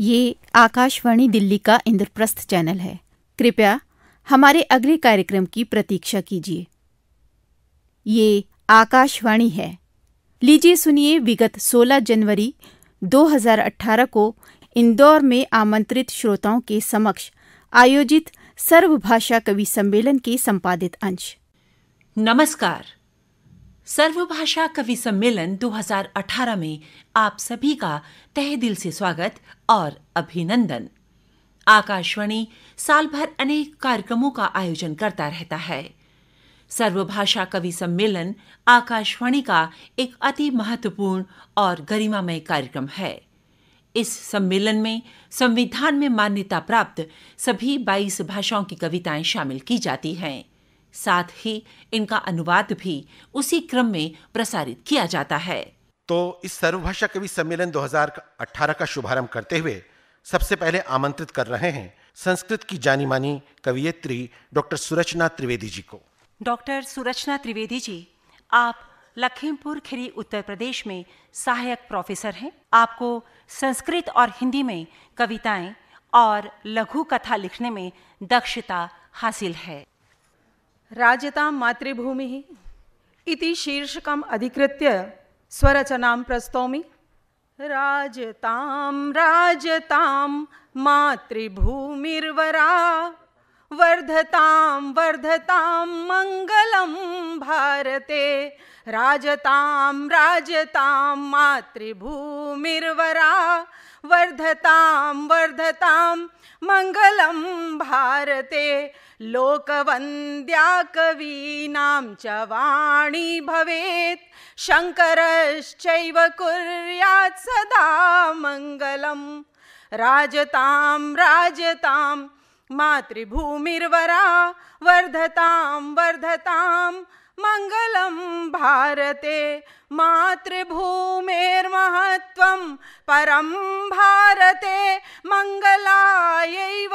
ये आकाशवाणी दिल्ली का इंद्रप्रस्थ चैनल है कृपया हमारे अगले कार्यक्रम की प्रतीक्षा कीजिए ये आकाशवाणी है लीजिए सुनिए विगत 16 जनवरी 2018 को इंदौर में आमंत्रित श्रोताओं के समक्ष आयोजित सर्वभाषा कवि सम्मेलन के संपादित अंश नमस्कार सर्वभाषा कवि सम्मेलन 2018 में आप सभी का तह दिल से स्वागत और अभिनंदन आकाशवाणी साल भर अनेक कार्यक्रमों का आयोजन करता रहता है सर्वभाषा कवि सम्मेलन आकाशवाणी का एक अति महत्वपूर्ण और गरिमामय कार्यक्रम है इस सम्मेलन में संविधान में मान्यता प्राप्त सभी 22 भाषाओं की कविताएं शामिल की जाती हैं साथ ही इनका अनुवाद भी उसी क्रम में प्रसारित किया जाता है तो इस सर्वभाषा कवि सम्मेलन 2018 का शुभारंभ करते हुए सबसे पहले आमंत्रित कर रहे हैं संस्कृत की जानी मानी कवियत्री डॉक्टर सुरचना त्रिवेदी जी को डॉक्टर सुरचना त्रिवेदी जी आप लखीमपुर खीरी उत्तर प्रदेश में सहायक प्रोफेसर हैं आपको संस्कृत और हिंदी में कविताएं और लघु कथा लिखने में दक्षता हासिल है राजता मातृभूमि इति शीर्षकम् अधिकृत्य स्वरचनां प्रस्तौमि राजतां राजतां मातृभूमिर्वरा वर्धतां वर्धतां मङ्गलं भारते राजतां राजतां मातृभूमिर्वरा वर्धतां वर्धतां मङ्गलं भारते लोकवंद्या कवीनां च वाणी भवेत् शङ्करश्चैव कुर्यात् सदा मङ्गलं राजतां राजतां मातृभूमिर्वरा वर्धतां वर्धतां मङ्गलं भारते मातृभूमेर्महत्वं परं भारते मङ्गलायैव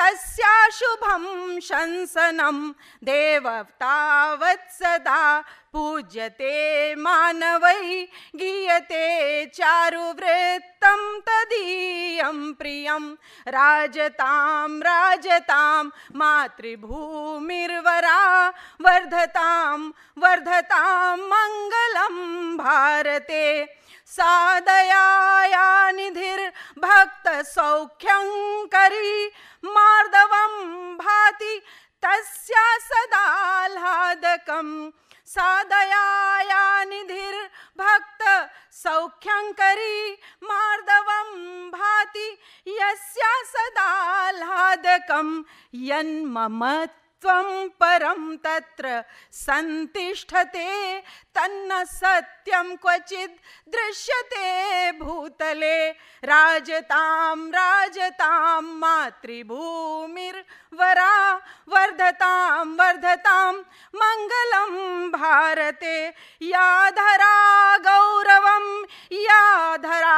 तुभम शंसनम शंसनं देवतावत्सदा पूज्यते मानवै गीयते चारुवृत्तं तदीयं प्रियं राजतां राजतां मातृभूमिर्वरा वर्धतां वर्धतां मङ्गलं भारते सादयाया करी मार्दवं भाति तस्या सदाह्लादकम् साधयाया निधिर्भक्त सौख्यङ्करी मार्दवं भाति यस्या सदा लादकं यन्ममत्वं परं तत्र सन्तिष्ठते तन्न सत् सत्यं क्वचिद् दृश्यते भूतले राजताम राजतां मातृभूमिर्वरा वर्धताम वर्धताम मंगलम भारते या धरा गौरव या धरा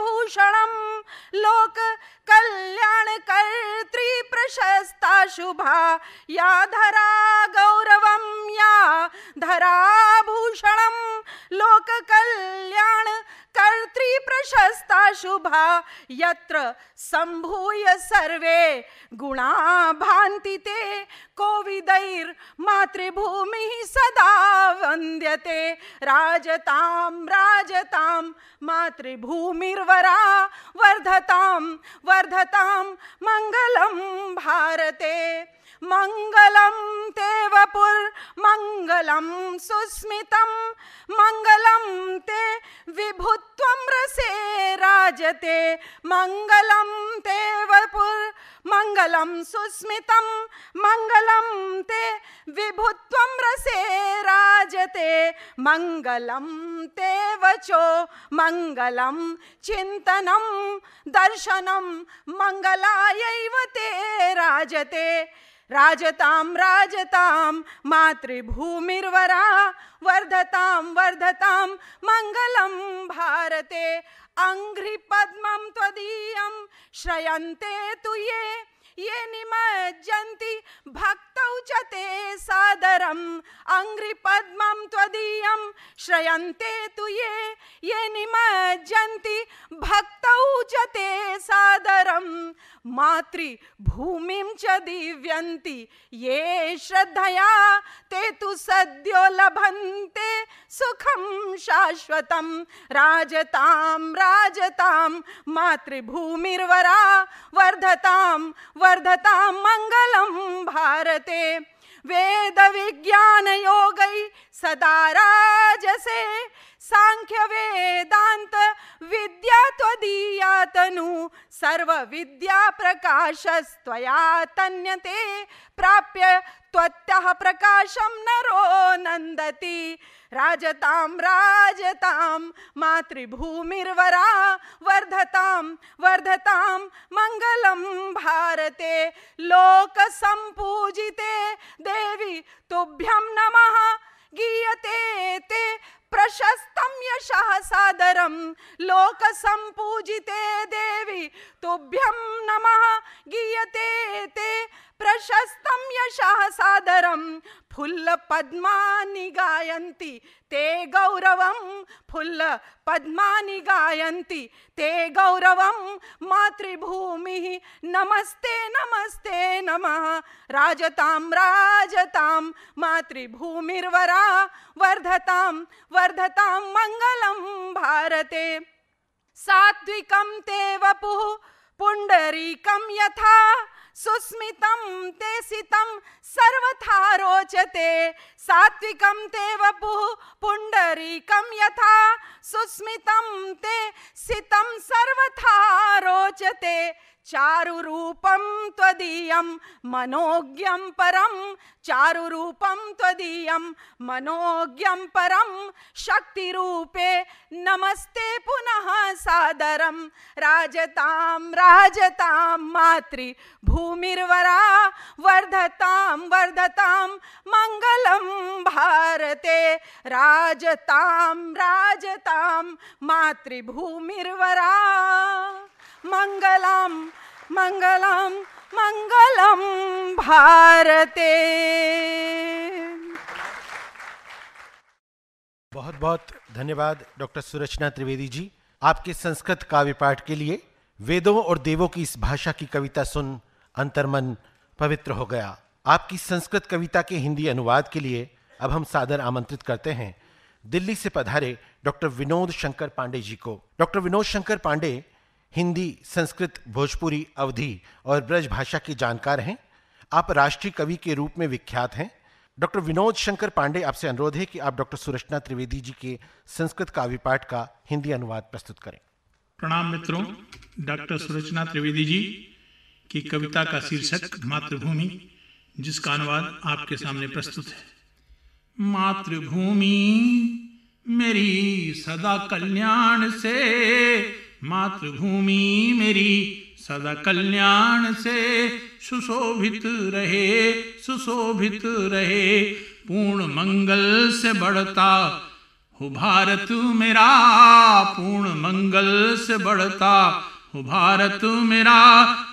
भूषण लोक कर्त्री प्रशस्ता शुभा या धरा गौरव या धरा भूषण लोक कल्याण कर्त्री प्रशस्ता शुभा यत्र संभूय सर्वे गुणा भांति ते कोविदैर मातृभूमि सदा वंद्यते राजताम राजताम मातृभूमिर्वरा वर्धताम वर्धताम मंगलम भारते तेवपुर मंगलम सुस्मितं मंगलम ते विभुत्वं रसे राजते तेवपुर मंगलम सुस्मितं मंगलम ते विभुत्वं रसे राजते मंगलम ते वचो मङ्गलं चिन्तनं दर्शनं ते राजते राजताम राजताम मातृभूमिर्वरा वर्धताम वर्धताम मंगलम भारते अंग्रिपद्मं त्वदीयं श्रयन्ते तु ये ये निमज्जन्ति भक्तौ च ते सादरम् अङ्घ्रिपद्मं त्वदीयं श्रयन्ते तु ये ये निमज्जन्ति भक्तौ च ते सादरं मातृभूमिं च दिव्यन्ति ये श्रद्धया ते तु सद्यो लभन्ते सुखं शाश्वतं राजतां राजतां मातृभूमिर्वरा वर्धतां वर्धता मङ्गलं भारते योग सदा राजसे सांख्य वेदांत विद्या त्वदीया तनु सर्व विद्या प्रकाशस्त्वया तन्यते प्राप्य त्वत्यः प्रकाशं नरो नन्दति राजतां राजतां मातृभूमिर्वरा वर्धतां वर्धतां मङ्गलं भारते लोकसम्पूजिते देवि तुभ्यं नमः गीयते ते यश यशः लोक संपूजिते देवी तुभ्यं नमः गीयते ते प्रशस्तम यशः सादरं पद्मानि गायन्ति ते गौरवं पद्मानि गायन्ति ते गौरवं मातृभूमिः नमस्ते नमस्ते नमः राजतां राजतां मातृभूमिर्वरा वर्धतां वर्धतां मङ्गलं भारते सात्विकं ते वपुः पुण्डरीकं यथा सुस्मितं ते सितं सर्वथा रोचते सात्विकं ते वपु पुण्डरीकं यथा सुस्मितं ते सितं सर्वथा रोचते चारुरूपं त्वदीयं मनोज्ञं परं चारुरूपं त्वदीयं मनोज्ञं परं शक्तिरूपे नमस्ते पुनः सादरं राजतां राजतां मातृभूमिर्वरा वर्धतां वर्धतां मङ्गलं भारते राजतां राजतां मातृभूमिर्वरा मंगलम मंगलम मंगलम भारते बहुत बहुत धन्यवाद डॉक्टर सुरचना त्रिवेदी जी आपके संस्कृत काव्य पाठ के लिए वेदों और देवों की इस भाषा की कविता सुन अंतर्मन पवित्र हो गया आपकी संस्कृत कविता के हिंदी अनुवाद के लिए अब हम सादर आमंत्रित करते हैं दिल्ली से पधारे डॉक्टर विनोद शंकर पांडे जी को डॉक्टर विनोद शंकर पांडे हिंदी संस्कृत भोजपुरी अवधि और ब्रज भाषा के जानकार हैं आप राष्ट्रीय कवि के रूप में विख्यात हैं डॉक्टर विनोद शंकर पांडे आपसे अनुरोध है कि आप डॉक्टर सुरचना त्रिवेदी जी के संस्कृत काव्य पाठ का हिंदी अनुवाद प्रस्तुत करें प्रणाम मित्रों डॉक्टर सुरचना त्रिवेदी जी की कविता का शीर्षक मातृभूमि जिसका अनुवाद आपके सामने प्रस्तुत है मातृभूमि मेरी सदा कल्याण से मातृभूमि मेरी सदा कल्याण से सुशोभित रहे सुशोभित रहे पूर्ण मंगल से बढ़ता हो भारत मेरा पूर्ण मंगल से बढ़ता हो भारत मेरा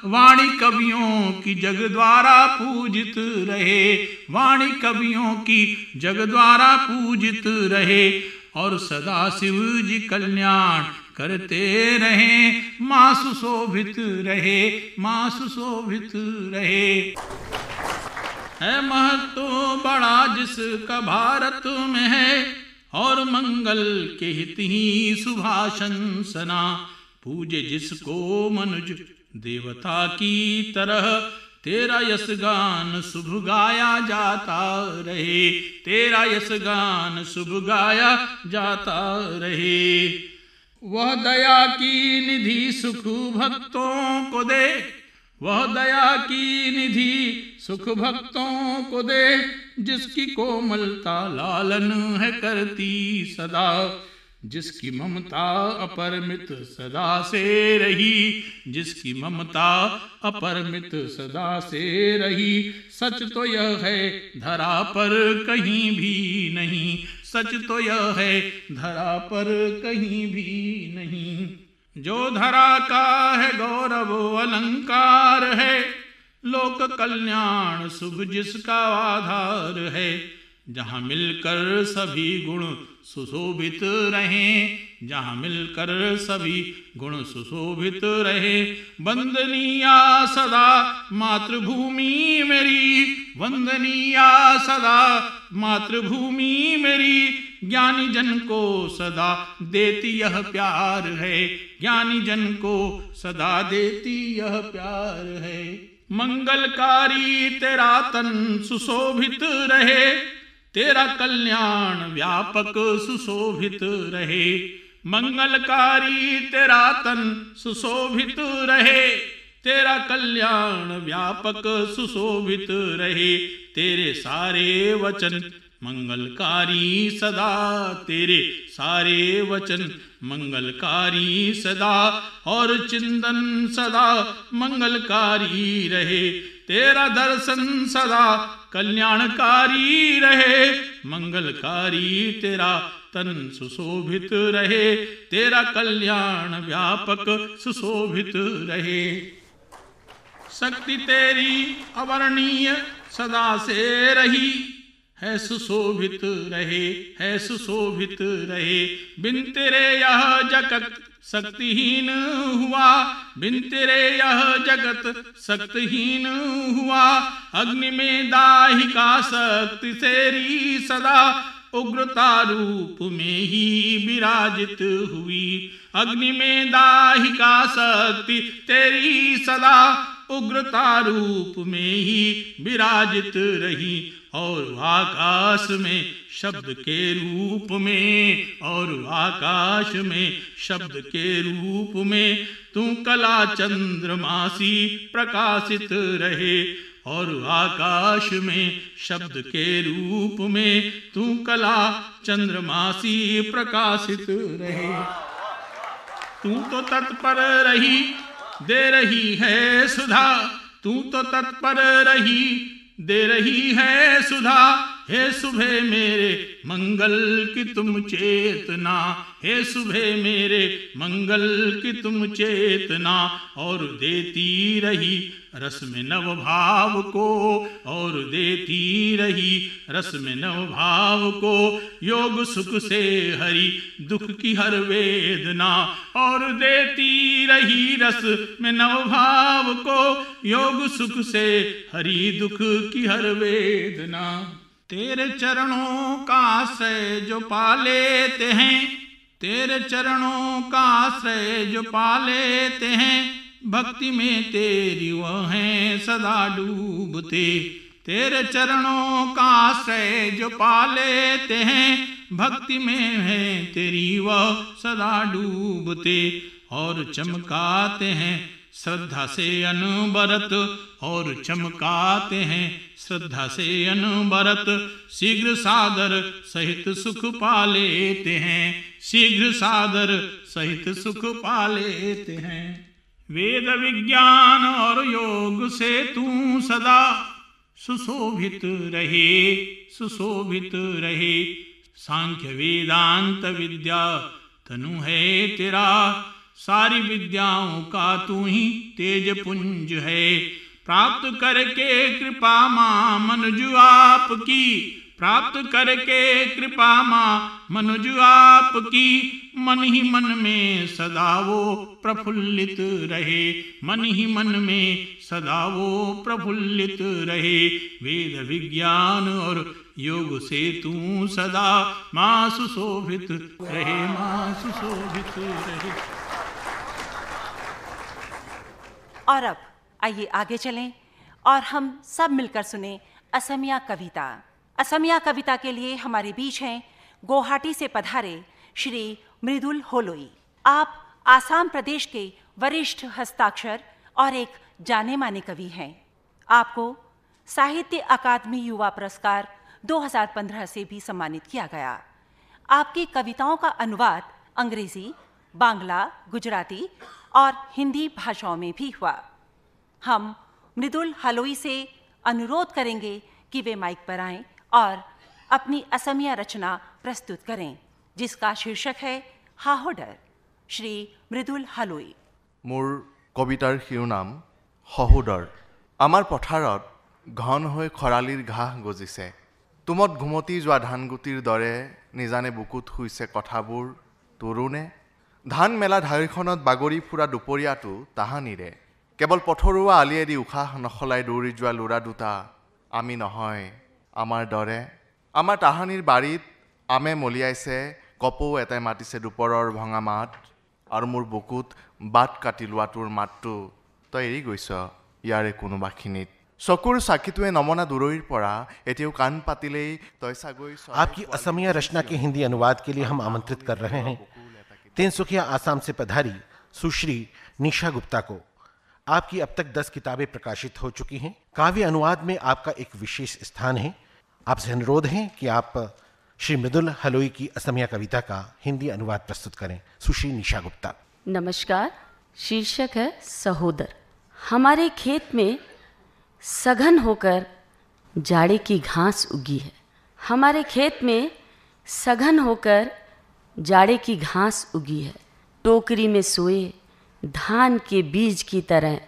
वाणी कवियों की जग द्वारा पूजित रहे वाणी कवियों की जग द्वारा पूजित रहे और सदा शिव जी कल्याण करते रहे माँ सुशोभित रहे माँ सुशोभित रहे है महत्व बड़ा जिसका भारत में है और मंगल के हित ही सुभाषण सना पूजे जिसको मनुज देवता की तरह तेरा यश गान शुभ गाया जाता रहे तेरा यश गान शुभ गाया जाता रहे वह दया की निधि सुख भक्तों को दे वह दया की निधि सुख भक्तों को दे जिसकी कोमलता लालन है करती सदा जिसकी ममता अपरमित सदा से रही जिसकी ममता अपरमित सदा से रही सच तो यह है धरा पर कहीं भी नहीं सच तो यह है धरा पर कहीं भी नहीं जो धरा का है गौरव अलंकार है लोक कल्याण शुभ जिसका आधार है जहां मिलकर सभी गुण सुशोभित रहे जहाँ मिलकर सभी गुण सुशोभित रहे वंदनिया सदा मातृभूमि मेरी वंदनिया सदा मातृभूमि मेरी ज्ञानी जन को सदा देती यह प्यार है ज्ञानी जन को सदा देती यह प्यार है मंगलकारी तेरा तन सुशोभित रहे तेरा कल्याण व्यापक सुशोभित रहे मंगलकारी तेरा तन सुशोभित रहे तेरा कल्याण व्यापक सुशोभित रहे तेरे सारे वचन मंगलकारी सदा तेरे सारे वचन मंगलकारी सदा और चिंतन सदा मंगलकारी रहे तेरा दर्शन सदा कल्याणकारी रहे मंगलकारी तेरा तन सुशोभित रहे तेरा कल्याण व्यापक सुशोभित रहे शक्ति तेरी अवर्णीय सदा से रही है सुशोभित रहे है सुशोभित रहे बिन तेरे यह जगत शक्तिहीन हुआ बिन तेरे यह जगत शक्तिहीन हुआ अग्नि में दाहिका शक्ति तेरी सदा उग्रता रूप में ही विराजित हुई अग्नि में दाहिका शक्ति तेरी सदा उग्रता रूप में ही विराजित रही और आकाश में शब्द के रूप में और आकाश में शब्द के रूप में तू कला चंद्रमासी प्रकाशित रहे और आकाश में शब्द के रूप में तू कला चंद्रमासी प्रकाशित रहे तू तो तत्पर रही दे रही है सुधा तू तो तत्पर रही दे रही है सुधा हे सुबह मेरे मंगल की तुम चेतना हे सुबह मेरे मंगल की तुम चेतना और देती रही रस में नव भाव को और देती रही रस में नव भाव को योग सुख से हरी दुख की हर वेदना और देती रही रस में नव भाव को योग सुख से हरी दुख की हर वेदना तेरे चरणों का आश्रय जो पा लेते हैं तेरे चरणों का आश्रय जो पा लेते हैं भक्ति में तेरी वह है सदा डूबते तेरे चरणों का आश्रय जो पा लेते हैं भक्ति में है तेरी वह सदा डूबते और चमकाते हैं श्रद्धा से अनुबरत और चमकाते हैं श्रद्धा से अनुबरत शीघ्र सादर सहित सुख पा लेते हैं शीघ्र सादर सहित सुख पा लेते हैं वेद विज्ञान और योग से तू सदा सुशोभित रहे सुशोभित रहे सांख्य वेदांत विद्या तनु है तेरा सारी विद्याओं का तू ही तेज पुंज है प्राप्त करके कृपा माँ मनुजु आपकी प्राप्त करके कृपा माँ मनुजु आपकी मन ही मन में सदा वो प्रफुल्लित रहे मन ही मन में सदा वो प्रफुल्लित रहे वेद विज्ञान और योग से तू सदा माँ सुशोभित रहे माँ सुशोभित रहे और अब आइए आगे चलें और हम सब मिलकर सुने असमिया कविता असमिया कविता के लिए हमारे बीच हैं गुवाहाटी से पधारे श्री मृदुल होलोई आप आसाम प्रदेश के वरिष्ठ हस्ताक्षर और एक जाने माने कवि हैं आपको साहित्य अकादमी युवा पुरस्कार 2015 से भी सम्मानित किया गया आपकी कविताओं का अनुवाद अंग्रेजी बांग्ला गुजराती और हिंदी भाषाओं में भी हुआ हम मृदुल हलोई से अनुरोध करेंगे कि वे माइक पर आएं और अपनी असमिया रचना प्रस्तुत करें जिसका शीर्षक है हाहोडर श्री মৃদুল হালুই মোৰ কবিতাৰ শিৰোনাম সহোদৰ আমাৰ পথাৰত ঘন হৈ খৰালিৰ ঘাঁহ গজিছে তুমত ঘুমতি যোৱা ধানগুটিৰ দৰে নিজানে বুকুত শুইছে কথাবোৰ তৰুণে ধান মেলা ঢাৰিখনত বাগৰি ফুৰা দুপৰীয়াটো তাহানিৰে কেৱল পথৰুৱা আলিয়েদি উশাহ নসলাই দৌৰি যোৱা ল'ৰা দুটা আমি নহয় আমাৰ দৰে আমাৰ তাহানিৰ বাৰীত আমে মলিয়াইছে কপৌ এটাই মাতিছে দুপৰৰ ভঙা মাত আৰু মোৰ বুকুত বাট কাটি লোৱাটোৰ মাতটো তই এৰি গৈছ ইয়াৰে কোনোবাখিনিত চকুৰ চাকিটোৱে নমনা দূৰৈৰ পৰা এতিয়াও কাণ পাতিলেই তই চাগৈ আপ কি অসমীয়া ৰচনা কে হিন্দী অনুবাদ কে আমন্ত্ৰিত কৰে तिनसुखिया आसाम से पधारी सुश्री निशा गुप्ता को आपकी अब तक दस किताबें प्रकाशित हो चुकी हैं काव्य अनुवाद में आपका एक विशेष स्थान है आपसे अनुरोध है कि आप श्री मृदुल हलोई की असमिया कविता का हिंदी अनुवाद प्रस्तुत करें सुश्री निशा गुप्ता नमस्कार शीर्षक है सहोदर हमारे खेत में सघन होकर जाड़े की घास उगी है हमारे खेत में सघन होकर जाड़े की घास उगी है टोकरी में सोए धान के बीज की तरह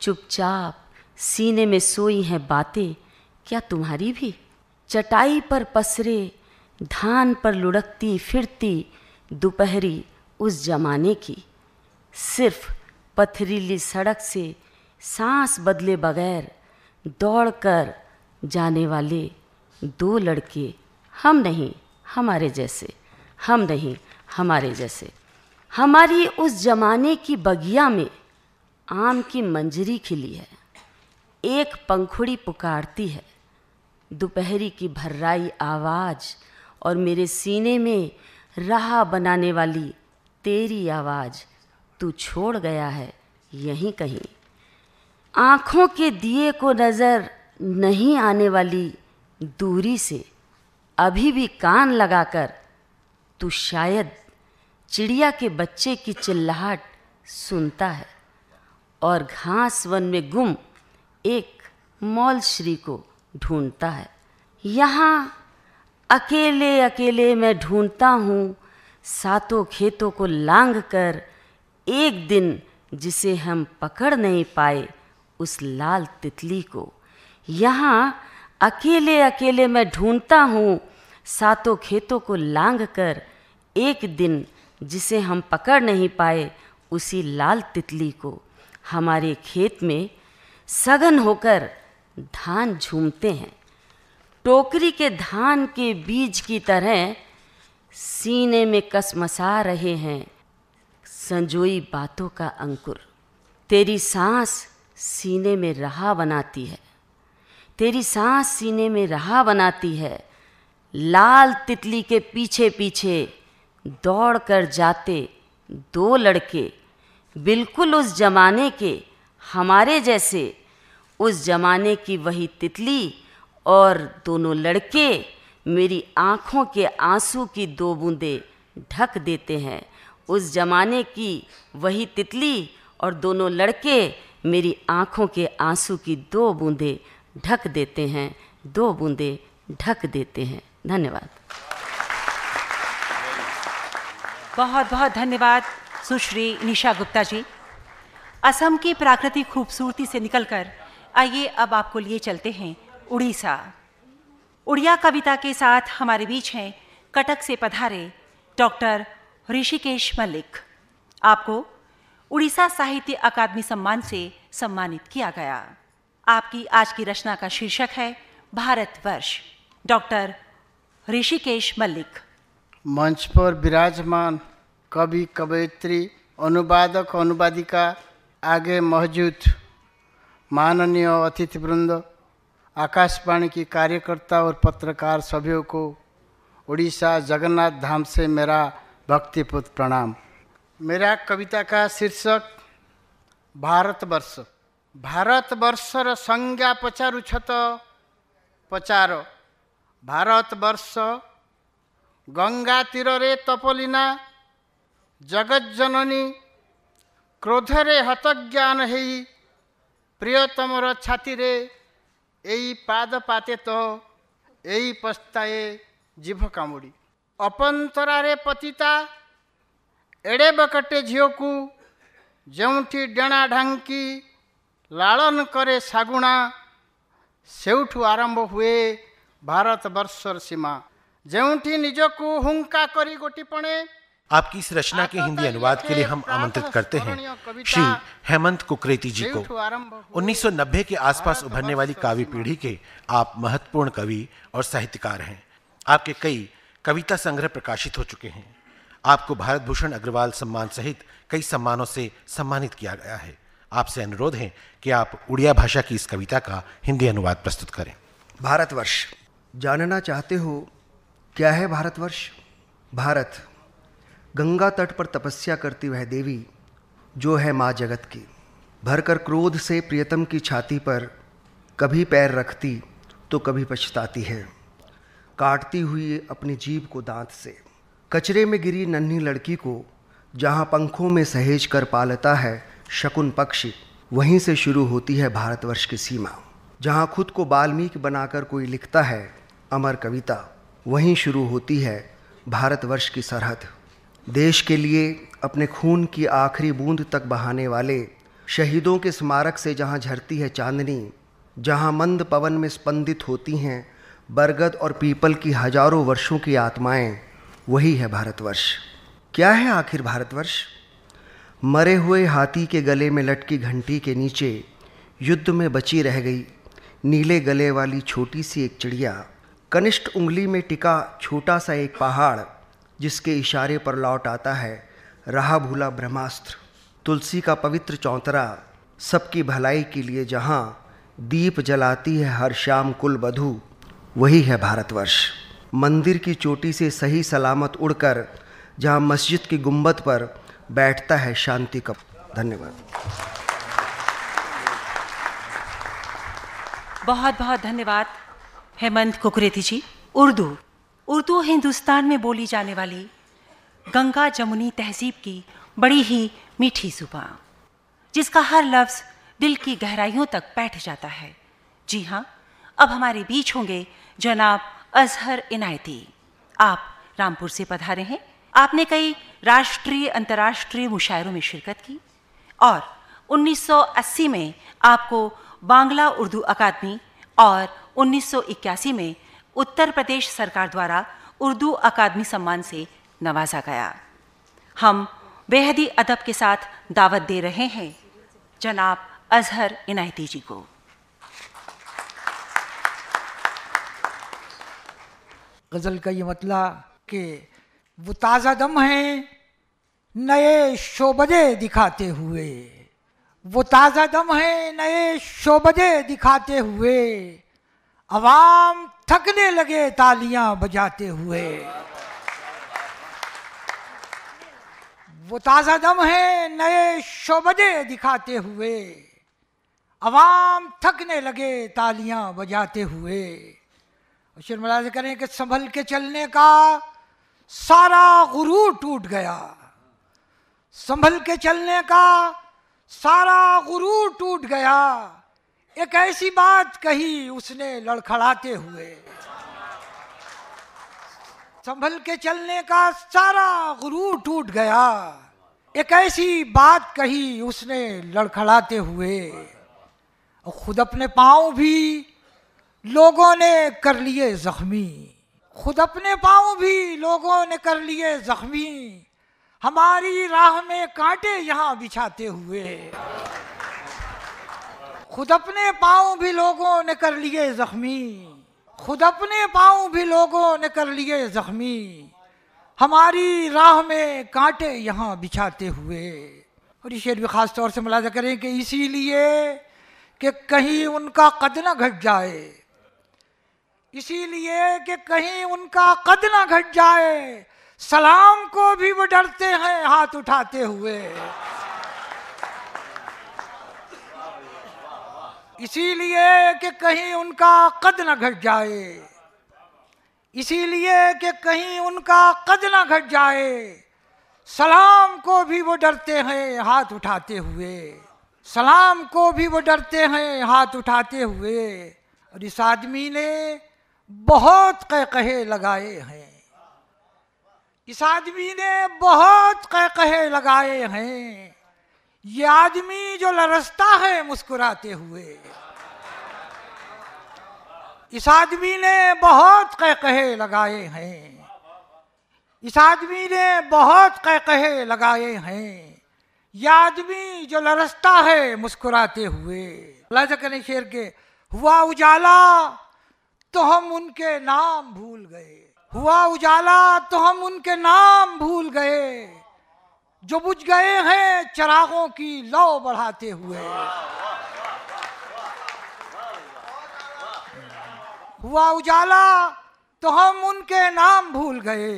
चुपचाप सीने में सोई हैं बातें क्या तुम्हारी भी चटाई पर पसरे धान पर लुढ़कती फिरती दोपहरी उस जमाने की सिर्फ पथरीली सड़क से सांस बदले बगैर दौड़कर जाने वाले दो लड़के हम नहीं हमारे जैसे हम नहीं हमारे जैसे हमारी उस जमाने की बगिया में आम की मंजरी खिली है एक पंखुड़ी पुकारती है दोपहरी की भर्राई आवाज़ और मेरे सीने में राह बनाने वाली तेरी आवाज़ तू छोड़ गया है यहीं कहीं आँखों के दिए को नज़र नहीं आने वाली दूरी से अभी भी कान लगाकर तो शायद चिड़िया के बच्चे की चिल्लाहट सुनता है और घास वन में गुम एक मौल श्री को ढूंढता है यहाँ अकेले अकेले मैं ढूंढता हूँ सातों खेतों को लांग कर एक दिन जिसे हम पकड़ नहीं पाए उस लाल तितली को यहाँ अकेले अकेले मैं ढूंढता हूँ सातों खेतों को लांग कर एक दिन जिसे हम पकड़ नहीं पाए उसी लाल तितली को हमारे खेत में सघन होकर धान झूमते हैं टोकरी के धान के बीज की तरह सीने में कसमसा रहे हैं संजोई बातों का अंकुर तेरी सांस सीने में रहा बनाती है तेरी सांस सीने में रहा बनाती है लाल तितली के पीछे पीछे दौड़ कर जाते दो लड़के बिल्कुल उस जमाने के हमारे जैसे उस जमाने की वही तितली और दोनों लड़के मेरी आँखों के आंसू की दो बूंदे ढक देते हैं उस जमाने की वही तितली और दोनों लड़के मेरी आँखों के आंसू की दो बूंदे ढक देते हैं दो बूंदे ढक देते हैं धन्यवाद बहुत बहुत धन्यवाद सुश्री निशा गुप्ता जी असम की प्राकृतिक खूबसूरती से निकलकर आइए अब आपको लिए चलते हैं उड़ीसा उड़िया कविता के साथ हमारे बीच हैं कटक से पधारे डॉक्टर ऋषिकेश मलिक आपको उड़ीसा साहित्य अकादमी सम्मान से सम्मानित किया गया आपकी आज की रचना का शीर्षक है भारतवर्ष डॉक्टर ऋषिकेश मल्लिक मंच पर विराजमान कवि कवयित्री अनुवादक अनुवादिका आगे मौजूद माननीय अतिथिवृंद आकाशवाणी की कार्यकर्ता और पत्रकार सभी को उड़ीसा जगन्नाथ धाम से मेरा भक्तिपूत प्रणाम मेरा कविता का शीर्षक भारतवर्ष भारतवर्षर संज्ञा पचारु छत पचार भारतवर्ष ଗଙ୍ଗା ତୀରରେ ତପଲିନା ଜଗଜ୍ଜନନୀ କ୍ରୋଧରେ ହତଜ୍ଞାନ ହେଇ ପ୍ରିୟତମର ଛାତିରେ ଏଇ ପାଦ ପାତେ ତ ଏଇ ପସ୍ତାଏ ଜିଭ କାମୁଡ଼ି ଅପନ୍ତରାରେ ପତିତା ଏଡ଼େ ବକଟେ ଝିଅକୁ ଯେଉଁଠି ଡେଣା ଢାଙ୍କି ଲାଳନ କରେ ଶାଗୁଣା ସେଉଠୁ ଆରମ୍ଭ ହୁଏ ଭାରତବର୍ଷର ସୀମା जेउठी हुंका करी आपकी इस रचना के हिंदी अनुवाद के लिए हम आमंत्रित करते हैं श्री हेमंत कुकरेती जी को 1990 के आसपास उभरने वाली काव्य पीढ़ी के आप महत्वपूर्ण कवि और साहित्यकार हैं आपके कई कविता संग्रह प्रकाशित हो चुके हैं आपको भारत भूषण अग्रवाल सम्मान सहित कई सम्मानों से सम्मानित किया गया है आपसे अनुरोध है कि आप उड़िया भाषा की इस कविता का हिंदी अनुवाद प्रस्तुत करें भारतवर्ष जानना चाहते हो क्या है भारतवर्ष भारत गंगा तट पर तपस्या करती वह देवी जो है माँ जगत की भरकर क्रोध से प्रियतम की छाती पर कभी पैर रखती तो कभी पछताती है काटती हुई अपनी जीव को दांत से कचरे में गिरी नन्ही लड़की को जहाँ पंखों में सहेज कर पालता है शकुन पक्षी वहीं से शुरू होती है भारतवर्ष की सीमा जहाँ खुद को बाल्मीकि बनाकर कोई लिखता है अमर कविता वहीं शुरू होती है भारतवर्ष की सरहद देश के लिए अपने खून की आखिरी बूंद तक बहाने वाले शहीदों के स्मारक से जहाँ झरती है चांदनी जहाँ मंद पवन में स्पंदित होती हैं बरगद और पीपल की हजारों वर्षों की आत्माएं वही है भारतवर्ष क्या है आखिर भारतवर्ष मरे हुए हाथी के गले में लटकी घंटी के नीचे युद्ध में बची रह गई नीले गले वाली छोटी सी एक चिड़िया कनिष्ठ उंगली में टिका छोटा सा एक पहाड़ जिसके इशारे पर लौट आता है रहा भूला ब्रह्मास्त्र तुलसी का पवित्र चौंतरा सबकी भलाई के लिए जहाँ दीप जलाती है हर शाम कुल बधू वही है भारतवर्ष मंदिर की चोटी से सही सलामत उड़कर जहाँ मस्जिद की गुंबद पर बैठता है शांति कप धन्यवाद बहुत बहुत धन्यवाद हेमंत कुकरेती जी उर्दू उर्दू हिंदुस्तान में बोली जाने वाली गंगा जमुनी तहजीब की बड़ी ही मीठी जुबा जिसका हर लफ्ज़ दिल की गहराइयों तक बैठ जाता है जी हाँ अब हमारे बीच होंगे जनाब अजहर इनायती आप रामपुर से पधारे हैं आपने कई राष्ट्रीय अंतर्राष्ट्रीय मुशायरों में शिरकत की और 1980 में आपको बांग्ला उर्दू अकादमी और 1981 में उत्तर प्रदेश सरकार द्वारा उर्दू अकादमी सम्मान से नवाजा गया हम बेहदी अदब के साथ दावत दे रहे हैं जनाब अजहर इनायती जी को गज़ल का ये मतला कि वो ताज़ा दम है नए शोबदे दिखाते हुए वो ताज़ा दम है नए शोबदे दिखाते हुए अवाम थकने लगे तालियां बजाते हुए वो ताज़ा दम है नए शोबदे दिखाते हुए अवाम थकने लगे तालियां बजाते हुए शर्मला से करें कि संभल के चलने का सारा गुरूर टूट गया संभल के चलने का सारा गुरूर टूट गया एक ऐसी बात कही उसने लड़खड़ाते हुए संभल के चलने का सारा गुरु टूट गया एक ऐसी बात कही उसने लड़खड़ाते हुए खुद अपने पाँव भी लोगों ने कर लिए जख्मी खुद अपने पाँव भी लोगों ने कर लिए जख्मी हमारी राह में कांटे यहाँ बिछाते हुए खुद अपने पाँव भी लोगों ने कर लिए जख्मी खुद अपने पाँव भी लोगों ने कर लिए जख्मी हमारी राह में कांटे यहाँ बिछाते हुए और ये शेर भी ख़ास तौर से मुलाजा करें कि इसीलिए कि कहीं उनका कद ना घट जाए इसीलिए कि कहीं उनका कद ना घट जाए सलाम को भी वो डरते हैं हाथ उठाते हुए इसीलिए कि कहीं उनका कद न घट जाए इसीलिए कि कहीं उनका कद न घट जाए सलाम को भी वो डरते हैं हाथ उठाते हुए सलाम को भी वो डरते हैं हाथ उठाते हुए और इस आदमी ने बहुत कह कहे लगाए हैं इस आदमी ने बहुत कह कहे लगाए हैं ये आदमी जो लरसता है मुस्कुराते हुए इस आदमी ने बहुत कह कहे लगाए हैं इस आदमी ने बहुत कह कहे लगाए हैं ये आदमी जो लरसता है मुस्कुराते हुए लाजा शेर के हुआ उजाला तो हम उनके नाम भूल गए हुआ उजाला तो हम उनके नाम भूल गए जो बुझ गए हैं चरागों की लौ बढ़ाते हुए हुआ उजाला तो हम उनके नाम भूल गए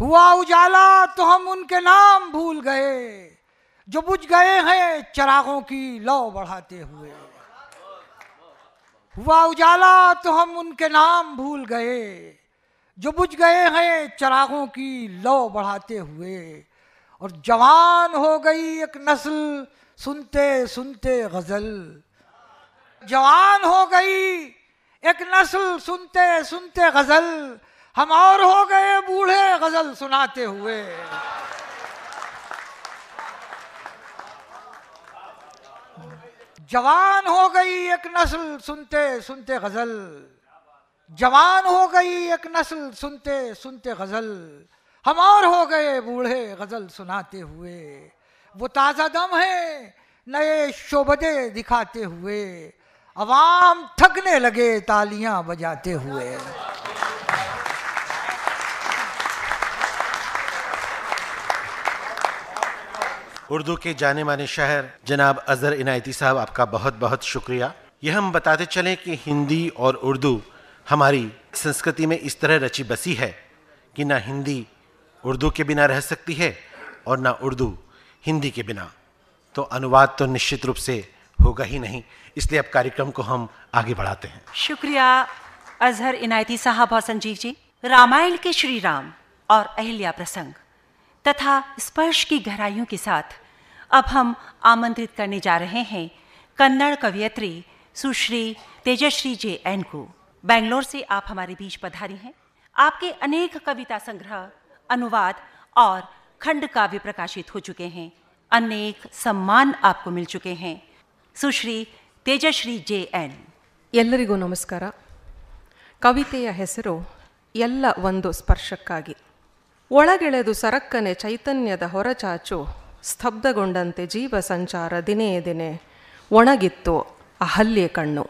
हुआ उजाला तो हम उनके नाम भूल गए जो बुझ गए हैं चरागों की लौ बढ़ाते हुए हुआ उजाला तो हम उनके नाम भूल गए जो बुझ गए हैं चरागों की लौ बढ़ाते हुए और जवान हो गई एक नस्ल सुनते सुनते गज़ल जवान हो गई एक नस्ल सुनते सुनते गज़ल हम और हो गए बूढ़े गज़ल सुनाते हुए जवान हो गई एक नस्ल सुनते सुनते गज़ल जवान हो गई एक नस्ल सुनते सुनते गज़ल हम और हो गए बूढ़े गज़ल सुनाते हुए वो ताज़ा दम है नए शोबदे दिखाते हुए अवाम थकने लगे तालियां बजाते हुए उर्दू के जाने माने शहर जनाब अजहर इनायती साहब आपका बहुत बहुत शुक्रिया यह हम बताते चले कि हिंदी और उर्दू हमारी संस्कृति में इस तरह रची बसी है कि ना हिंदी उर्दू के बिना रह सकती है और ना उर्दू हिंदी के बिना तो अनुवाद तो निश्चित रूप से होगा ही नहीं इसलिए अब कार्यक्रम को हम आगे बढ़ाते हैं शुक्रिया अजहर इनायती साहब और संजीव जी रामायण के श्री राम और अहिल्या प्रसंग तथा स्पर्श की गहराइयों के साथ अब हम आमंत्रित करने जा रहे हैं कन्नड़ कवियत्री सुश्री तेजश्री जे एन को बेंगलोर से आप हमारे बीच पधारी हैं आपके अनेक कविता संग्रह ಅನುವಾದ और खंड काव्य प्रकाशित हो चुके हैं अनेक सम्मान आपको मिल चुके हैं ಸುಶ್ರೀ ತೇಜಶ್ರೀ ಜೆ ಎನ್ ಎಲ್ಲರಿಗೂ ನಮಸ್ಕಾರ ಕವಿತೆಯ ಹೆಸರು ಎಲ್ಲ ಒಂದು ಸ್ಪರ್ಶಕ್ಕಾಗಿ ಒಳಗೆಳೆದು ಸರಕ್ಕನೆ ಚೈತನ್ಯದ ಹೊರಚಾಚು ಸ್ತಬ್ಧಗೊಂಡಂತೆ ಜೀವ ಸಂಚಾರ ದಿನೇ ದಿನೇ ಒಣಗಿತ್ತು ಅಹಲ್ಯೆ ಕಣ್ಣು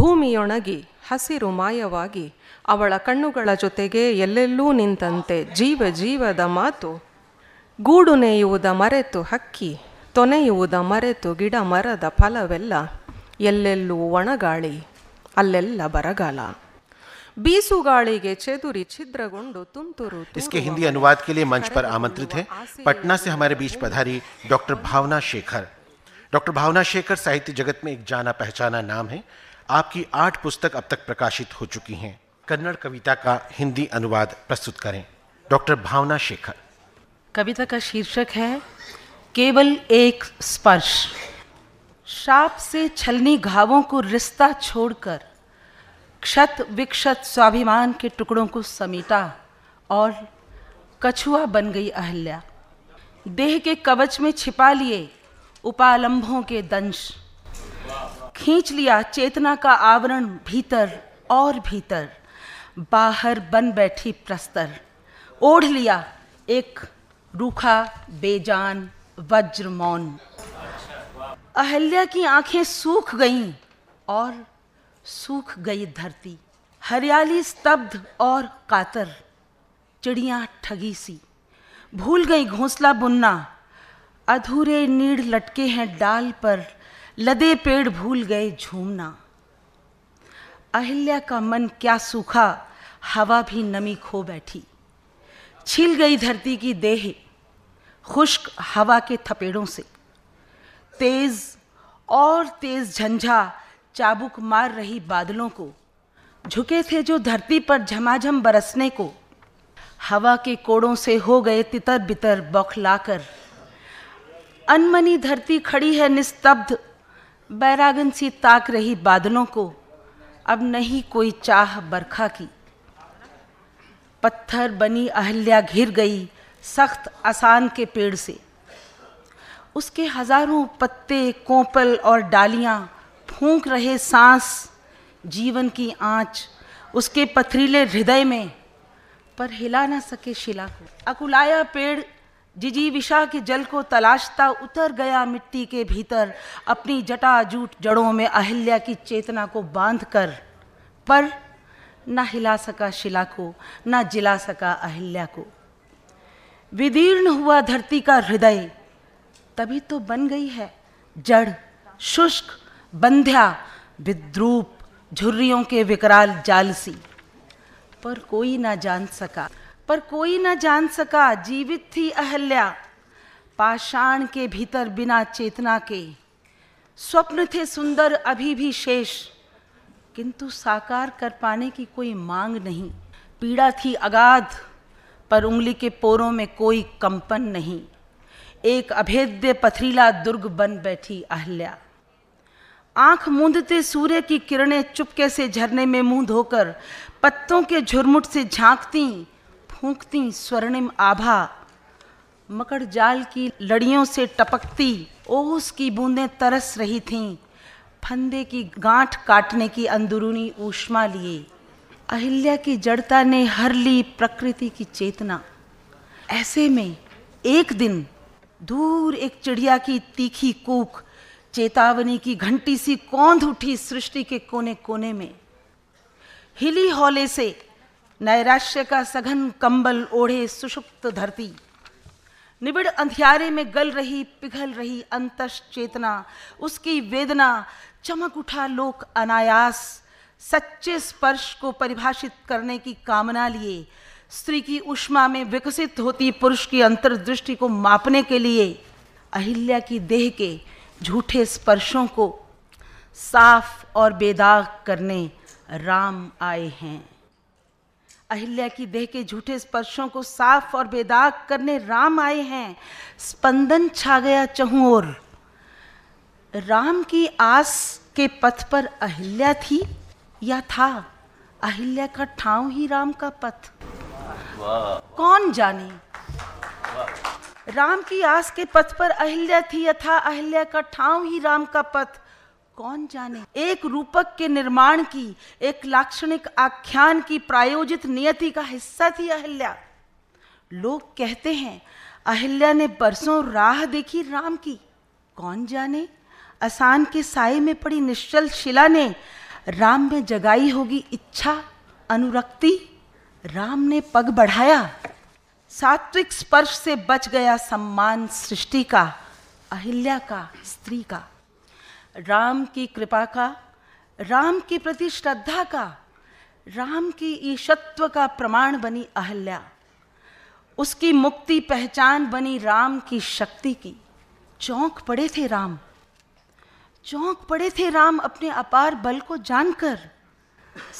ಭೂಮಿಯೊಣಗಿ ಹಸಿರು ಮಾಯವಾಗಿ ಅವಳ ಕಣ್ಣುಗಳ ಜೊತೆಗೆ ಎಲ್ಲೆಲ್ಲೂ ನಿಂತಂತೆ ಜೀವ ಜೀವದ ಮಾತು ಗೂಡನೇಯುವದ ಮರೆತು ಹಕ್ಕಿ ತೊನೆಯುವದ ಮರೆತು ಗಿಡ ಮರದ ಫಲವೆಲ್ಲ ಎಲ್ಲೆಲ್ಲೂ ವನ ಗಾಳಿ ಅಲ್ಲೆಲ್ಲ ಬರಗಾಲ ಬೀಸು ಗಾಳಿಗೆ ಚೇದುರಿ ಚಿದ್ರಗುಂಡು ತುಂತುರು ತು ಇಸ್ಕಿ ಹಿಂದಿ ಅನುವಾದ ಕೆ ಲಿಯೇ ಮಂಚ ಪರ್ ಆಮಂತ್ರಿತ ಹೇ ಪಟ್ನಾ ಸೆ ಹಮಾರೆ ಬೀಚ್ ಪಧಾರಿ ಡಾಕ್ಟರ್ ಭಾವನಾ ಶೇಖರ್ ಡಾಕ್ಟರ್ ಭಾವನಾ ಶೇಖರ್ ಸಾಹಿತ್ಯ ಜಗತ್ ಮೇ ಏಕ್ ಜಾನಾ ಪಹಚಾನಾ ನಾಮ್ ಹೇ आपकी आठ पुस्तक अब तक प्रकाशित हो चुकी हैं कन्नड़ कविता का हिंदी अनुवाद प्रस्तुत करें डॉक्टर भावना शेखर कविता का शीर्षक है केवल एक स्पर्श शाप से छलनी घावों को रिश्ता छोड़कर क्षत विक्षत स्वाभिमान के टुकड़ों को समेटा और कछुआ बन गई अहल्या देह के कवच में छिपा लिए उपालंभों के दंश खींच लिया चेतना का आवरण भीतर और भीतर बाहर बन बैठी प्रस्तर ओढ़ लिया एक रूखा बेजान वज्र मौन अहल्या की आंखें सूख गईं और सूख गई धरती हरियाली स्तब्ध और कातर चिड़ियां ठगी सी भूल गई घोंसला बुनना अधूरे नीड़ लटके हैं डाल पर लदे पेड़ भूल गए झूमना अहिल्या का मन क्या सूखा हवा भी नमी खो बैठी छिल गई धरती की देह खुश्क हवा के थपेड़ों से तेज और तेज झंझा चाबुक मार रही बादलों को झुके थे जो धरती पर झमाझम बरसने को हवा के कोड़ों से हो गए तितर बितर बौखलाकर अनमनी धरती खड़ी है निस्तब्ध बैरागन सी ताक रही बादलों को अब नहीं कोई चाह बरखा की पत्थर बनी अहल्या घिर गई सख्त आसान के पेड़ से उसके हजारों पत्ते कोपल और डालियां फूंक रहे सांस जीवन की आंच उसके पथरीले हृदय में पर हिला ना सके शिला को अकुलाया पेड़ जिजी विशा के जल को तलाशता उतर गया मिट्टी के भीतर अपनी जटा जूट जड़ों में अहिल्या की चेतना को बांध कर पर न हिला सका शिला को ना जिला सका अहिल्या को विदीर्ण हुआ धरती का हृदय तभी तो बन गई है जड़ शुष्क बंध्या विद्रूप झुर्रियों के विकराल जालसी पर कोई ना जान सका पर कोई न जान सका जीवित थी अहल्या पाषाण के भीतर बिना चेतना के स्वप्न थे सुंदर अभी भी शेष किंतु साकार कर पाने की कोई मांग नहीं पीड़ा थी अगाध पर उंगली के पोरों में कोई कंपन नहीं एक अभेद्य पथरीला दुर्ग बन बैठी अहल्या आंख मूंदते सूर्य की किरणें चुपके से झरने में मुंह धोकर पत्तों के झुरमुट से झांकती फूंकती स्वर्णिम आभा मकर जाल की लड़ियों से टपकती ओस की बूंदें तरस रही थीं फंदे की गांठ काटने की अंदरूनी ऊष्मा लिए अहिल्या की जड़ता ने हर ली प्रकृति की चेतना ऐसे में एक दिन दूर एक चिड़िया की तीखी कूक चेतावनी की घंटी सी कौंध उठी सृष्टि के कोने कोने में हिली हौले से नैराश्य का सघन कंबल ओढ़े सुषुप्त धरती निबिड़ अंधियारे में गल रही पिघल रही अंतश चेतना उसकी वेदना चमक उठा लोक अनायास सच्चे स्पर्श को परिभाषित करने की कामना लिए स्त्री की उष्मा में विकसित होती पुरुष की अंतर्दृष्टि को मापने के लिए अहिल्या की देह के झूठे स्पर्शों को साफ और बेदाग करने राम आए हैं अहिल्या की देह के झूठे स्पर्शों को साफ और बेदाग करने राम आए हैं स्पंदन छा गया चहु और राम की आस के पथ पर अहिल्या थी या था अहिल्या का ठाव ही राम का पथ कौन जाने राम की आस के पथ पर अहिल्या थी या था अहिल्या का ठाव ही राम का पथ कौन जाने एक रूपक के निर्माण की एक लाक्षणिक आख्यान की प्रायोजित नियति का हिस्सा थी अहिल्या लोग कहते हैं अहिल्या ने बरसों राह देखी राम की कौन जाने आसान के साय में पड़ी निश्चल शिला ने राम में जगाई होगी इच्छा अनुरक्ति राम ने पग बढ़ाया सात्विक स्पर्श से बच गया सम्मान सृष्टि का अहिल्या का स्त्री का राम की कृपा का राम के प्रति श्रद्धा का राम की ईशत्व का प्रमाण बनी अहल्या उसकी मुक्ति पहचान बनी राम की शक्ति की चौंक पड़े थे राम चौंक पड़े थे राम अपने अपार बल को जानकर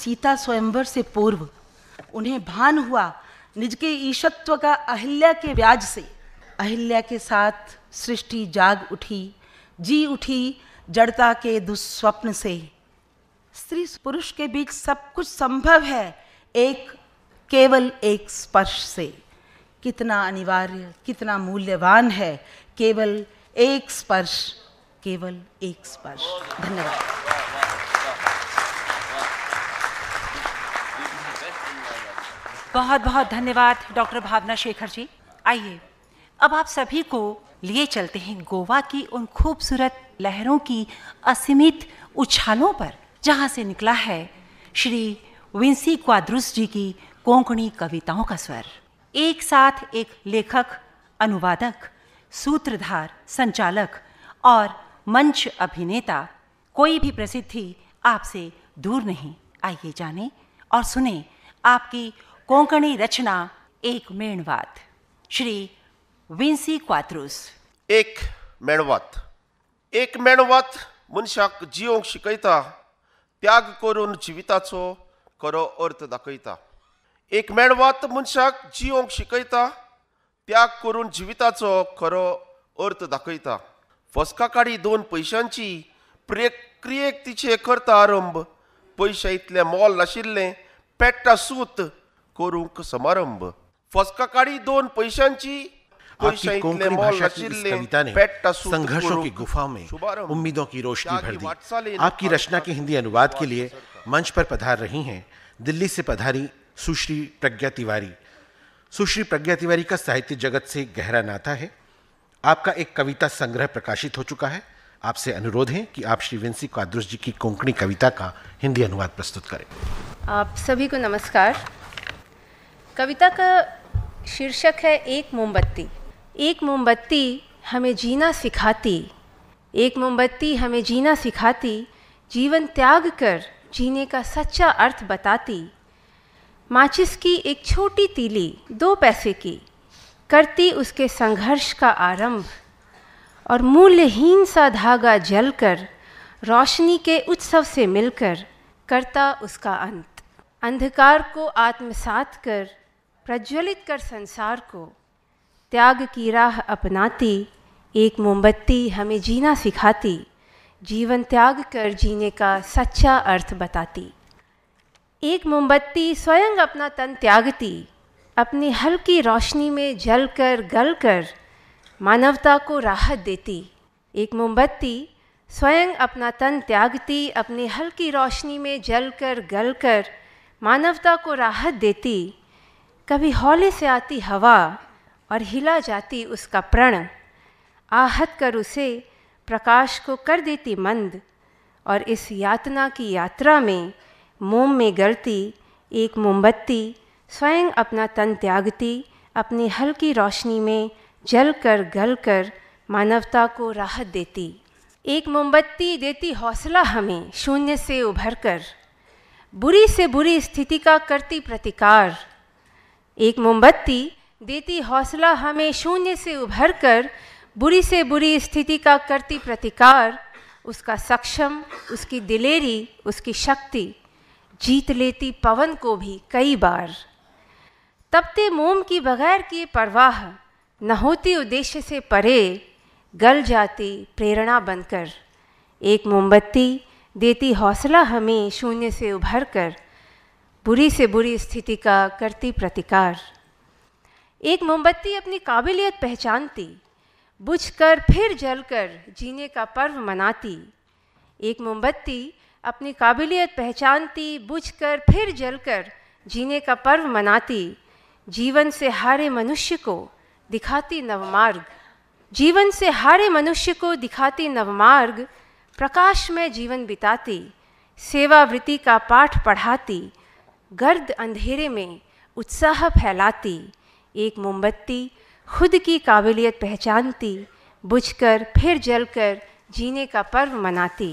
सीता स्वयंवर से पूर्व उन्हें भान हुआ निज के ईशत्व का अहिल्या के व्याज से अहिल्या के साथ सृष्टि जाग उठी जी उठी जड़ता के दुस्वप्न से स्त्री पुरुष के बीच सब कुछ संभव है एक केवल एक स्पर्श से कितना अनिवार्य कितना मूल्यवान है केवल एक स्पर्श केवल एक स्पर्श धन्यवाद बहुत बहुत धन्यवाद डॉक्टर भावना शेखर जी आइए अब आप सभी को लिए चलते हैं गोवा की उन खूबसूरत लहरों की असीमित उछालों पर जहाँ से निकला है श्री विंसी क्वाद्रुस जी की कोंकणी कविताओं का स्वर एक साथ एक लेखक अनुवादक सूत्रधार संचालक और मंच अभिनेता कोई भी प्रसिद्धि आपसे दूर नहीं आइए जाने और सुने आपकी कोंकणी रचना एक मेणवाद श्री विन्सी क्वात्रूस एक मेणवात एक मेणवात मनशाक जिवंक शिकयता त्याग करून जिविताचो खरो अर्थ दाखयता एक मेणवत मनशाक जिवंक शिकयता त्याग करून जिविताचो खरो अर्थ दाखयता काडी दोन पैशांची प्रक्रियेक तिचे करता आरंभ पैशा इतले मोल नाशिल्ले पेट्टा सूत करूंक समारंभ काडी दोन पैशांची आपकी कोंकणी भाषा की इस कविता ने संघर्षों की गुफाओं में उम्मीदों की रोशनी भर दी आपकी रचना के हिंदी अनुवाद के लिए मंच पर पधार रही हैं दिल्ली से पधारी सुश्री प्रज्ञा तिवारी सुश्री प्रज्ञा तिवारी का साहित्य जगत से गहरा नाता है आपका एक कविता संग्रह प्रकाशित हो चुका है आपसे अनुरोध है कि आप श्री विंसी कादुस जी की कोंकणी कविता का हिंदी अनुवाद प्रस्तुत करें आप सभी को नमस्कार कविता का शीर्षक है एक मोमबत्ती एक मोमबत्ती हमें जीना सिखाती एक मोमबत्ती हमें जीना सिखाती जीवन त्याग कर जीने का सच्चा अर्थ बताती माचिस की एक छोटी तीली दो पैसे की करती उसके संघर्ष का आरंभ और मूल्यहीन सा धागा जलकर रोशनी के उत्सव से मिलकर करता उसका अंत अंधकार को आत्मसात कर प्रज्वलित कर संसार को त्याग की राह अपनाती एक मोमबत्ती हमें जीना सिखाती जीवन त्याग कर जीने का सच्चा अर्थ बताती एक मोमबत्ती स्वयं अपना तन त्यागती अपनी हल्की रोशनी में जल कर गल कर मानवता को राहत देती एक मोमबत्ती स्वयं अपना तन त्यागती अपनी हल्की रोशनी में जल कर गल कर मानवता को राहत देती कभी हौले से आती हवा और हिला जाती उसका प्रण आहत कर उसे प्रकाश को कर देती मंद और इस यातना की यात्रा में मोम में गलती एक मोमबत्ती स्वयं अपना तन त्यागती अपनी हल्की रोशनी में जल कर गल कर मानवता को राहत देती एक मोमबत्ती देती हौसला हमें शून्य से उभर कर बुरी से बुरी स्थिति का करती प्रतिकार एक मोमबत्ती देती हौसला हमें शून्य से उभर कर बुरी से बुरी स्थिति का करती प्रतिकार उसका सक्षम उसकी दिलेरी उसकी शक्ति जीत लेती पवन को भी कई बार तपते मोम की बगैर की परवाह न होती उद्देश्य से परे गल जाती प्रेरणा बनकर एक मोमबत्ती देती हौसला हमें शून्य से उभर कर बुरी से बुरी स्थिति का करती प्रतिकार एक मोमबत्ती अपनी काबिलियत पहचानती बुझकर फिर जलकर जीने का पर्व मनाती एक मोमबत्ती अपनी काबिलियत पहचानती बुझकर फिर जलकर जीने का पर्व मनाती जीवन से हारे मनुष्य को दिखाती नवमार्ग जीवन से हारे मनुष्य को दिखाती नवमार्ग प्रकाश में जीवन बिताती सेवावृत्ति का पाठ पढ़ाती गर्द अंधेरे में उत्साह फैलाती एक मोमबत्ती खुद की काबिलियत पहचानती बुझकर फिर जलकर जीने का पर्व मनाती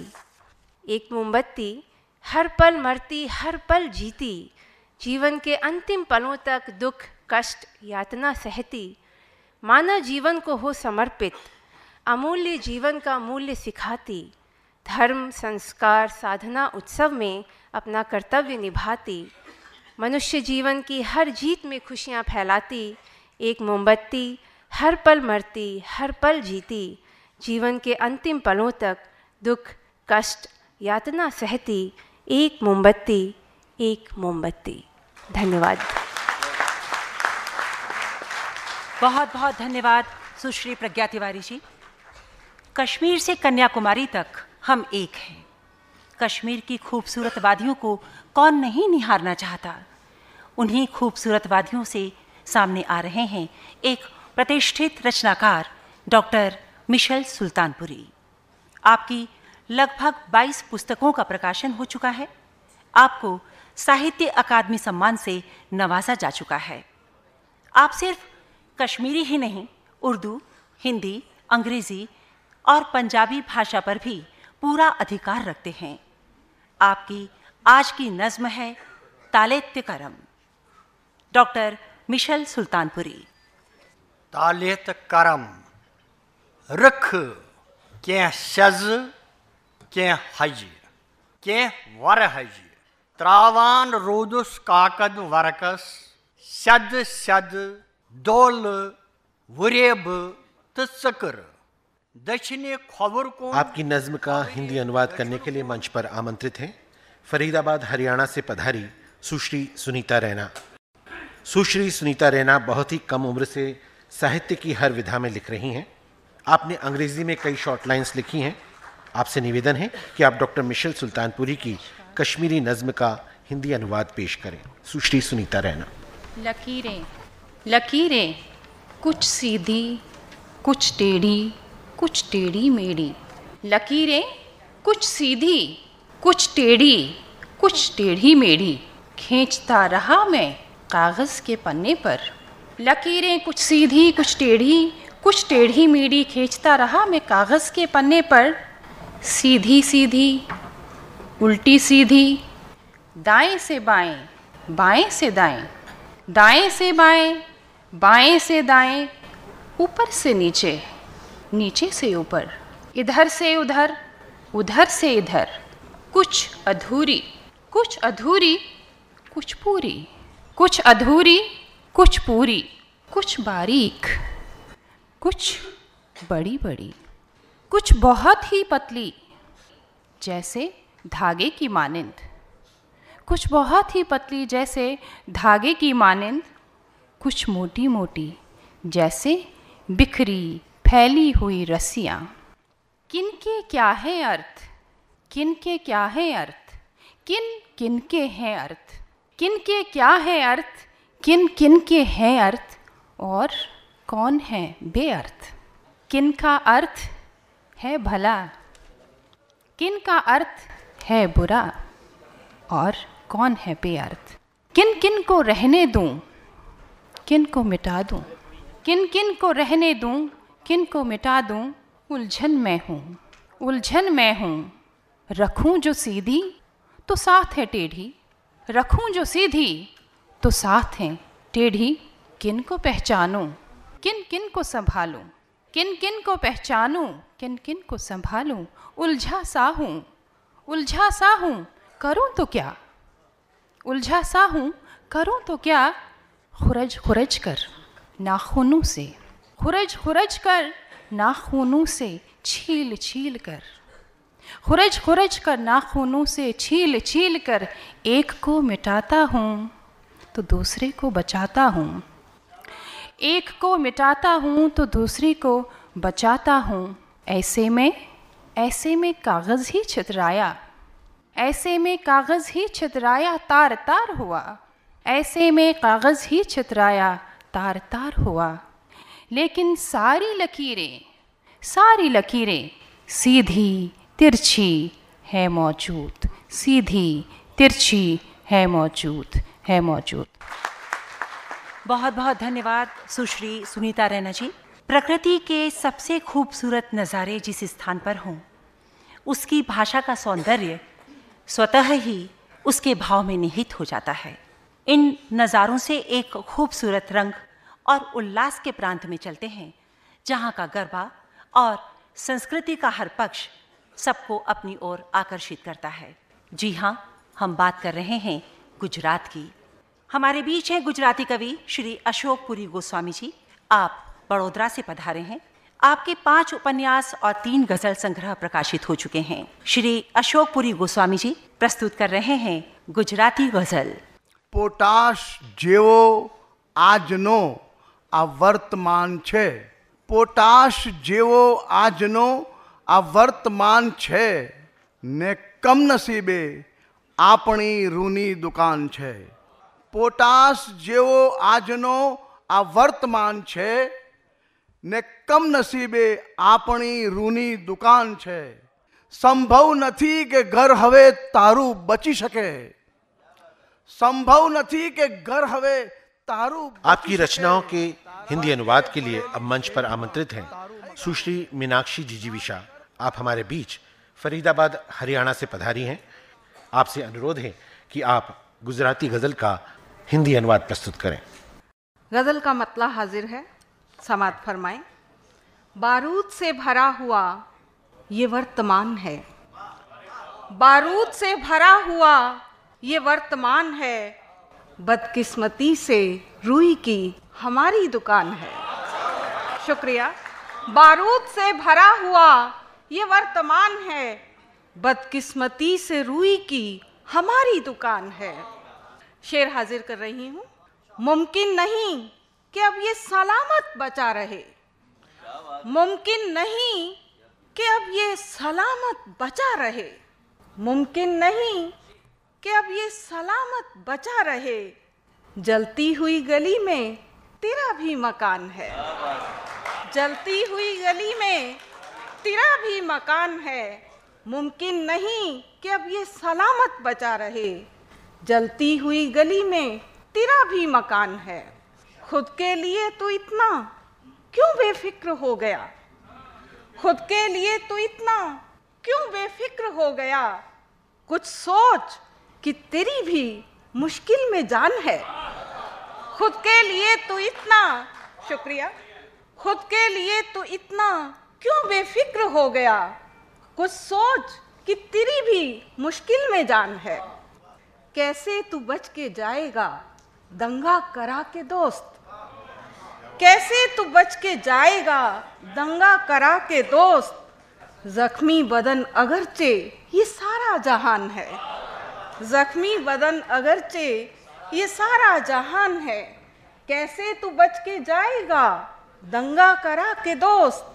एक मोमबत्ती हर पल मरती हर पल जीती जीवन के अंतिम पलों तक दुख कष्ट यातना सहती मानव जीवन को हो समर्पित अमूल्य जीवन का मूल्य सिखाती धर्म संस्कार साधना उत्सव में अपना कर्तव्य निभाती मनुष्य जीवन की हर जीत में खुशियाँ फैलाती एक मोमबत्ती हर पल मरती हर पल जीती जीवन के अंतिम पलों तक दुख कष्ट यातना सहती एक मोमबत्ती एक मोमबत्ती धन्यवाद बहुत बहुत धन्यवाद सुश्री प्रज्ञा तिवारी जी कश्मीर से कन्याकुमारी तक हम एक हैं कश्मीर की खूबसूरत वादियों को कौन नहीं निहारना चाहता उन्हीं खूबसूरत वादियों से सामने आ रहे हैं एक प्रतिष्ठित रचनाकार डॉक्टर मिशेल सुल्तानपुरी आपकी लगभग 22 पुस्तकों का प्रकाशन हो चुका है आपको साहित्य अकादमी सम्मान से नवाजा जा चुका है आप सिर्फ कश्मीरी ही नहीं उर्दू हिंदी अंग्रेज़ी और पंजाबी भाषा पर भी पूरा अधिकार रखते हैं आपकी आज की नज्म है तालेत्य करम डॉक्टर मिशल सुल्तानपुरी तालेत करम रख कें शज कें हज कें वर हज त्रावान रोदुस काकद वरकस सद सद दोल वुरेब तकर दक्षिणी खबर को आपकी नज्म का हिंदी अनुवाद करने के लिए मंच पर आमंत्रित हैं फरीदाबाद हरियाणा से पधारी सुश्री सुनीता रैना सुश्री सुनीता रैना बहुत ही कम उम्र से साहित्य की हर विधा में लिख रही हैं आपने अंग्रेजी में कई शॉर्ट लाइन्स लिखी हैं आपसे निवेदन है कि आप डॉक्टर मिशेल सुल्तानपुरी की कश्मीरी नज्म का हिंदी अनुवाद पेश करें सुश्री सुनीता रैना लकीरें लकीरें कुछ सीधी कुछ टेढ़ी कुछ टेढ़ी मेढ़ी लकीरें कुछ सीधी कुछ टेढ़ी कुछ टेढ़ी मेढ़ी खींचता रहा मैं कागज़ के पन्ने पर लकीरें कुछ सीधी कुछ टेढ़ी कुछ टेढ़ी मेढ़ी खींचता रहा मैं कागज़ के पन्ने पर सीधी सीधी उल्टी सीधी दाएं से बाएं बाएं से दाएं दाएं से बाएं बाएं से दाएं ऊपर से नीचे नीचे से ऊपर इधर से उधर उधर से इधर कुछ अधूरी कुछ अधूरी कुछ पूरी कुछ अधूरी कुछ पूरी कुछ बारीक कुछ बड़ी बड़ी कुछ बहुत ही पतली जैसे धागे की मानंद कुछ बहुत ही पतली जैसे धागे की मानंद कुछ मोटी मोटी जैसे बिखरी फैली हुई रस्सियाँ किनके क्या है अर्थ किन के क्या है अर्थ किन किन के हैं अर्थ किन के क्या है अर्थ किन किन के हैं अर्थ और कौन है बेअर्थ किन का अर्थ है भला किन का अर्थ है बुरा और कौन है बेअर्थ किन किन को रहने दूं किन को मिटा दूं किन किन को रहने दूं किन को मिटा दूं उलझन मैं हूँ उलझन मैं हूँ रखूं जो सीधी तो साथ है टेढ़ी रखूं जो सीधी तो साथ हैं टेढ़ी किन को पहचानूं किन किन को संभालूं किन किन को पहचानूं किन किन को संभालूं उलझा सा हूँ उलझा सा हूँ करूँ तो क्या उलझा सा हूँ करूँ तो क्या खुरज खुरज कर नाखूनों से खुरज खुरज कर नाखूनों से छील छील कर खुरज खुरज कर नाखूनों से छील छील कर एक को मिटाता हूँ तो दूसरे को बचाता हूँ एक को मिटाता हूँ तो दूसरे को बचाता हूँ ऐसे में ऐसे में कागज़ ही छितराया ऐसे में कागज़ ही छितराया तार तार हुआ ऐसे में कागज़ ही छितराया तार तार हुआ लेकिन सारी लकीरें सारी लकीरें सीधी तिरछी है मौजूद सीधी तिरछी है मौजूद है मौजूद बहुत बहुत धन्यवाद सुश्री सुनीता रैना जी प्रकृति के सबसे खूबसूरत नज़ारे जिस स्थान पर हों उसकी भाषा का सौंदर्य स्वतः ही उसके भाव में निहित हो जाता है इन नज़ारों से एक खूबसूरत रंग और उल्लास के प्रांत में चलते हैं जहाँ का गरबा और संस्कृति का हर पक्ष सबको अपनी ओर आकर्षित करता है जी हाँ हम बात कर रहे हैं गुजरात की हमारे बीच हैं गुजराती कवि श्री अशोक पुरी गोस्वामी जी आप बड़ोदरा से पधारे हैं आपके पांच उपन्यास और तीन गजल संग्रह प्रकाशित हो चुके हैं श्री अशोक पुरी गोस्वामी जी प्रस्तुत कर रहे हैं गुजराती गजल પોટાશ જેવો આજનો આ વર્તમાન છે પોટાશ જેવો આજનો આ વર્તમાન છે ને કમ નસીબે આપણી રૂની દુકાન છે પોટાશ જેવો આજનો આ વર્તમાન છે ને કમ નસીબે આપણી રૂની દુકાન છે સંભવ નથી કે ઘર હવે તારું બચી શકે સંભવ નથી કે ઘર હવે તારું આપની રચનાઓ કે હિન્દી અનુવાદ કે liye ab manch par aamantrit hain Sushri Minakshi ji ji visha आप हमारे बीच फरीदाबाद हरियाणा से पधारी हैं आपसे अनुरोध है कि आप गुजराती गज़ल का हिंदी अनुवाद प्रस्तुत करें गज़ल का मतला हाजिर है समाध फरमाए बारूद से भरा हुआ ये वर्तमान है बारूद से भरा हुआ ये वर्तमान है बदकिस्मती से रूई की हमारी दुकान है शुक्रिया बारूद से भरा हुआ ये वर्तमान है बदकिस्मती से रूई की हमारी दुकान है शेर हाजिर कर रही हूँ मुमकिन नहीं कि अब ये सलामत बचा रहे मुमकिन नहीं कि अब ये सलामत बचा रहे मुमकिन नहीं कि अब ये सलामत बचा रहे जलती हुई गली में तेरा भी मकान है जलती हुई गली में तेरा भी मकान है मुमकिन नहीं कि अब ये सलामत बचा रहे जलती हुई गली में तेरा भी मकान है खुद के लिए तो इतना क्यों बेफिक्र हो गया खुद के लिए तो इतना क्यों बेफिक्र हो गया कुछ सोच कि तेरी भी मुश्किल में जान है खुद के लिए तो इतना शुक्रिया खुद के लिए तो इतना क्यों बेफिक्र हो गया कुछ सोच कि तेरी भी मुश्किल में जान है कैसे तू बच के जाएगा दंगा करा के दोस्त कैसे तू बच के जाएगा दंगा करा के दोस्त जख्मी बदन अगरचे ये सारा जहान है जख्मी बदन अगरचे ये सारा जहान है कैसे तू बच के जाएगा दंगा करा के दोस्त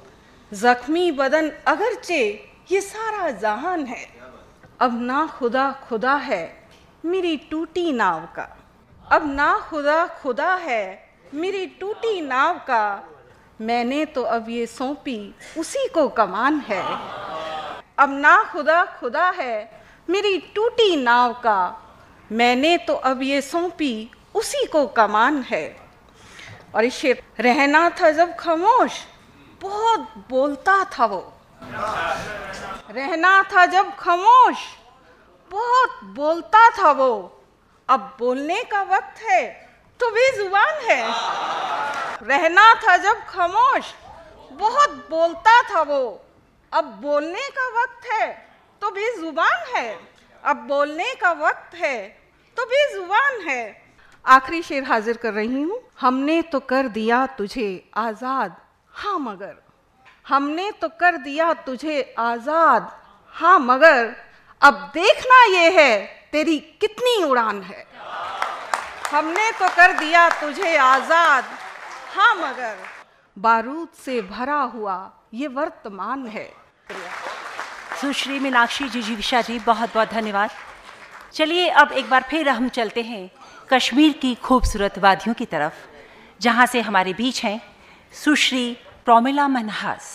जख्मी बदन अगरचे ये सारा जहान है अब ना खुदा खुदा है मेरी टूटी नाव का अब ना खुदा खुदा है मेरी टूटी नाव का मैंने तो अब ये सौंपी उसी को कमान है अब ना खुदा खुदा है मेरी टूटी नाव का मैंने तो अब ये सौंपी उसी को कमान है और इसे रहना था जब खामोश बहुत बोलता था वो रहना था जब खामोश बहुत बोलता था वो अब बोलने का वक्त है तो भी जुबान है रहना था जब खामोश बहुत बोलता था वो अब बोलने का वक्त है तो भी जुबान है अब बोलने का वक्त है तो भी जुबान है आखिरी शेर हाजिर कर रही हूँ हमने तो कर दिया तुझे आज़ाद हाँ मगर हमने तो कर दिया तुझे आज़ाद हाँ मगर अब देखना ये है तेरी कितनी उड़ान है हमने तो कर दिया तुझे आज़ाद हाँ मगर बारूद से भरा हुआ ये वर्तमान है सुश्री मीनाक्षी जी जीविशा जी बहुत बहुत धन्यवाद चलिए अब एक बार फिर हम चलते हैं कश्मीर की खूबसूरत वादियों की तरफ जहाँ से हमारे बीच हैं सुश्री प्रोमिला मनहास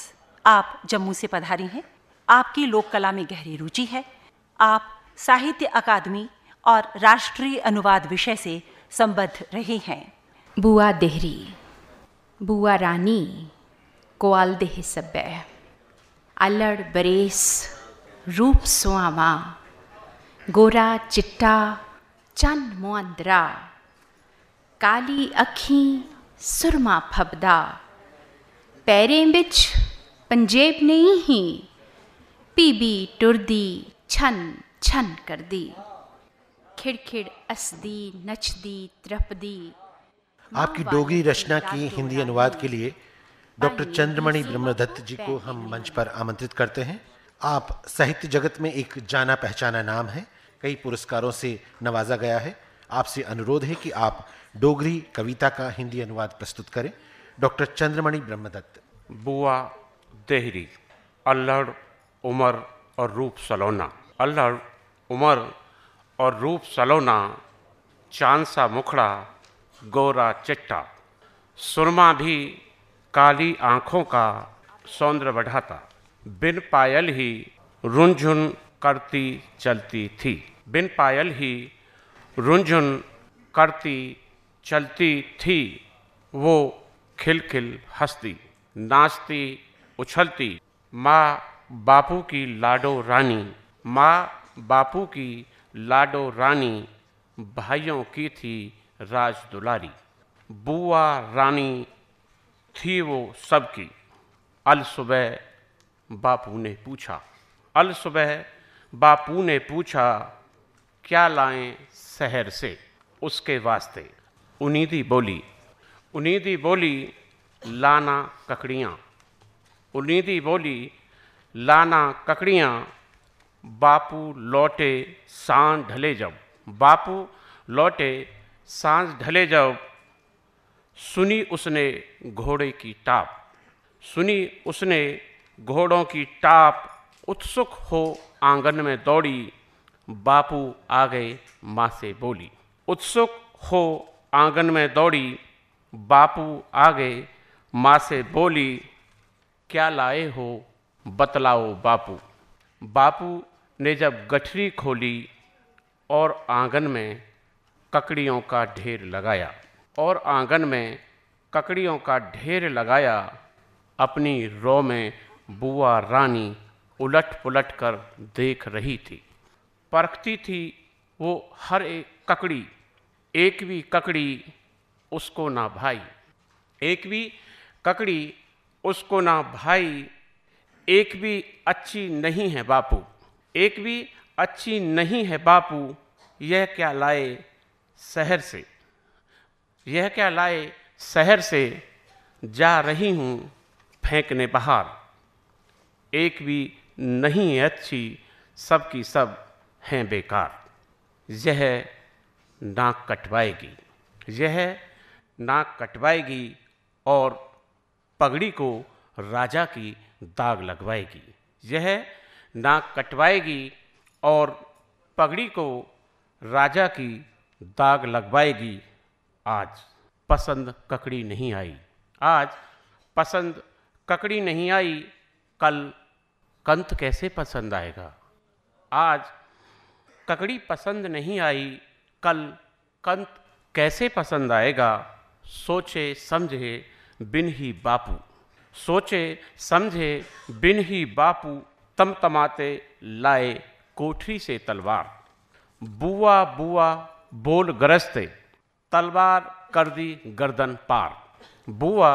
आप जम्मू से पधारी हैं आपकी लोक कला में गहरी रुचि है आप साहित्य अकादमी और राष्ट्रीय अनुवाद विषय से संबद्ध रही हैं बुआ देहरी बुआ रानी कोआल देह सब्य अलड़ बरेस रूप सुआवा गोरा चिट्टा चन मुआंदरा काली अखी सुरमा फबदा ਪੈਰੇ ਵਿੱਚ ਪੰਜੇਬ ਨਹੀਂ ਹੀ ਪੀਬੀ ਟੁਰਦੀ ਛਨ ਛਨ ਕਰਦੀ खिड़खिड़ असदी नचदी त्रपदी आपकी डोगरी रचना की हिंदी अनुवाद के लिए डॉक्टर चंद्रमणि ब्रह्मदत्त जी को हम मंच पर आमंत्रित करते हैं आप साहित्य जगत में एक जाना पहचाना नाम है कई पुरस्कारों से नवाजा गया है आपसे अनुरोध है कि आप डोगरी कविता का हिंदी अनुवाद प्रस्तुत करें डॉक्टर चंद्रमणि ब्रह्मदत्त बुआ देहरी अल्लड़ उमर और रूप सलोना अल्लड़ उमर और रूप सलोना चांसा मुखड़ा गोरा चिट्टा सुरमा भी काली आँखों का सौंदर्य बढ़ाता बिन पायल ही रुंझुन करती चलती थी बिन पायल ही रुंझुन करती चलती थी वो खिलखिल हंसती नाचती उछलती माँ बापू की लाडो रानी माँ बापू की लाडो रानी भाइयों की थी राज दुलारी बुआ रानी थी वो सबकी अल सुबह बापू ने पूछा अल सुबह बापू ने पूछा क्या लाएं शहर से उसके वास्ते उनीदी बोली उनीदी बोली लाना ककड़ियाँ उनीदी बोली लाना ककड़ियाँ बापू लौटे सांझ ढले जब बापू लौटे सांझ ढले जब सुनी उसने घोड़े की टाप सुनी उसने घोड़ों की टाप उत्सुक हो आंगन में दौड़ी बापू आ गए माँ से बोली उत्सुक हो आंगन में दौड़ी बापू आ गए माँ से बोली क्या लाए हो बतलाओ बापू बापू ने जब गठरी खोली और आंगन में ककड़ियों का ढेर लगाया और आंगन में ककड़ियों का ढेर लगाया अपनी रो में बुआ रानी उलट पुलट कर देख रही थी परखती थी वो हर एक ककड़ी एक भी ककड़ी उसको ना भाई एक भी ककड़ी उसको ना भाई एक भी अच्छी नहीं है बापू एक भी अच्छी नहीं है बापू यह क्या लाए शहर से यह क्या लाए शहर से जा रही हूँ फेंकने बाहर एक भी नहीं है अच्छी सब की सब हैं बेकार यह नाक कटवाएगी यह नाक कटवाएगी और पगड़ी को राजा की दाग लगवाएगी यह नाक कटवाएगी और पगड़ी को राजा की दाग लगवाएगी आज पसंद ककड़ी नहीं आई आज पसंद ककड़ी नहीं आई कल कंत कैसे पसंद आएगा आज ककड़ी पसंद नहीं आई कल कंत कैसे पसंद आएगा सोचे समझे बिन ही बापू सोचे समझे बिन ही बापू तम तमाते लाए कोठरी से तलवार बुआ बुआ बोल गरजते तलवार कर दी गर्दन पार बुआ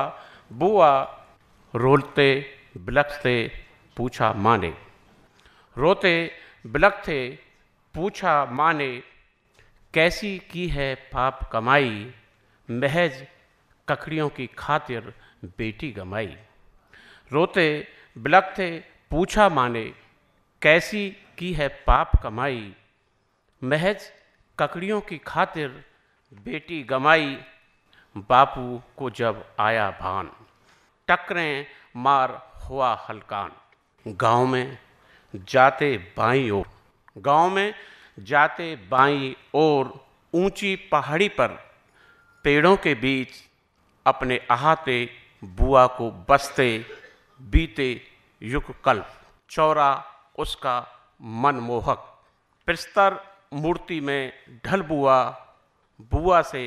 बुआ रोलते बिलखते पूछा माने रोते बिलखते पूछा माने कैसी की है पाप कमाई महज ककड़ियों की खातिर बेटी गमाई रोते बिलखते पूछा माने कैसी की है पाप कमाई महज ककड़ियों की खातिर बेटी गमाई बापू को जब आया भान टकरें मार हुआ हलकान गांव में जाते बाई ओर गांव में जाते बाई और ऊंची पहाड़ी पर पेड़ों के बीच अपने अहाते बुआ को बसते बीते युग कल्प चौरा उसका मनमोहक प्रस्तर मूर्ति में ढल बुआ बुआ से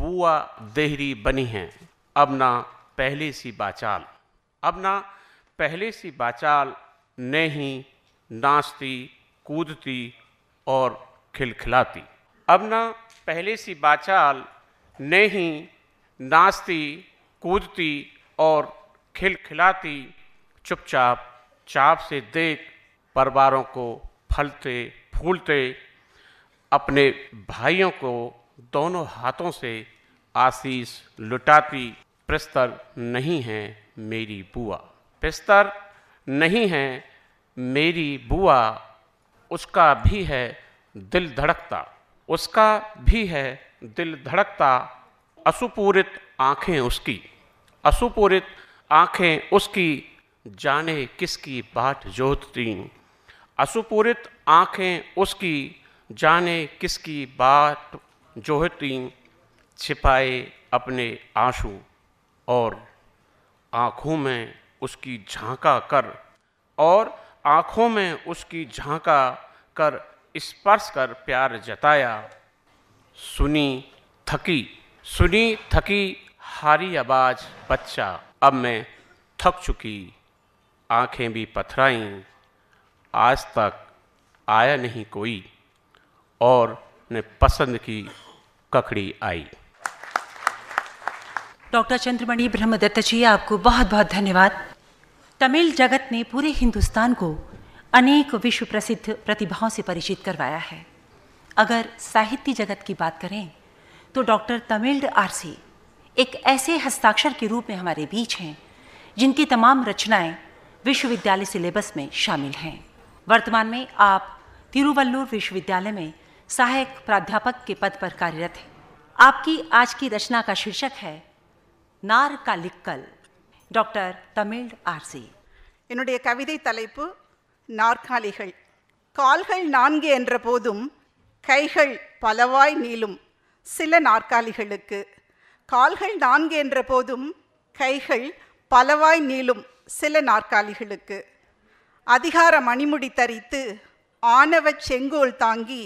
बुआ देहरी बनी है अब ना पहले सी बाचाल अब ना पहले सी बाचाल ने ही नाचती कूदती और खिलखिलाती अब ना पहले सी बाचाल नहीं नाचती कूदती और खिलखिलाती चुपचाप चाप से देख परिवारों को फलते फूलते अपने भाइयों को दोनों हाथों से आशीष लुटाती पिस्तर नहीं है मेरी बुआ पिस्तर नहीं है मेरी बुआ उसका भी है दिल धड़कता उसका भी है दिल धड़कता असुपूरित आँखें उसकी असुपूरित आँखें उसकी जाने किसकी बाट जोतती असुपूरित आँखें उसकी जाने किसकी बाट जोहती छिपाए अपने आंसू और आँखों में उसकी झांका कर और आँखों में उसकी झांका कर स्पर्श कर प्यार जताया सुनी थकी सुनी थकी हारी आवाज बच्चा अब मैं थक चुकी आंखें भी पथराई आज तक आया नहीं कोई और ने पसंद की ककड़ी आई डॉक्टर चंद्रमणि ब्रह्मदत्त जी आपको बहुत बहुत धन्यवाद तमिल जगत ने पूरे हिंदुस्तान को अनेक विश्व प्रसिद्ध प्रतिभाओं से परिचित करवाया है अगर साहित्य जगत की बात करें तो डॉक्टर तमिल्ड आरसी एक ऐसे हस्ताक्षर के रूप में हमारे बीच हैं जिनकी तमाम रचनाएं विश्वविद्यालय सिलेबस में शामिल हैं वर्तमान में आप तिरुवल्लूर विश्वविद्यालय में सहायक प्राध्यापक के पद पर कार्यरत हैं आपकी आज की रचना का शीर्षक है नार का लिक्कल डॉक्टर तमिल्ड आरसी என்னுடைய கவிதை தலைப்பு நாற்காலிகள் கால்கள் நான்கு என்ற போதும் கைகள் பலவாய் நீளும் சில நாற்காலிகளுக்கு கால்கள் நான்கு என்ற போதும் கைகள் பலவாய் நீளும் சில நாற்காலிகளுக்கு அதிகார மணிமுடி தரித்து ஆணவ செங்கோல் तांगी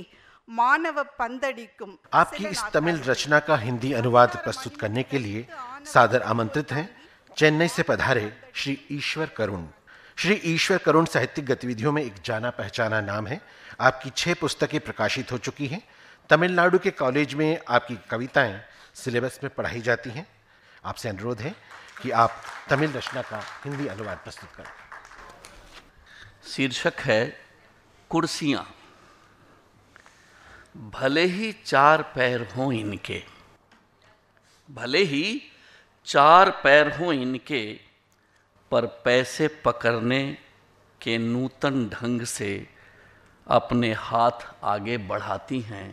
मानव पंदड़िकुम आपकी इस तमिल रचना का हिंदी अनुवाद प्रस्तुत करने के लिए सादर आमंत्रित हैं चेन्नई से पधारे श्री ईश्वर करुण श्री ईश्वर करुण साहित्यिक गतिविधियों में एक जाना पहचाना नाम है आपकी छः पुस्तकें प्रकाशित हो चुकी हैं तमिलनाडु के कॉलेज में आपकी कविताएं सिलेबस में पढ़ाई जाती हैं आपसे अनुरोध है कि आप तमिल रचना का हिंदी अनुवाद प्रस्तुत करें शीर्षक है कुर्सियां भले ही चार पैर हों इनके भले ही चार पैर हों इनके पर पैसे पकड़ने के नूतन ढंग से अपने हाथ आगे बढ़ाती हैं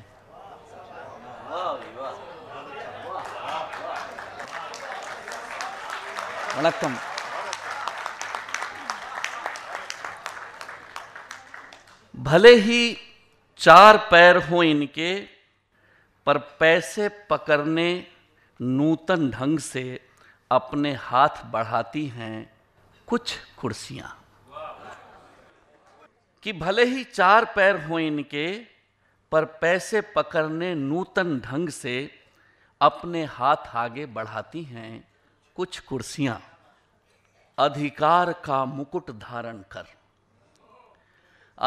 வணக்கம் भले ही चार पैर हों इनके पर पैसे पकड़ने नूतन ढंग से अपने हाथ बढ़ाती हैं कुछ कुर्सियाँ कि भले ही चार पैर हों इनके पर पैसे पकड़ने नूतन ढंग से अपने हाथ आगे बढ़ाती हैं कुछ कुर्सियां अधिकार का मुकुट धारण कर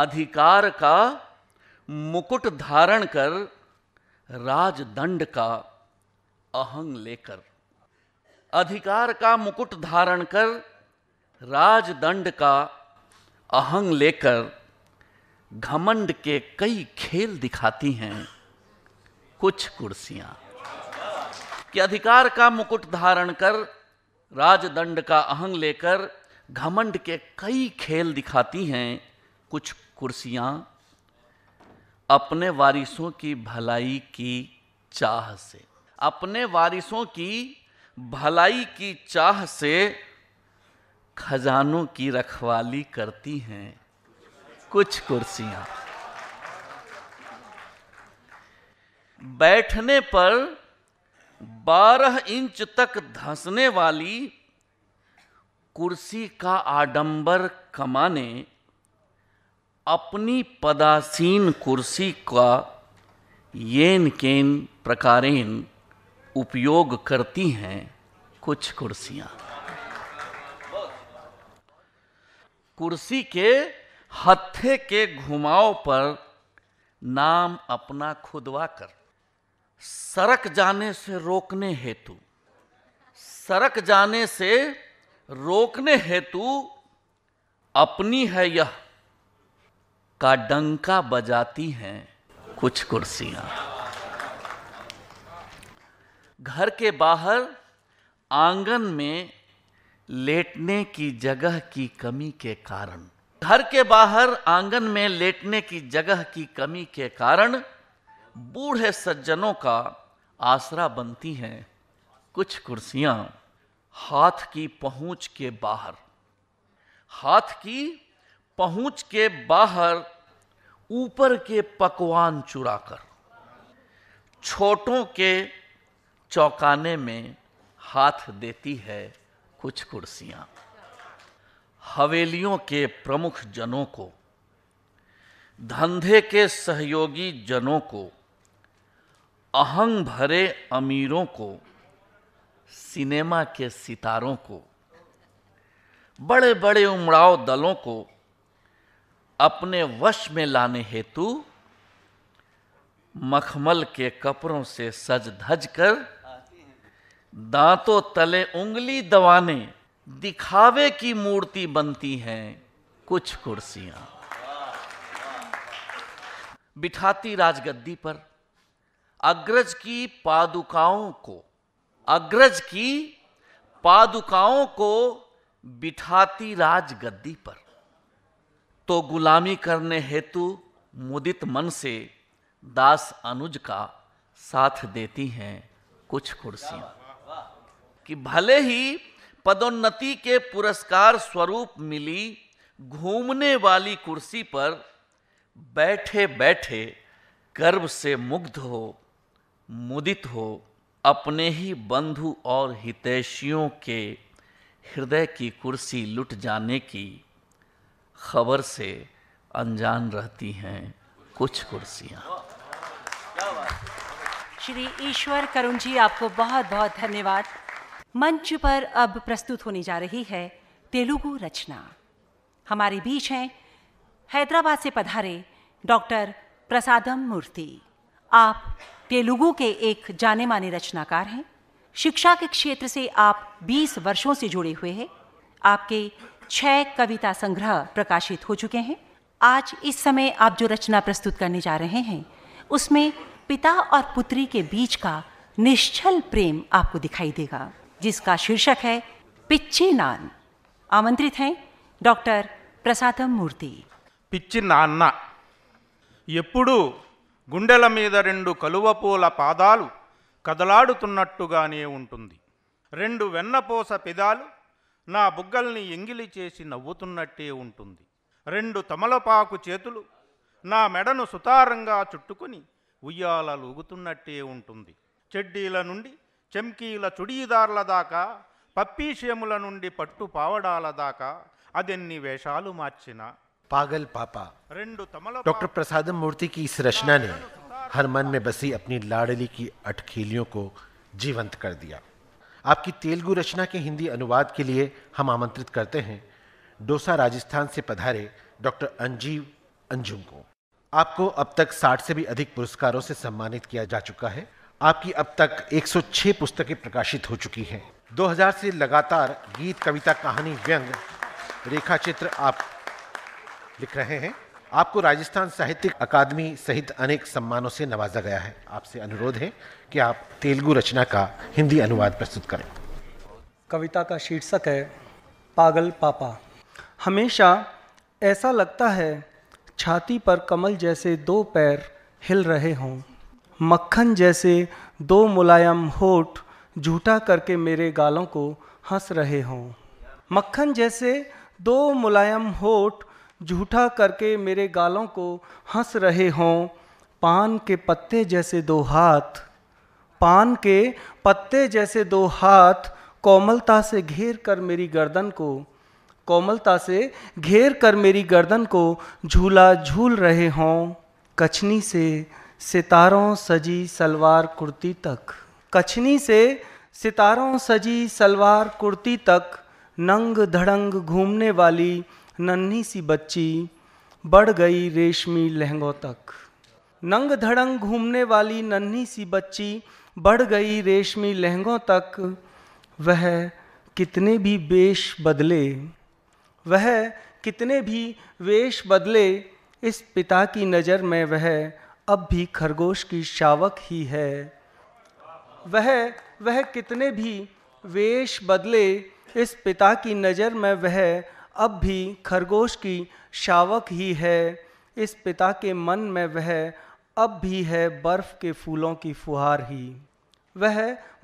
अधिकार का मुकुट धारण कर राजदंड का अहंग लेकर अधिकार का मुकुट धारण कर राजदंड का अहंग लेकर घमंड के कई खेल दिखाती हैं कुछ कुर्सियां कि अधिकार का मुकुट धारण कर राजदंड का अहंग लेकर घमंड के कई खेल दिखाती हैं कुछ कुर्सियां अपने वारिसों की भलाई की चाह से अपने वारिसों की भलाई की चाह से खजानों की रखवाली करती हैं कुछ कुर्सियां बैठने पर 12 इंच तक धंसने वाली कुर्सी का आडंबर कमाने अपनी पदासीन कुर्सी का येन केन प्रकारेन उपयोग करती हैं कुछ कुर्सियां कुर्सी के हथे के घुमाव पर नाम अपना खुदवा कर सरक जाने से रोकने हेतु सरक जाने से रोकने हेतु अपनी है यह का डंका बजाती हैं कुछ कुर्सियां घर के बाहर आंगन में लेटने की जगह की कमी के कारण घर के बाहर आंगन में लेटने की जगह की कमी के कारण बूढ़े सज्जनों का आसरा बनती हैं कुछ कुर्सियां हाथ की पहुंच के बाहर हाथ की पहुंच के बाहर ऊपर के पकवान चुराकर छोटों के चौकाने में हाथ देती है कुछ कुर्सियां हवेलियों के प्रमुख जनों को धंधे के सहयोगी जनों को अहंग भरे अमीरों को सिनेमा के सितारों को बड़े बड़े उमड़ाव दलों को अपने वश में लाने हेतु मखमल के कपड़ों से सज धज कर दांतों तले उंगली दबाने दिखावे की मूर्ति बनती हैं कुछ कुर्सियां बिठाती राजगद्दी पर अग्रज की पादुकाओं को अग्रज की पादुकाओं को बिठाती राजगद्दी पर तो गुलामी करने हेतु मुदित मन से दास अनुज का साथ देती हैं कुछ कुर्सियां कि भले ही पदोन्नति के पुरस्कार स्वरूप मिली घूमने वाली कुर्सी पर बैठे बैठे गर्व से मुग्ध हो मुदित हो अपने ही बंधु और हितैषियों के हृदय की कुर्सी लुट जाने की खबर से अनजान रहती हैं कुछ कुर्सियाँ श्री ईश्वर करुण जी आपको बहुत बहुत धन्यवाद मंच पर अब प्रस्तुत होने जा रही है तेलुगु रचना हमारे बीच हैं हैदराबाद से पधारे डॉक्टर प्रसादम मूर्ति आप तेलुगु के एक जाने माने रचनाकार हैं शिक्षा के क्षेत्र से आप 20 वर्षों से जुड़े हुए हैं आपके छह कविता संग्रह प्रकाशित हो चुके हैं आज इस समय आप जो रचना प्रस्तुत करने जा रहे हैं उसमें पिता और पुत्री के बीच का निश्चल प्रेम आपको दिखाई देगा जिसका शीर्षक है पिच्ची नान आमंत्रित हैं डॉक्टर ప్రసాదం మూర్తి పిచ్చి నాన్న ఎప్పుడూ గుండెల మీద రెండు కలువపూల పాదాలు కదలాడుతున్నట్టుగానే ఉంటుంది రెండు వెన్నపోస పెదాలు నా బుగ్గల్ని ఎంగిలి చేసి నవ్వుతున్నట్టే ఉంటుంది రెండు తమలపాకు చేతులు నా మెడను సుతారంగా చుట్టుకుని ఉయ్యాల ఉయ్యాలలుగుతున్నట్టే ఉంటుంది చెడ్డీల నుండి चमकील చుడీదార్ల దాకా పప్పీషయముల నుండి పట్టు పావడాల पागल पापा डॉक्टर प्रसाद मूर्ति की इस रचना ने हर मन में बसी अपनी लाडली की अटखेलियों को जीवंत कर दिया आपकी तेलुगु रचना के हिंदी अनुवाद के लिए हम आमंत्रित करते हैं डोसा राजस्थान से पधारे डॉक्टर अंजीव अंजुम को आपको अब तक साठ से भी अधिक पुरस्कारों से सम्मानित किया जा चुका है आपकी अब तक 106 पुस्तकें प्रकाशित हो चुकी हैं 2000 से लगातार गीत कविता कहानी व्यंग रेखा चित्र आप लिख रहे हैं आपको राजस्थान साहित्य अकादमी सहित अनेक सम्मानों से नवाजा गया है आपसे अनुरोध है कि आप तेलुगु रचना का हिंदी अनुवाद प्रस्तुत करें कविता का शीर्षक है पागल पापा हमेशा ऐसा लगता है छाती पर कमल जैसे दो पैर हिल रहे हों मक्खन जैसे दो मुलायम होठ झूठा करके मेरे गालों को हंस रहे हों मक्खन जैसे दो मुलायम होठ झूठा करके मेरे गालों को हंस रहे हों पान के पत्ते जैसे दो हाथ पान के पत्ते जैसे दो हाथ कोमलता से घेर कर मेरी गर्दन को कोमलता से घेर कर मेरी गर्दन को झूला झूल रहे हों कछनी से सितारों सजी सलवार कुर्ती तक कछनी से सितारों सजी सलवार कुर्ती तक नंग धड़ंग घूमने वाली नन्ही सी बच्ची बढ़ गई रेशमी लहंगों तक नंग धड़ंग घूमने वाली नन्ही सी बच्ची बढ़ गई रेशमी लहंगों तक वह कितने भी वेश बदले वह कितने भी वेश बदले इस पिता की नज़र में वह अब भी खरगोश की शावक ही है वह वह कितने भी वेश बदले इस पिता की नज़र में वह अब भी खरगोश की शावक ही है इस पिता के मन में वह अब भी है बर्फ़ के फूलों की फुहार ही वह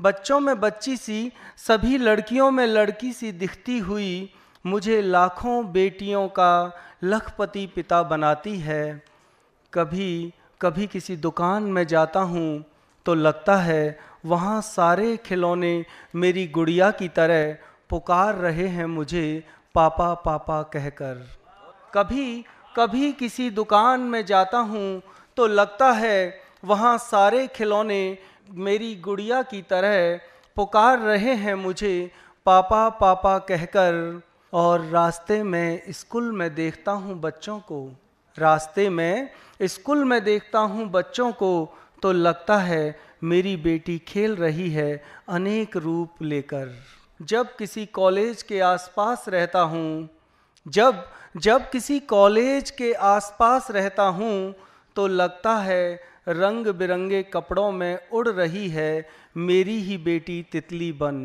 बच्चों में बच्ची सी सभी लड़कियों में लड़की सी दिखती हुई मुझे लाखों बेटियों का लखपति पिता बनाती है कभी कभी किसी दुकान में जाता हूँ तो लगता है वहाँ सारे खिलौने मेरी गुड़िया की तरह पुकार रहे हैं मुझे पापा पापा कहकर कभी कभी किसी दुकान में जाता हूँ तो लगता है वहाँ सारे खिलौने मेरी गुड़िया की तरह पुकार रहे हैं मुझे पापा पापा कहकर और रास्ते में स्कूल में देखता हूँ बच्चों को रास्ते में स्कूल में देखता हूँ बच्चों को तो लगता है मेरी बेटी खेल रही है अनेक रूप लेकर जब किसी कॉलेज के आसपास रहता हूँ जब जब किसी कॉलेज के आसपास रहता हूँ तो लगता है रंग बिरंगे कपड़ों में उड़ रही है मेरी ही बेटी तितली बन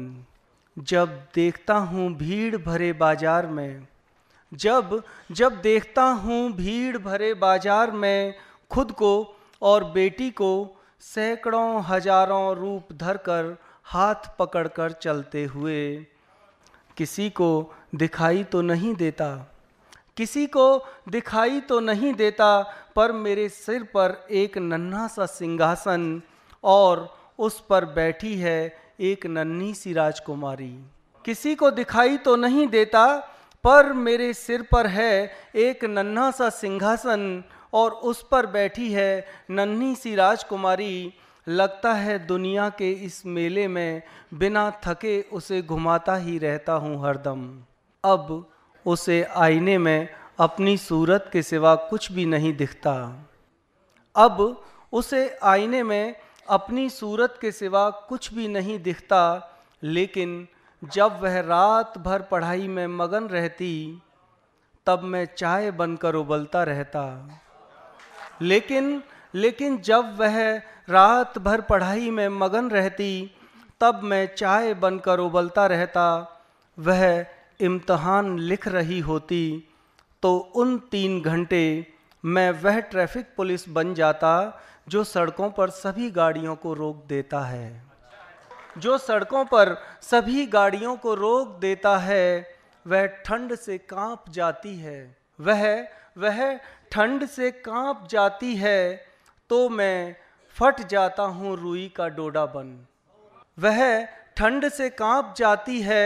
जब देखता हूँ भीड़ भरे बाजार में जब जब देखता हूँ भीड़ भरे बाजार में खुद को और बेटी को सैकड़ों हजारों रूप धरकर हाथ पकड़कर चलते हुए किसी को दिखाई तो नहीं देता किसी को दिखाई तो नहीं देता पर मेरे सिर पर एक नन्हा सा सिंहासन और उस पर बैठी है एक नन्ही सी राजकुमारी किसी को दिखाई तो नहीं देता पर मेरे सिर पर है एक नन्हा सा सिंहासन और उस पर बैठी है नन्ही सी राजकुमारी लगता है दुनिया के इस मेले में बिना थके उसे घुमाता ही रहता हूँ हरदम अब उसे आईने में अपनी सूरत के सिवा कुछ भी नहीं दिखता अब उसे आईने में अपनी सूरत के सिवा कुछ भी नहीं दिखता लेकिन जब वह रात भर पढ़ाई में मगन रहती तब मैं चाय बनकर उबलता रहता लेकिन लेकिन जब वह रात भर पढ़ाई में मगन रहती तब मैं चाय बनकर उबलता रहता वह इम्तहान लिख रही होती तो उन तीन घंटे मैं वह ट्रैफिक पुलिस बन जाता जो सड़कों पर सभी गाड़ियों को रोक देता है जो सड़कों पर सभी गाड़ियों को रोक देता है वह ठंड से कांप जाती है वह वह ठंड से कांप जाती है तो मैं फट जाता हूँ रुई का डोडा बन वह ठंड से कांप जाती है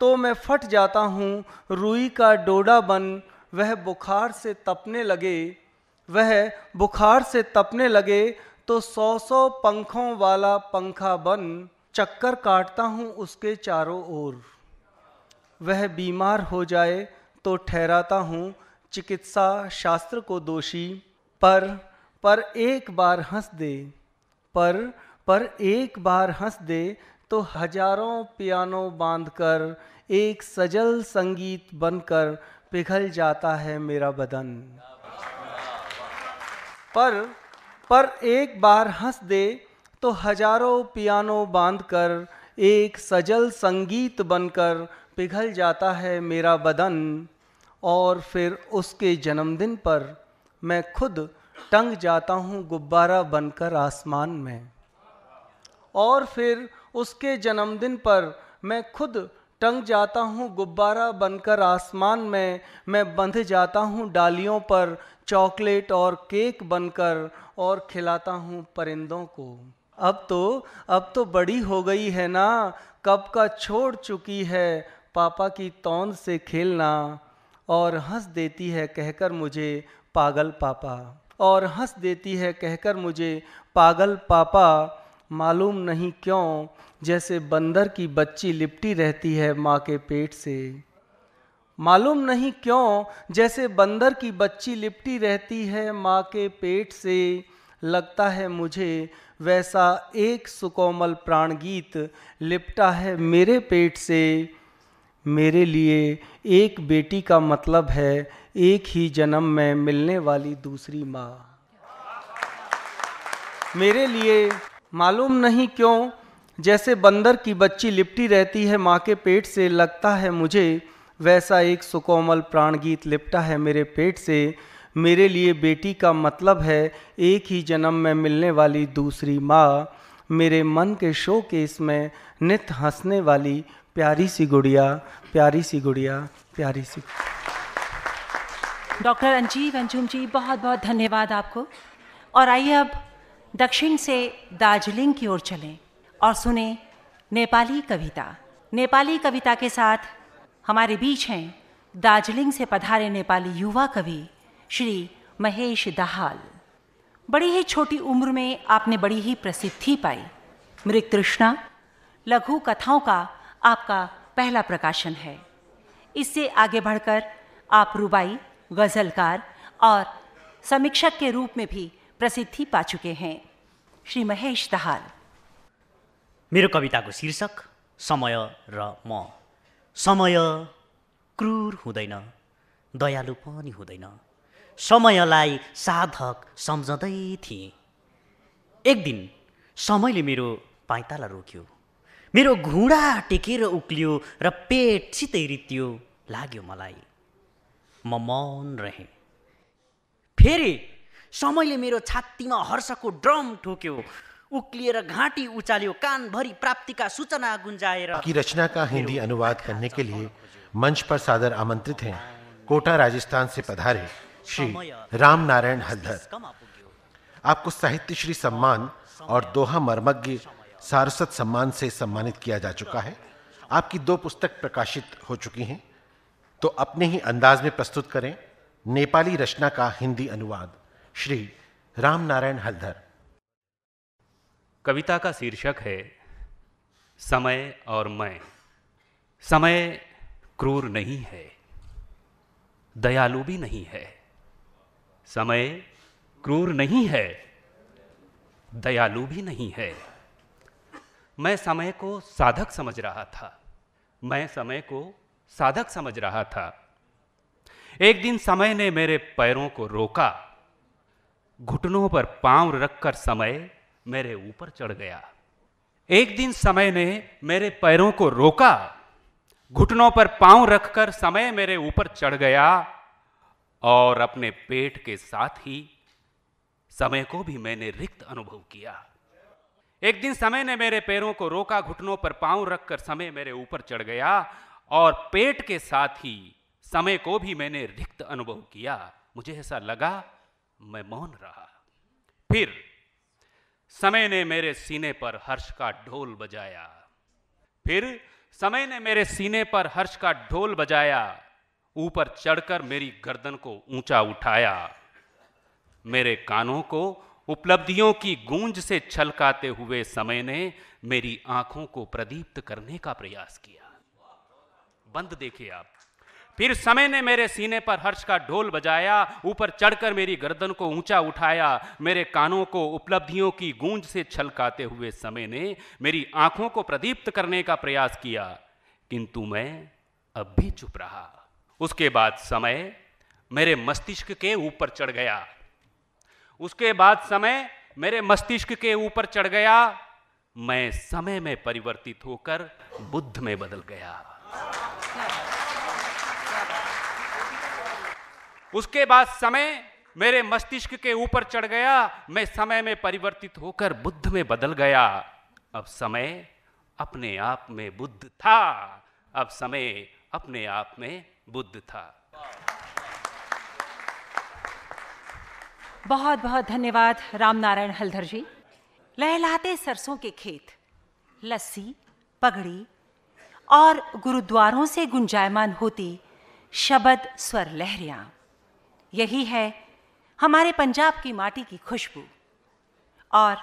तो मैं फट जाता हूँ रुई का डोडा बन वह बुखार से तपने लगे वह बुखार से तपने लगे तो सौ सौ पंखों वाला पंखा बन चक्कर काटता हूँ उसके चारों ओर वह बीमार हो जाए तो ठहराता हूँ चिकित्सा शास्त्र को दोषी पर पर एक बार हंस दे पर पर एक बार हंस दे तो हजारों पियानो बांधकर एक सजल संगीत बनकर पिघल जाता है मेरा बदन पर पर एक बार हंस दे तो हजारों पियानो बांधकर एक सजल संगीत बनकर पिघल जाता है मेरा बदन और फिर उसके जन्मदिन पर मैं खुद टंग जाता हूँ गुब्बारा बनकर आसमान में और फिर उसके जन्मदिन पर मैं खुद टंग जाता हूँ गुब्बारा बनकर आसमान में मैं बंध जाता हूँ डालियों पर चॉकलेट और केक बनकर और खिलाता हूँ परिंदों को अब तो अब तो बड़ी हो गई है ना कब का छोड़ चुकी है पापा की तोंद से खेलना और हंस देती है कहकर मुझे पागल पापा और हंस देती है कहकर मुझे पागल पापा मालूम नहीं क्यों जैसे बंदर की बच्ची लिपटी रहती है माँ के पेट से मालूम नहीं क्यों जैसे बंदर की बच्ची लिपटी रहती है माँ के पेट से लगता है मुझे वैसा एक सुकोमल प्राण गीत लिपटा है मेरे पेट से मेरे लिए एक बेटी का मतलब है एक ही जन्म में मिलने वाली दूसरी माँ मेरे लिए मालूम नहीं क्यों जैसे बंदर की बच्ची लिपटी रहती है माँ के पेट से लगता है मुझे वैसा एक सुकोमल प्राण गीत लिपटा है मेरे पेट से मेरे लिए बेटी का मतलब है एक ही जन्म में मिलने वाली दूसरी माँ मेरे मन के शो केस में नित हंसने वाली प्यारी सी गुड़िया प्यारी सी गुड़िया प्यारी सी डॉक्टर अंजीव अंजुम जी बहुत बहुत धन्यवाद आपको और आइए अब दक्षिण से दार्जिलिंग की ओर चलें और सुने नेपाली कविता नेपाली कविता के साथ हमारे बीच हैं दार्जिलिंग से पधारे नेपाली युवा कवि श्री महेश दहाल बड़ी ही छोटी उम्र में आपने बड़ी ही प्रसिद्धि पाई मृग तृष्णा लघु कथाओं का आपका पहला प्रकाशन है इससे आगे बढ़कर आप रुबाई गज़लकार और समीक्षक के रूप में भी प्रसिद्धि पा चुके हैं श्री महेश दहाल मेरे कविता को शीर्षक समय र समय क्रूर हुँदैन दयालु पनि हुँदैन समयलाई साधक सम्झँदै थिएँ एक दिन समयले मेरो पाइताला रोक्यो मेरो घुँडा टेकेर उक्लियो र पेट सितै रित्यो लाग्यो मलाई म मौन रहे फेरि समयले मेरो छात्तीमा हर्षको ड्रम ठोक्यो उक्लिएर घाँटी उचाल्यो कानभरि प्राप्तिका सूचना गुन्जाएर कि रचनाका हिन्दी अनुवाद गर्नेकै के लिए मञ्च पर सादर आमन्त्रित हैं कोटा राजस्थान से पधारे श्री राम नारायण हलधर आपको साहित्य श्री सम्मान और दोहा मर्मज्ञ सारस्वत सम्मान से सम्मानित किया जा चुका है आपकी दो पुस्तक प्रकाशित हो चुकी हैं तो अपने ही अंदाज में प्रस्तुत करें नेपाली रचना का हिंदी अनुवाद श्री राम नारायण हलधर कविता का शीर्षक है समय और मैं समय क्रूर नहीं है दयालु भी नहीं है समय क्रूर नहीं है दयालु भी नहीं है मैं समय को साधक समझ रहा था मैं समय को साधक समझ रहा था एक दिन समय ने मेरे पैरों को रोका घुटनों पर पांव रखकर समय मेरे ऊपर चढ़ गया एक दिन समय ने मेरे पैरों को रोका घुटनों पर पांव रखकर समय मेरे ऊपर चढ़ गया और अपने पेट के साथ ही समय को भी मैंने रिक्त अनुभव किया एक दिन समय ने मेरे पैरों को रोका घुटनों पर पांव रखकर समय मेरे ऊपर चढ़ गया और पेट के साथ ही समय को भी मैंने रिक्त अनुभव किया मुझे ऐसा लगा मैं मौन रहा फिर समय ने मेरे सीने पर हर्ष का ढोल बजाया फिर समय ने मेरे सीने पर हर्ष का ढोल बजाया ऊपर चढ़कर मेरी गर्दन को ऊंचा उठाया मेरे कानों को उपलब्धियों की गूंज से छलकाते हुए समय ने मेरी आंखों को प्रदीप्त करने का प्रयास किया बंद देखिए आप फिर समय ने मेरे सीने पर हर्ष का ढोल बजाया ऊपर चढ़कर मेरी गर्दन को ऊंचा उठाया मेरे कानों को उपलब्धियों की गूंज से छलकाते हुए समय ने मेरी आंखों को प्रदीप्त करने का प्रयास किया किंतु मैं अब भी चुप रहा उसके बाद समय मेरे मस्तिष्क के ऊपर चढ़ गया उसके बाद समय मेरे मस्तिष्क के ऊपर चढ़ गया मैं समय में परिवर्तित होकर बुद्ध में बदल गया उसके बाद समय मेरे मस्तिष्क के ऊपर चढ़ गया मैं समय में परिवर्तित होकर बुद्ध में बदल गया अब समय अपने आप में बुद्ध था अब समय अपने आप में बुद्ध था बहुत बहुत धन्यवाद रामनारायण हलधर जी लहलाते सरसों के खेत लस्सी पगड़ी और गुरुद्वारों से गुंजायमान होती शबद स्वर लहरिया यही है हमारे पंजाब की माटी की खुशबू और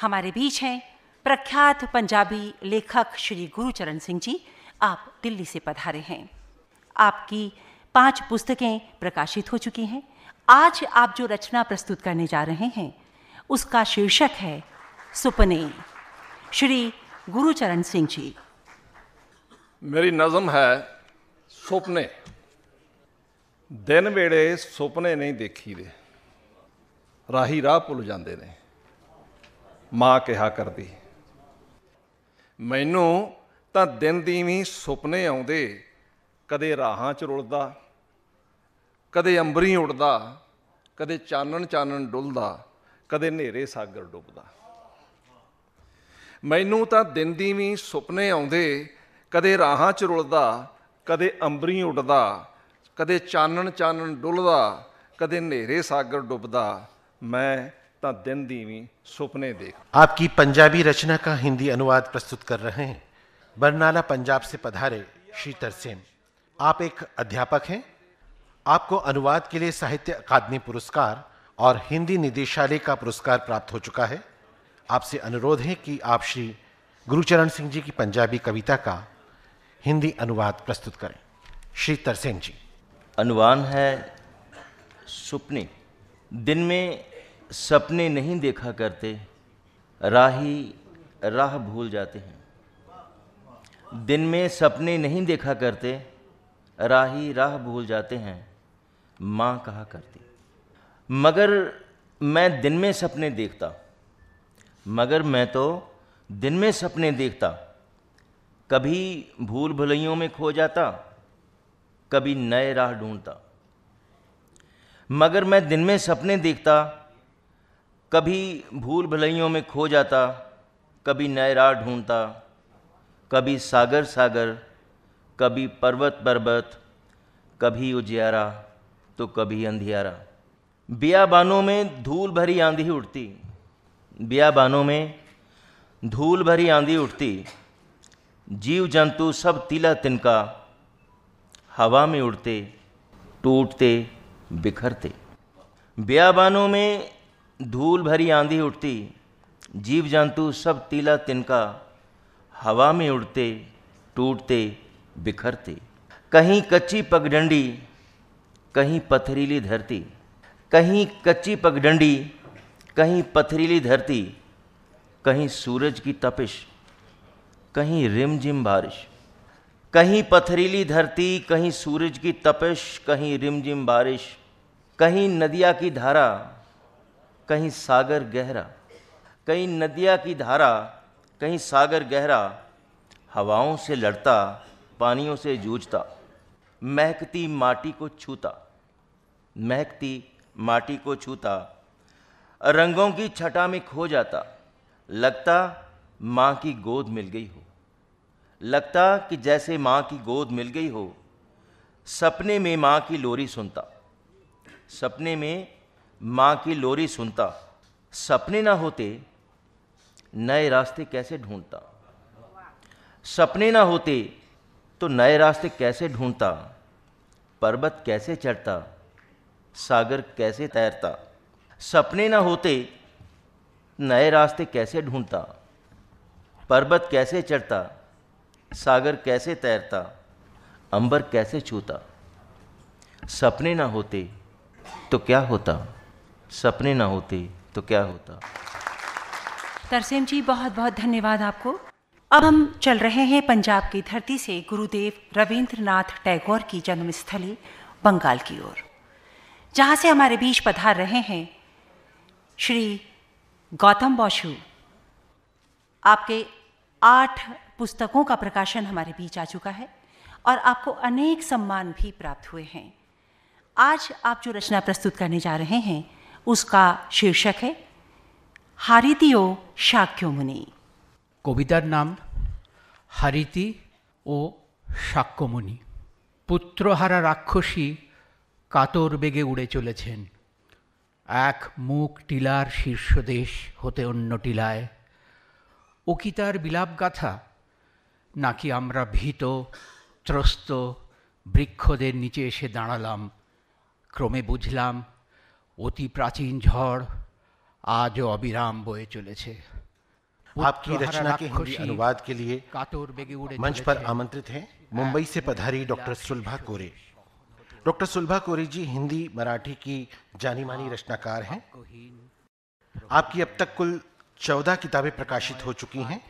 हमारे बीच हैं प्रख्यात पंजाबी लेखक श्री गुरुचरण सिंह जी आप दिल्ली से पधारे हैं आपकी पांच पुस्तकें प्रकाशित हो चुकी हैं आज आप जो रचना प्रस्तुत करने जा रहे हैं उसका शीर्षक है सुपने श्री गुरुचरण सिंह जी मेरी नज़म है ਸੁਪਨੇ ਦਿਨ ਵੇਲੇ ਸੁਪਨੇ ਨਹੀਂ ਦੇਖੀਦੇ ਰਾਹੀ ਰਾਹ ਭੁੱਲ ਜਾਂਦੇ ਨੇ ਮਾਂ ਕਿਹਾ ਕਰਦੀ ਮੈਨੂੰ ਤਾਂ ਦਿਨ ਦੀ ਵੀ सुपने आ ਕਦੇ ਰਾਹਾਂ 'ਚ ਰੁਲਦਾ ਕਦੇ ਅੰਬਰੀ ਉੱਡਦਾ ਕਦੇ ਚਾਨਣ ਚਾਨਣ ਡੁੱਲਦਾ ਕਦੇ ਹਨੇਰੇ ਸਾਗਰ ਡੁੱਬਦਾ ਮੈਨੂੰ ਤਾਂ ਦਿਨ ਦੀ ਵੀ ਸੁਪਨੇ ਆਉਂਦੇ ਕਦੇ ਰਾਹਾਂ 'ਚ ਰੁਲਦਾ ਕਦੇ ਅੰਬਰੀ ਉੱਡਦਾ ਕਦੇ ਚਾਨਣ ਚਾਨਣ ਡੁੱਲਦਾ ਕਦੇ ਹਨੇਰੇ ਸਾਗਰ ਡੁੱਬਦਾ मैं ता दिन दीवी सपने देख आपकी पंजाबी रचना का हिंदी अनुवाद प्रस्तुत कर रहे हैं बरनाला पंजाब से पधारे श्री तरसेम आप एक अध्यापक हैं आपको अनुवाद के लिए साहित्य अकादमी पुरस्कार और हिंदी निदेशालय का पुरस्कार प्राप्त हो चुका है आपसे अनुरोध है कि आप श्री गुरुचरण सिंह जी की पंजाबी कविता का हिंदी अनुवाद प्रस्तुत करें श्री तरसेन जी अनुवाद है सपने दिन में सपने नहीं देखा करते राही राह भूल जाते हैं दिन में सपने नहीं देखा करते राही राह भूल जाते हैं माँ कहा करती मगर मैं दिन में सपने देखता मगर मैं तो दिन में सपने देखता कभी भूल भुलैयों में खो जाता कभी नए राह ढूंढता मगर मैं दिन में सपने देखता कभी भूल भुलैयों में खो जाता कभी नए राह ढूंढता कभी सागर सागर कभी पर्वत पर्वत कभी उजियारा तो कभी अंधियारा बियाबानों में धूल भरी आंधी उठती बियाबानों में धूल भरी आंधी उठती जीव जंतु सब तिला तिनका हवा में उड़ते टूटते बिखरते बियाबानों में धूल भरी आंधी उठती जीव जंतु सब तिला तिनका हवा में उड़ते टूटते बिखरती कहीं कच्ची पगडंडी कहीं पथरीली धरती कहीं कच्ची पगडंडी कहीं पथरीली धरती कहीं सूरज की तपिश कहीं रिमझिम बारिश कहीं पथरीली धरती कहीं सूरज की तपिश कहीं रिमझिम बारिश कहीं नदिया की धारा कहीं सागर गहरा कहीं नदिया की धारा कहीं सागर गहरा हवाओं से लड़ता पानियों से जूझता महकती माटी को छूता महकती माटी को छूता रंगों की छटा में खो जाता लगता माँ की गोद मिल गई हो लगता कि जैसे माँ की गोद मिल गई हो सपने में माँ की लोरी सुनता सपने में माँ की लोरी सुनता सपने ना होते नए रास्ते कैसे ढूंढता सपने ना होते तो नए रास्ते कैसे ढूंढता पर्वत कैसे चढ़ता सागर कैसे तैरता सपने ना होते नए रास्ते कैसे ढूंढता पर्वत कैसे चढ़ता सागर कैसे तैरता अंबर कैसे छूता सपने ना होते तो क्या होता सपने ना होते तो क्या होता तरसेम जी बहुत बहुत धन्यवाद आपको अब हम चल रहे हैं पंजाब की धरती से गुरुदेव रविंद्रनाथ टैगोर की जन्मस्थली बंगाल की ओर जहाँ से हमारे बीच पधार रहे हैं श्री गौतम बौशु आपके आठ पुस्तकों का प्रकाशन हमारे बीच आ चुका है और आपको अनेक सम्मान भी प्राप्त हुए हैं आज आप जो रचना प्रस्तुत करने जा रहे हैं उसका शीर्षक है हारितियो शाक्यो मुनि কবিতার नाम হারিতি ও সাক্যমণি পুত্রহারা রাক্ষসী কাতর বেগে উড়ে চলেছেন এক মুখ টিলার শীর্ষদেশ হতে অন্য টিলায় ও কি তার বিলাপগাথা নাকি আমরা ভীত ত্রস্ত বৃক্ষদের নিচে এসে দাঁড়ালাম ক্রমে বুঝলাম অতি প্রাচীন ঝড় আজও অবিরাম বয়ে চলেছে आपकी रचना के हिंदी अनुवाद के लिए मंच पर आमंत्रित हैं मुंबई से पधारी डॉक्टर सुलभा कोरे डॉक्टर सुलभा कोरे जी हिंदी मराठी की जानी मानी रचनाकार हैं आपकी अब तक कुल चौदह किताबें प्रकाशित हो चुकी हैं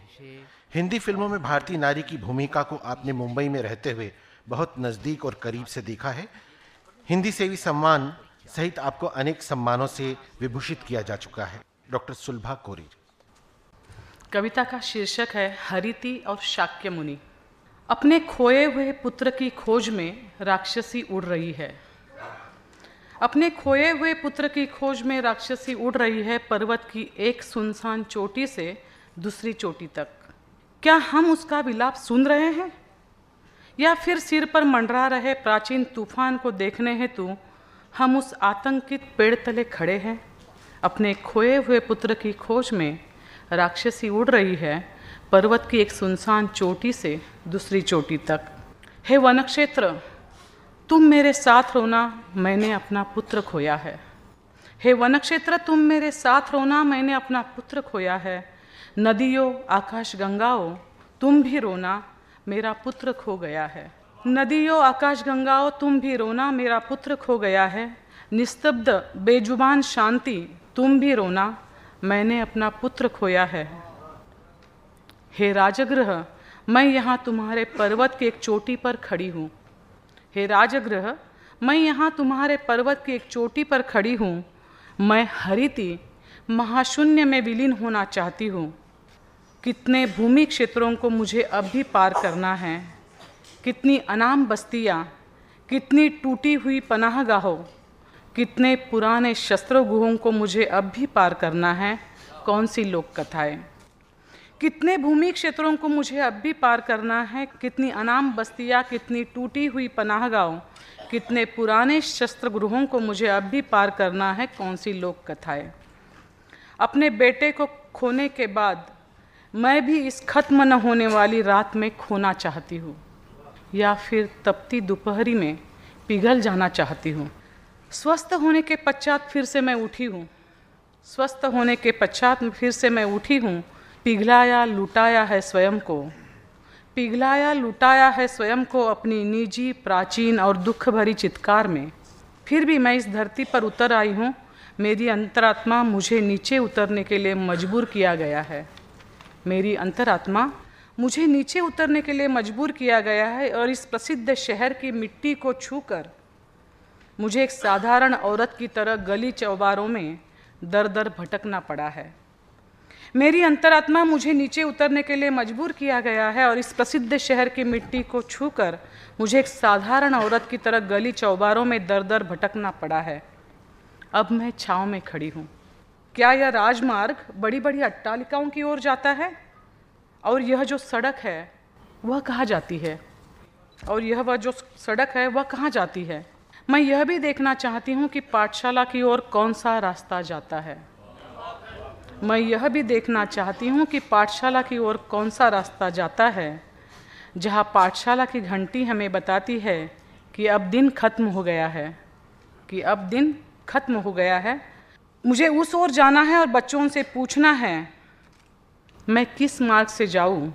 हिंदी फिल्मों में भारतीय नारी की भूमिका को आपने मुंबई में रहते हुए बहुत नज़दीक और करीब से देखा है हिंदी सेवी सम्मान सहित आपको अनेक सम्मानों से विभूषित किया जा चुका है डॉक्टर सुलभा कोरी कविता का शीर्षक है हरिति और शाक्य मुनि अपने खोए हुए पुत्र की खोज में राक्षसी उड़ रही है अपने खोए हुए पुत्र की खोज में राक्षसी उड़ रही है पर्वत की एक सुनसान चोटी से दूसरी चोटी तक क्या हम उसका विलाप सुन रहे हैं या फिर सिर पर मंडरा रहे प्राचीन तूफान को देखने हेतु हम उस आतंकित पेड़ तले खड़े हैं अपने खोए हुए पुत्र की खोज में राक्षसी उड़ रही है पर्वत की एक सुनसान चोटी से दूसरी चोटी तक हे वन क्षेत्र तुम मेरे साथ रोना मैंने अपना पुत्र खोया है हे वन क्षेत्र तुम मेरे साथ रोना मैंने अपना पुत्र खोया है नदियों आकाश गंगाओं तुम भी रोना मेरा पुत्र खो गया है नदियों आकाश गंगाओं तुम भी रोना मेरा पुत्र खो गया है निस्तब्ध बेजुबान शांति तुम भी रोना मैंने अपना पुत्र खोया है हे राजगृह मैं यहाँ तुम्हारे पर्वत की एक चोटी पर खड़ी हूँ हे राजगृह मैं यहाँ तुम्हारे पर्वत की एक चोटी पर खड़ी हूँ मैं हरिति महाशून्य में विलीन होना चाहती हूँ कितने भूमि क्षेत्रों को मुझे अब भी पार करना है कितनी अनाम बस्तियाँ कितनी टूटी हुई पनाहगाहों कितने पुराने शस्त्र गुहों को मुझे अब भी पार करना है कौन सी लोक कथाएं कितने भूमि क्षेत्रों को मुझे अब भी पार करना है कितनी अनाम बस्तियाँ कितनी टूटी हुई पनाह गाँव कितने पुराने शस्त्र गृहों को मुझे अब भी पार करना है कौन सी लोक कथाएं अपने बेटे को खोने के बाद मैं भी इस खत्म न होने वाली रात में खोना चाहती हूँ या फिर तपती दोपहरी में पिघल जाना चाहती हूँ स्वस्थ होने के पश्चात फिर से मैं उठी हूँ स्वस्थ होने के पश्चात फिर से मैं उठी हूँ पिघलाया लुटाया है स्वयं को पिघलाया लुटाया है स्वयं को अपनी निजी प्राचीन और दुख भरी चित्कार में फिर भी मैं इस धरती पर उतर आई हूँ मेरी अंतरात्मा मुझे नीचे उतरने के लिए मजबूर किया गया है मेरी अंतरात्मा मुझे नीचे उतरने के लिए मजबूर किया गया है और इस प्रसिद्ध शहर की मिट्टी को छूकर मुझे एक साधारण औरत की तरह गली चौबारों में दर दर भटकना पड़ा है मेरी अंतरात्मा मुझे नीचे उतरने के लिए मजबूर किया गया है और इस प्रसिद्ध शहर की मिट्टी को छूकर मुझे एक साधारण औरत की तरह गली चौबारों में दर दर भटकना पड़ा है अब मैं छाँव में खड़ी हूँ क्या यह राजमार्ग बड़ी बड़ी अट्टालिकाओं की ओर जाता है और यह जो सड़क है वह कहाँ जाती है और यह वह जो सड़क है वह कहाँ जाती है मैं यह भी देखना चाहती हूँ कि पाठशाला की ओर कौन सा रास्ता जाता है मैं यह भी देखना चाहती हूँ कि पाठशाला की ओर कौन सा रास्ता जाता है जहाँ पाठशाला की घंटी हमें बताती है कि अब दिन खत्म हो गया है कि अब दिन खत्म हो गया है मुझे उस ओर जाना है और बच्चों से पूछना है मैं किस मार्ग से जाऊँ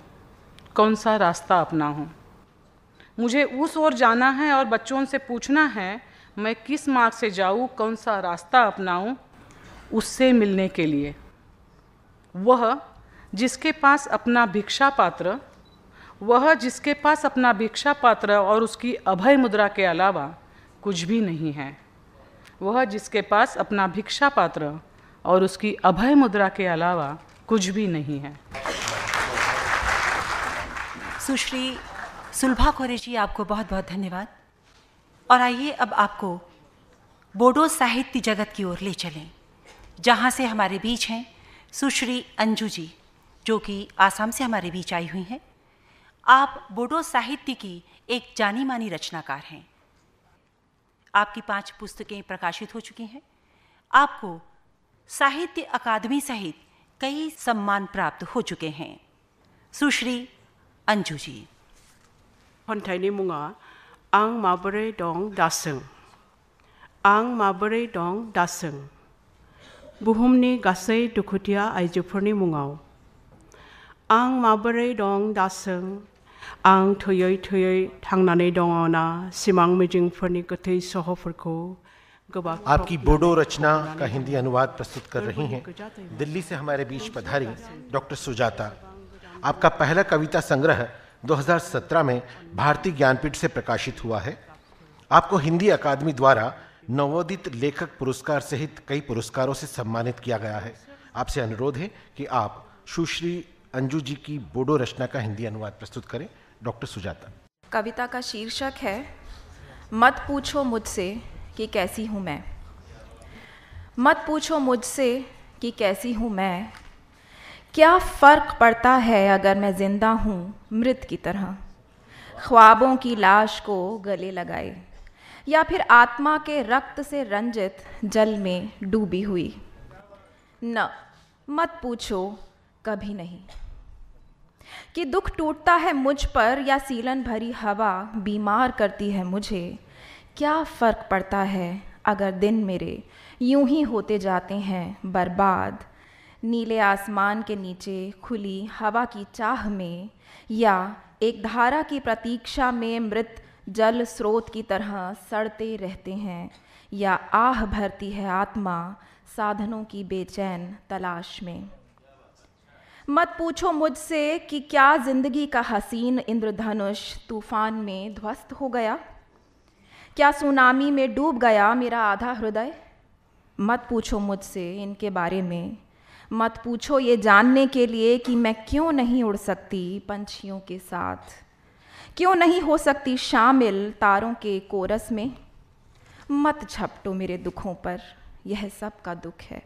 कौन सा रास्ता अपनाऊँ मुझे उस ओर जाना है और बच्चों से पूछना है मैं किस मार्ग से जाऊँ कौन सा रास्ता अपनाऊँ उससे मिलने के लिए वह जिसके पास अपना भिक्षा पात्र वह जिसके पास अपना भिक्षा पात्र और उसकी अभय मुद्रा के अलावा कुछ भी नहीं है वह जिसके पास अपना भिक्षा पात्र और उसकी अभय मुद्रा के अलावा कुछ भी नहीं है सुश्री सुलभा कुरेशी आपको बहुत बहुत धन्यवाद और आइए अब आपको बोडो साहित्य जगत की ओर ले चलें जहाँ से हमारे बीच हैं सुश्री अंजू जी जो कि आसाम से हमारे बीच आई हुई हैं आप बोडो साहित्य की एक जानी मानी रचनाकार हैं आपकी पांच पुस्तकें प्रकाशित हो चुकी हैं आपको साहित्य अकादमी सहित कई सम्मान प्राप्त हो चुके हैं सुश्री अंजू जी खन्थाइनि मुङा आं माबोरै दं दासों आं माबोरै दं दासों बुहुमनि गासै दुखुथिया आइजोफोरनि मुङाव आं माबोरै दं दासों आं थैयै थैयै थांनानै दङ ना सिमां मिजिंफोरनि गोथै सहफोरखौ आपकी बोडो रचना का हिंदी अनुवाद प्रस्तुत कर रही हैं दिल्ली से हमारे बीच पधारी डॉक्टर सुजाता आपका पहला कविता संग्रह 2017 में भारतीय ज्ञानपीठ से प्रकाशित हुआ है आपको हिंदी अकादमी द्वारा नवोदित लेखक पुरस्कार सहित कई पुरस्कारों से सम्मानित किया गया है आपसे अनुरोध है कि आप सुश्री अंजू जी की बोडो रचना का हिंदी अनुवाद प्रस्तुत करें डॉक्टर सुजाता कविता का शीर्षक है मत पूछो मुझसे कि कैसी हूँ मैं मत पूछो मुझसे कि कैसी हूँ मैं क्या फ़र्क पड़ता है अगर मैं ज़िंदा हूँ मृत की तरह ख्वाबों की लाश को गले लगाए या फिर आत्मा के रक्त से रंजित जल में डूबी हुई न मत पूछो कभी नहीं कि दुख टूटता है मुझ पर या सीलन भरी हवा बीमार करती है मुझे क्या फ़र्क पड़ता है अगर दिन मेरे यूं ही होते जाते हैं बर्बाद नीले आसमान के नीचे खुली हवा की चाह में या एक धारा की प्रतीक्षा में मृत जल स्रोत की तरह सड़ते रहते हैं या आह भरती है आत्मा साधनों की बेचैन तलाश में मत पूछो मुझसे कि क्या ज़िंदगी का हसीन इंद्रधनुष तूफान में ध्वस्त हो गया क्या सुनामी में डूब गया मेरा आधा हृदय मत पूछो मुझसे इनके बारे में मत पूछो ये जानने के लिए कि मैं क्यों नहीं उड़ सकती पंछियों के साथ क्यों नहीं हो सकती शामिल तारों के कोरस में मत झपटो मेरे दुखों पर यह सब का दुख है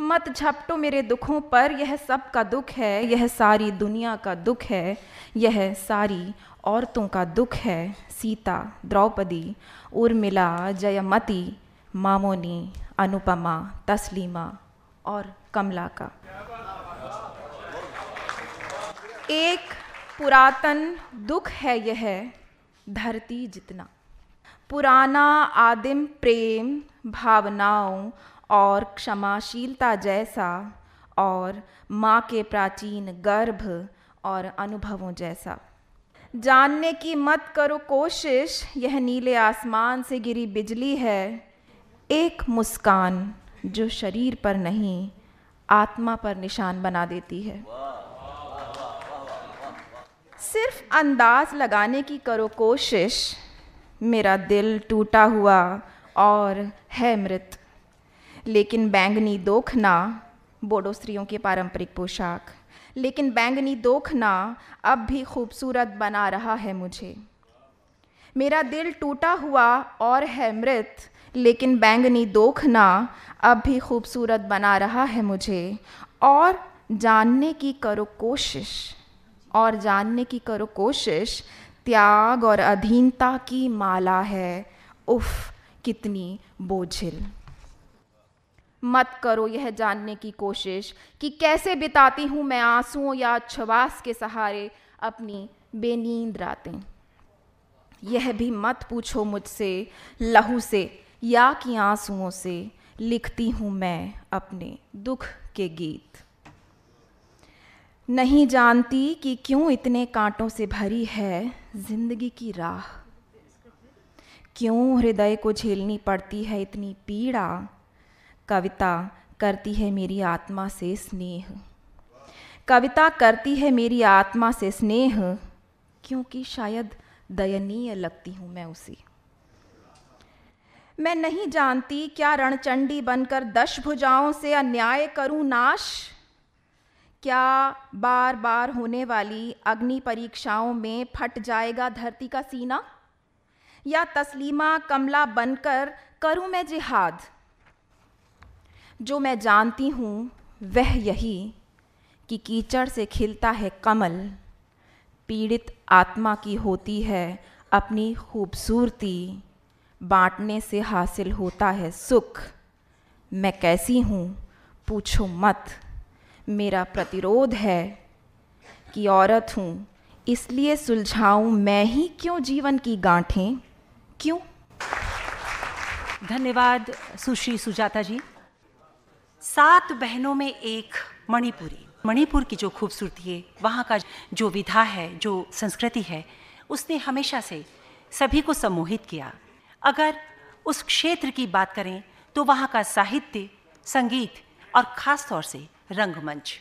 मत झपटो मेरे दुखों पर यह सब का दुख है यह सारी दुनिया का दुख है यह सारी औरतों का दुख है सीता द्रौपदी उर्मिला जयमती मामोनी अनुपमा तस्लीमा और कमला का एक पुरातन दुख है यह धरती जितना पुराना आदिम प्रेम भावनाओं और क्षमाशीलता जैसा और माँ के प्राचीन गर्भ और अनुभवों जैसा जानने की मत करो कोशिश यह नीले आसमान से गिरी बिजली है एक मुस्कान जो शरीर पर नहीं आत्मा पर निशान बना देती है सिर्फ अंदाज लगाने की करो कोशिश मेरा दिल टूटा हुआ और है मृत लेकिन बैंगनी दोखना बोडो स्त्रियों की पारंपरिक पोशाक लेकिन बैंगनी दोखना अब भी खूबसूरत बना रहा है मुझे मेरा दिल टूटा हुआ और है मृत लेकिन बैंगनी दोखना अब भी खूबसूरत बना रहा है मुझे और जानने की करो कोशिश और जानने की करो कोशिश त्याग और अधीनता की माला है उफ कितनी बोझिल मत करो यह जानने की कोशिश कि कैसे बिताती हूँ मैं आंसुओं या छवास के सहारे अपनी बेनींद रातें यह भी मत पूछो मुझसे लहू से या कि आंसुओं से लिखती हूँ मैं अपने दुख के गीत नहीं जानती कि क्यों इतने कांटों से भरी है जिंदगी की राह क्यों हृदय को झेलनी पड़ती है इतनी पीड़ा कविता करती है मेरी आत्मा से स्नेह कविता करती है मेरी आत्मा से स्नेह क्योंकि शायद दयनीय लगती हूँ मैं उसे मैं नहीं जानती क्या रणचंडी बनकर दश भुजाओं से अन्याय करूं नाश क्या बार बार होने वाली अग्नि परीक्षाओं में फट जाएगा धरती का सीना या तस्लीमा कमला बनकर करूं मैं जिहाद जो मैं जानती हूँ वह यही कि कीचड़ से खिलता है कमल पीड़ित आत्मा की होती है अपनी खूबसूरती बांटने से हासिल होता है सुख मैं कैसी हूँ पूछो मत मेरा प्रतिरोध है कि औरत हूँ इसलिए सुलझाऊँ मैं ही क्यों जीवन की गांठें क्यों धन्यवाद सुश्री सुजाता जी सात बहनों में एक मणिपुरी मणिपुर की जो खूबसूरती है वहाँ का जो विधा है जो संस्कृति है उसने हमेशा से सभी को सम्मोहित किया अगर उस क्षेत्र की बात करें तो वहाँ का साहित्य संगीत और ख़ास तौर से रंगमंच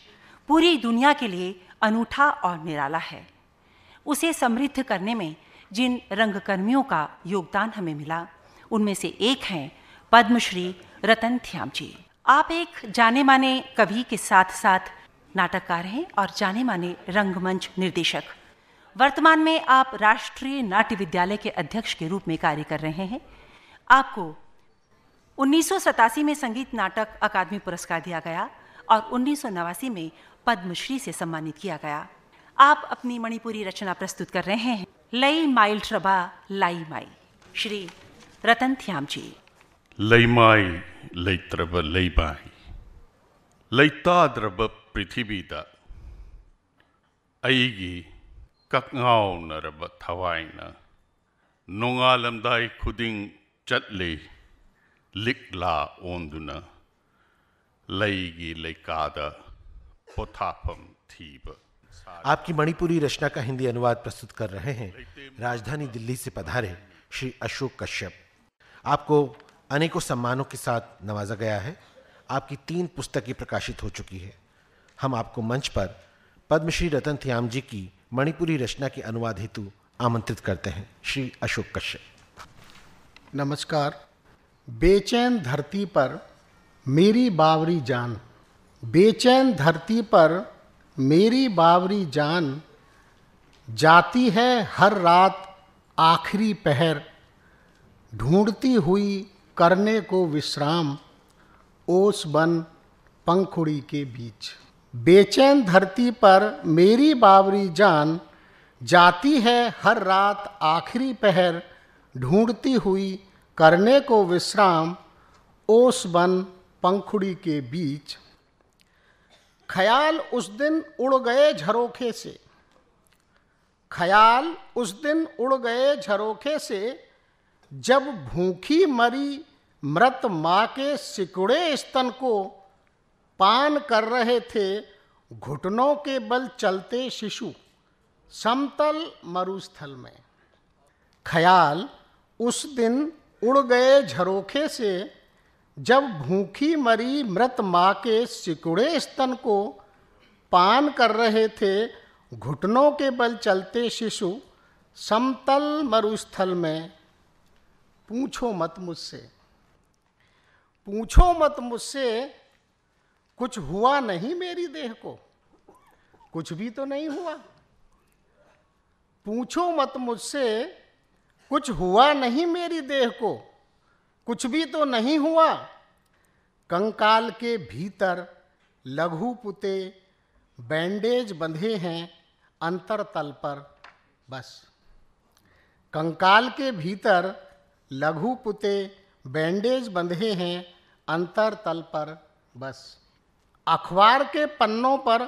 पूरी दुनिया के लिए अनूठा और निराला है उसे समृद्ध करने में जिन रंगकर्मियों का योगदान हमें मिला उनमें से एक हैं पद्मश्री रतन थ्याम जी आप एक जाने माने कवि के साथ साथ नाटककार हैं और जाने माने रंगमंच निर्देशक वर्तमान में आप राष्ट्रीय नाट्य विद्यालय के अध्यक्ष के रूप में कार्य कर रहे हैं आपको उन्नीस में संगीत नाटक अकादमी पुरस्कार दिया गया और उन्नीस में पद्मश्री से सम्मानित किया गया आप अपनी मणिपुरी रचना प्रस्तुत कर रहे हैं लई माइल ट्रबा लाई माई श्री रतन थ्याम जी लई माई लई त्रब लई माई लईता द्रब पृथ्वी दा ꯀꯛꯉꯥꯎꯅꯔꯕ ꯊꯋꯥꯏꯅ ꯅꯣꯡꯉꯥꯜꯂꯝꯗꯥꯏ ꯈꯨꯗꯤꯡ ꯆꯠꯂꯤ ꯂꯤꯛꯂꯥ ꯑꯣꯟꯗꯨꯅ लईगी लईकादा पोथापम थीब आपकी मणिपुरी रचना का हिंदी अनुवाद प्रस्तुत कर रहे हैं राजधानी दिल्ली से पधारे श्री अशोक कश्यप आपको अनेकों सम्मानों के साथ नवाजा गया है आपकी तीन पुस्तकें प्रकाशित हो चुकी है हम आपको मंच पर पद्मश्री रतन थ्याम जी की मणिपुरी रचना के अनुवाद हेतु आमंत्रित करते हैं श्री अशोक कश्यप नमस्कार बेचैन धरती पर मेरी बावरी जान बेचैन धरती पर मेरी बावरी जान जाती है हर रात आखिरी पहर ढूंढती हुई करने को विश्राम ओस बन पंखुड़ी के बीच बेचैन धरती पर मेरी बावरी जान जाती है हर रात आखिरी पहर ढूंढती हुई करने को विश्राम ओस बन पंखुड़ी के बीच ख्याल उस दिन उड़ गए झरोखे से ख्याल उस दिन उड़ गए झरोखे से जब भूखी मरी मृत माँ के सिकुड़े स्तन को पान कर रहे थे घुटनों के बल चलते शिशु समतल मरुस्थल में ख्याल उस दिन उड़ गए झरोखे से जब भूखी मरी मृत माँ के सिकुड़े स्तन को पान कर रहे थे घुटनों के बल चलते शिशु समतल मरुस्थल में पूछो मत मुझसे पूछो मत मुझसे कुछ हुआ नहीं मेरी देह को कुछ भी तो नहीं हुआ पूछो मत मुझसे कुछ हुआ नहीं मेरी देह को कुछ भी तो नहीं हुआ कंकाल के भीतर लघु पुते बैंडेज बंधे हैं अंतर तल पर बस कंकाल के भीतर लघु पुते बैंडेज बंधे हैं अंतर तल पर बस अखबार के पन्नों पर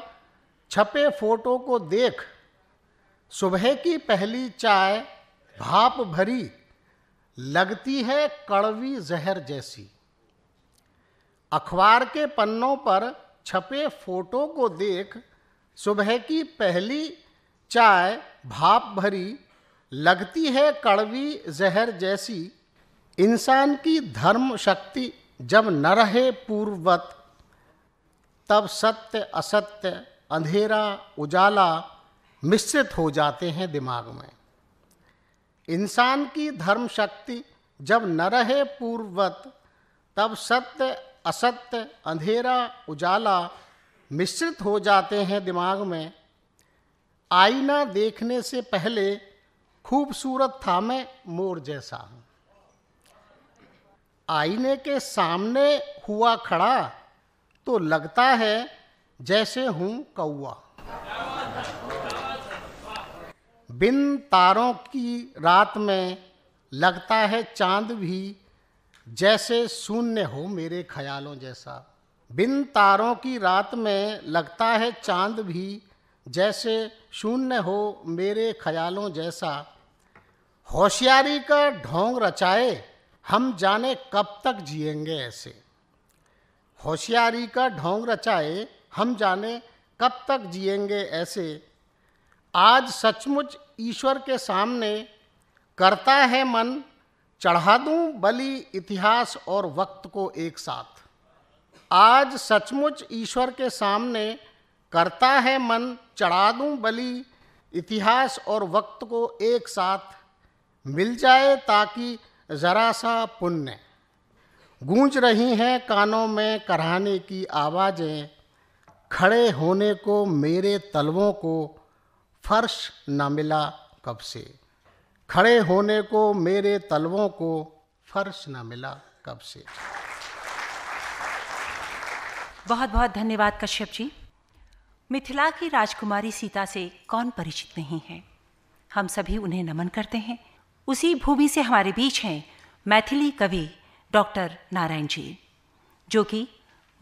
छपे फोटो को देख सुबह की पहली चाय भाप भरी लगती है कड़वी जहर जैसी अखबार के पन्नों पर छपे फोटो को देख सुबह की पहली चाय भाप भरी लगती है कड़वी जहर जैसी इंसान की धर्म शक्ति जब न रहे पूर्ववत तब सत्य असत्य अंधेरा उजाला मिश्रित हो जाते हैं दिमाग में इंसान की धर्म शक्ति जब न रहे पूर्ववत तब सत्य असत्य अंधेरा उजाला मिश्रित हो जाते हैं दिमाग में आईना देखने से पहले खूबसूरत था मैं मोर जैसा आईने के सामने हुआ खड़ा तो लगता है जैसे हूँ कौआ बिन तारों की रात में लगता है चांद भी जैसे शून्य हो मेरे ख्यालों जैसा बिन तारों की रात में लगता है चांद भी जैसे शून्य हो मेरे ख्यालों जैसा होशियारी का ढोंग रचाए हम जाने कब तक जिएंगे ऐसे होशियारी का ढोंग रचाए हम जाने कब तक जिएंगे ऐसे आज सचमुच ईश्वर के सामने करता है मन चढ़ा दूं बलि इतिहास और वक्त को एक साथ आज सचमुच ईश्वर के सामने करता है मन चढ़ा दूं बलि इतिहास और वक्त को एक साथ मिल जाए ताकि ज़रा सा पुण्य गूंज रही हैं कानों में करहाने की आवाज़ें खड़े होने को मेरे तलवों को फर्श न मिला कब से खड़े होने को मेरे तलवों को फर्श न मिला कब से बहुत बहुत धन्यवाद कश्यप जी मिथिला की राजकुमारी सीता से कौन परिचित नहीं है हम सभी उन्हें नमन करते हैं उसी भूमि से हमारे बीच हैं मैथिली कवि डॉक्टर नारायण जी जो कि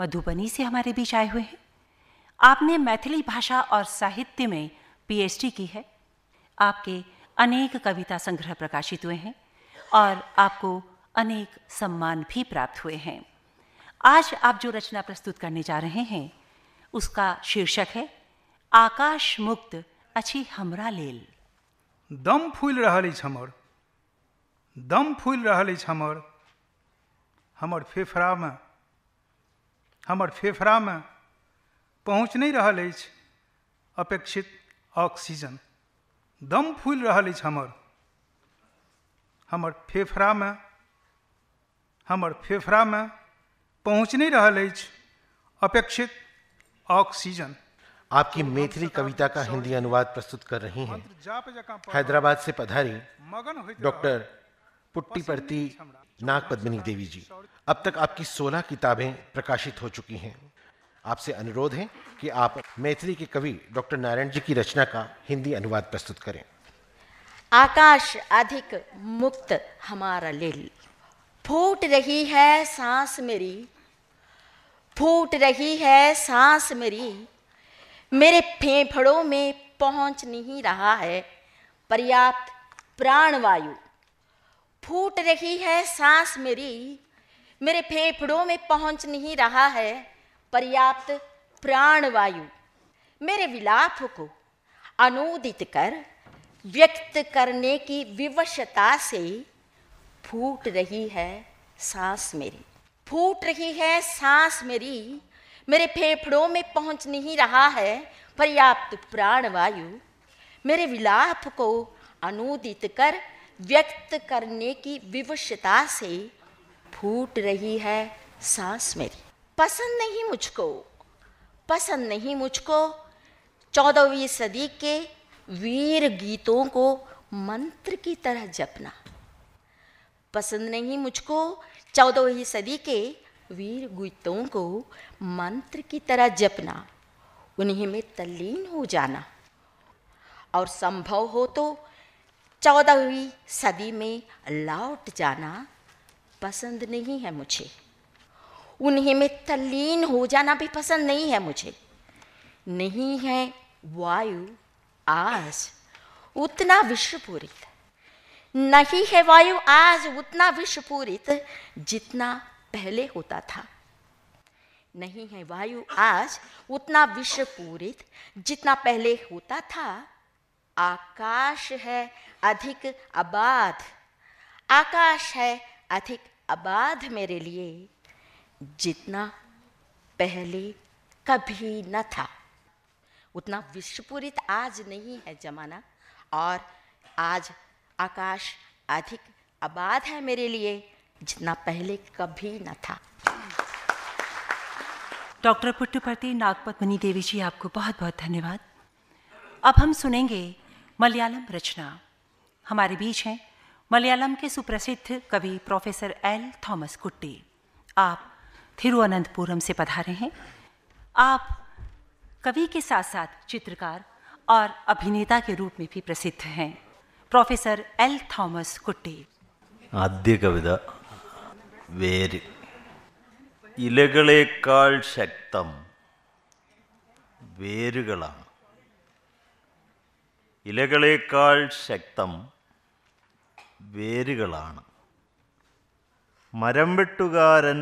मधुबनी से हमारे बीच आए हुए हैं आपने मैथिली भाषा और साहित्य में पीएचडी की है आपके अनेक कविता संग्रह प्रकाशित हुए हैं और आपको अनेक सम्मान भी प्राप्त हुए हैं आज आप जो रचना प्रस्तुत करने जा रहे हैं उसका शीर्षक है आकाश मुक्त अच्छी हमरा लेल दम फूल रहा हमर दम फूल रहा हमर हमर में हमर में पहुँच नहीं रहा अछि अपेक्षित ऑक्सीजन दम फूल रहा अछि हमर हमर फेफड़ामे हमर में पहुँच नहीं रहा अछि अपेक्षित ऑक्सीजन आपकी मैथिली कविता का हिंदी अनुवाद प्रस्तुत कर रही हैं हैदराबाद से पधारी डॉक्टर पुट्टी परती नाग पद्मिनी देवी जी अब तक आपकी 16 किताबें प्रकाशित हो चुकी हैं आपसे अनुरोध है कि आप मैथिली के कवि डॉक्टर नारायण जी की रचना का हिंदी अनुवाद प्रस्तुत करें आकाश अधिक मुक्त हमारा ले फूट रही है सांस मेरी फूट रही है सांस मेरी मेरे फेफड़ों में पहुंच नहीं रहा है पर्याप्त प्राणवायु फूट रही है सांस मेरी मेरे फेफड़ों में पहुंच नहीं रहा है पर्याप्त प्राणवायु मेरे विलाप को अनुदित कर व्यक्त करने की विवशता से फूट रही है सांस मेरी फूट रही है सांस मेरी मेरे फेफड़ों में पहुंच नहीं रहा है पर्याप्त प्राणवायु मेरे विलाप को अनुदित कर व्यक्त करने की विवशता से फूट रही है सांस मेरी पसंद नहीं मुझको पसंद नहीं मुझको चौदहवीं सदी के वीर गीतों को मंत्र की तरह जपना पसंद नहीं मुझको चौदहवीं सदी के वीर गीतों को मंत्र की तरह जपना उन्हीं में तल्लीन हो जाना और संभव हो तो चौदहवीं सदी में लौट जाना पसंद नहीं है मुझे उन्हीं में तल्लीन हो जाना भी पसंद नहीं है मुझे नहीं है वायु आज उतना विश्वपूरित नहीं है वायु आज उतना विश्वपूरित जितना पहले होता था नहीं है वायु आज उतना विश्वपूरित जितना पहले होता था आकाश है अधिक अबाध आकाश है अधिक अबाध मेरे लिए जितना पहले कभी न था उतना विश्वपूरित आज नहीं है जमाना और आज आकाश अधिक आबाद है मेरे लिए जितना पहले कभी न था डॉक्टर पुट्टुपति नागपत मनी देवी जी आपको बहुत बहुत धन्यवाद अब हम सुनेंगे मलयालम रचना हमारे बीच हैं मलयालम के सुप्रसिद्ध कवि प्रोफेसर एल थॉमस कुट्टी आप थिरुअनंतपुरम से पधारे हैं आप कवि के साथ साथ चित्रकार और अभिनेता के रूप में भी प्रसिद्ध हैं प्रोफेसर एल थॉमस कुट्टी आद्य कविता വേര് ഇലകളേക്കാൾ ശക്തം വേരുകളാണ് ഇലകളേക്കാൾ ശക്തം വേരുകളാണ് മരം വെട്ടുകാരൻ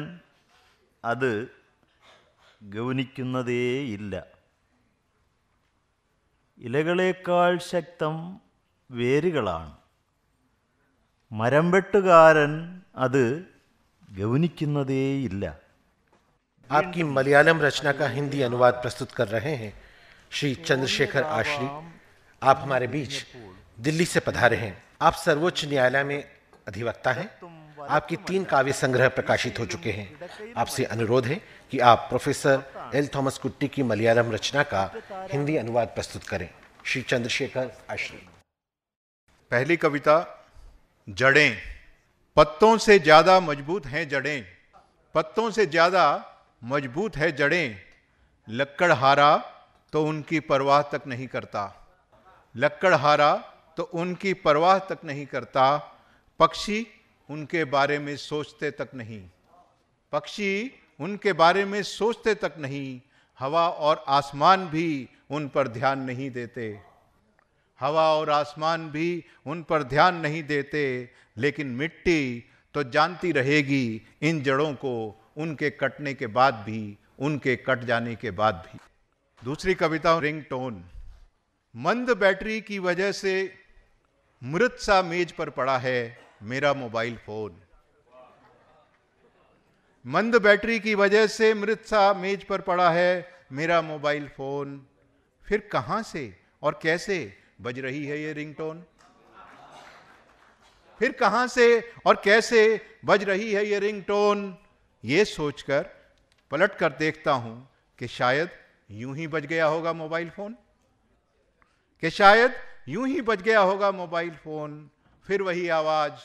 അത് ഗൗനിക്കുന്നതേയില്ല ഇലകളേക്കാൾ ശക്തം വേരുകളാണ് മരം വെട്ടുകാരൻ അത് ഗൗനിക്കുന്നതേയില്ല आपकी मलयालम रचना का हिंदी अनुवाद प्रस्तुत कर रहे हैं श्री चंद्रशेखर आप हमारे बीच दिल्ली से पधारे हैं आप सर्वोच्च न्यायालय में अधिवक्ता हैं आपकी तीन काव्य संग्रह प्रकाशित हो चुके हैं आपसे अनुरोध है कि आप प्रोफेसर एल थॉमस कुट्टी की मलयालम रचना का हिंदी अनुवाद प्रस्तुत करें श्री चंद्रशेखर आश्री पहली कविता जड़ें पत्तों से ज़्यादा मजबूत हैं जड़ें पत्तों से ज़्यादा मजबूत है जड़ें लक्कड़हारा तो उनकी परवाह तक नहीं करता लक्कड़हारा तो उनकी परवाह तक नहीं करता पक्षी उनके बारे में सोचते तक नहीं पक्षी उनके बारे में सोचते तक नहीं हवा और आसमान भी उन पर ध्यान नहीं देते हवा और आसमान भी उन पर ध्यान नहीं देते लेकिन मिट्टी तो जानती रहेगी इन जड़ों को उनके कटने के बाद भी उनके कट जाने के बाद भी दूसरी कविता रिंग टोन मंद बैटरी की वजह से मृत सा मेज पर पड़ा है मेरा मोबाइल फोन मंद बैटरी की वजह से मृत सा मेज पर पड़ा है मेरा मोबाइल फोन फिर कहां से और कैसे बज रही है ये रिंगटोन फिर कहां से और कैसे बज रही है ये रिंगटोन ये सोचकर पलट कर देखता हूं कि शायद यूं ही बज गया होगा मोबाइल फोन कि शायद यूं ही बज गया होगा मोबाइल फ़ोन फिर वही आवाज़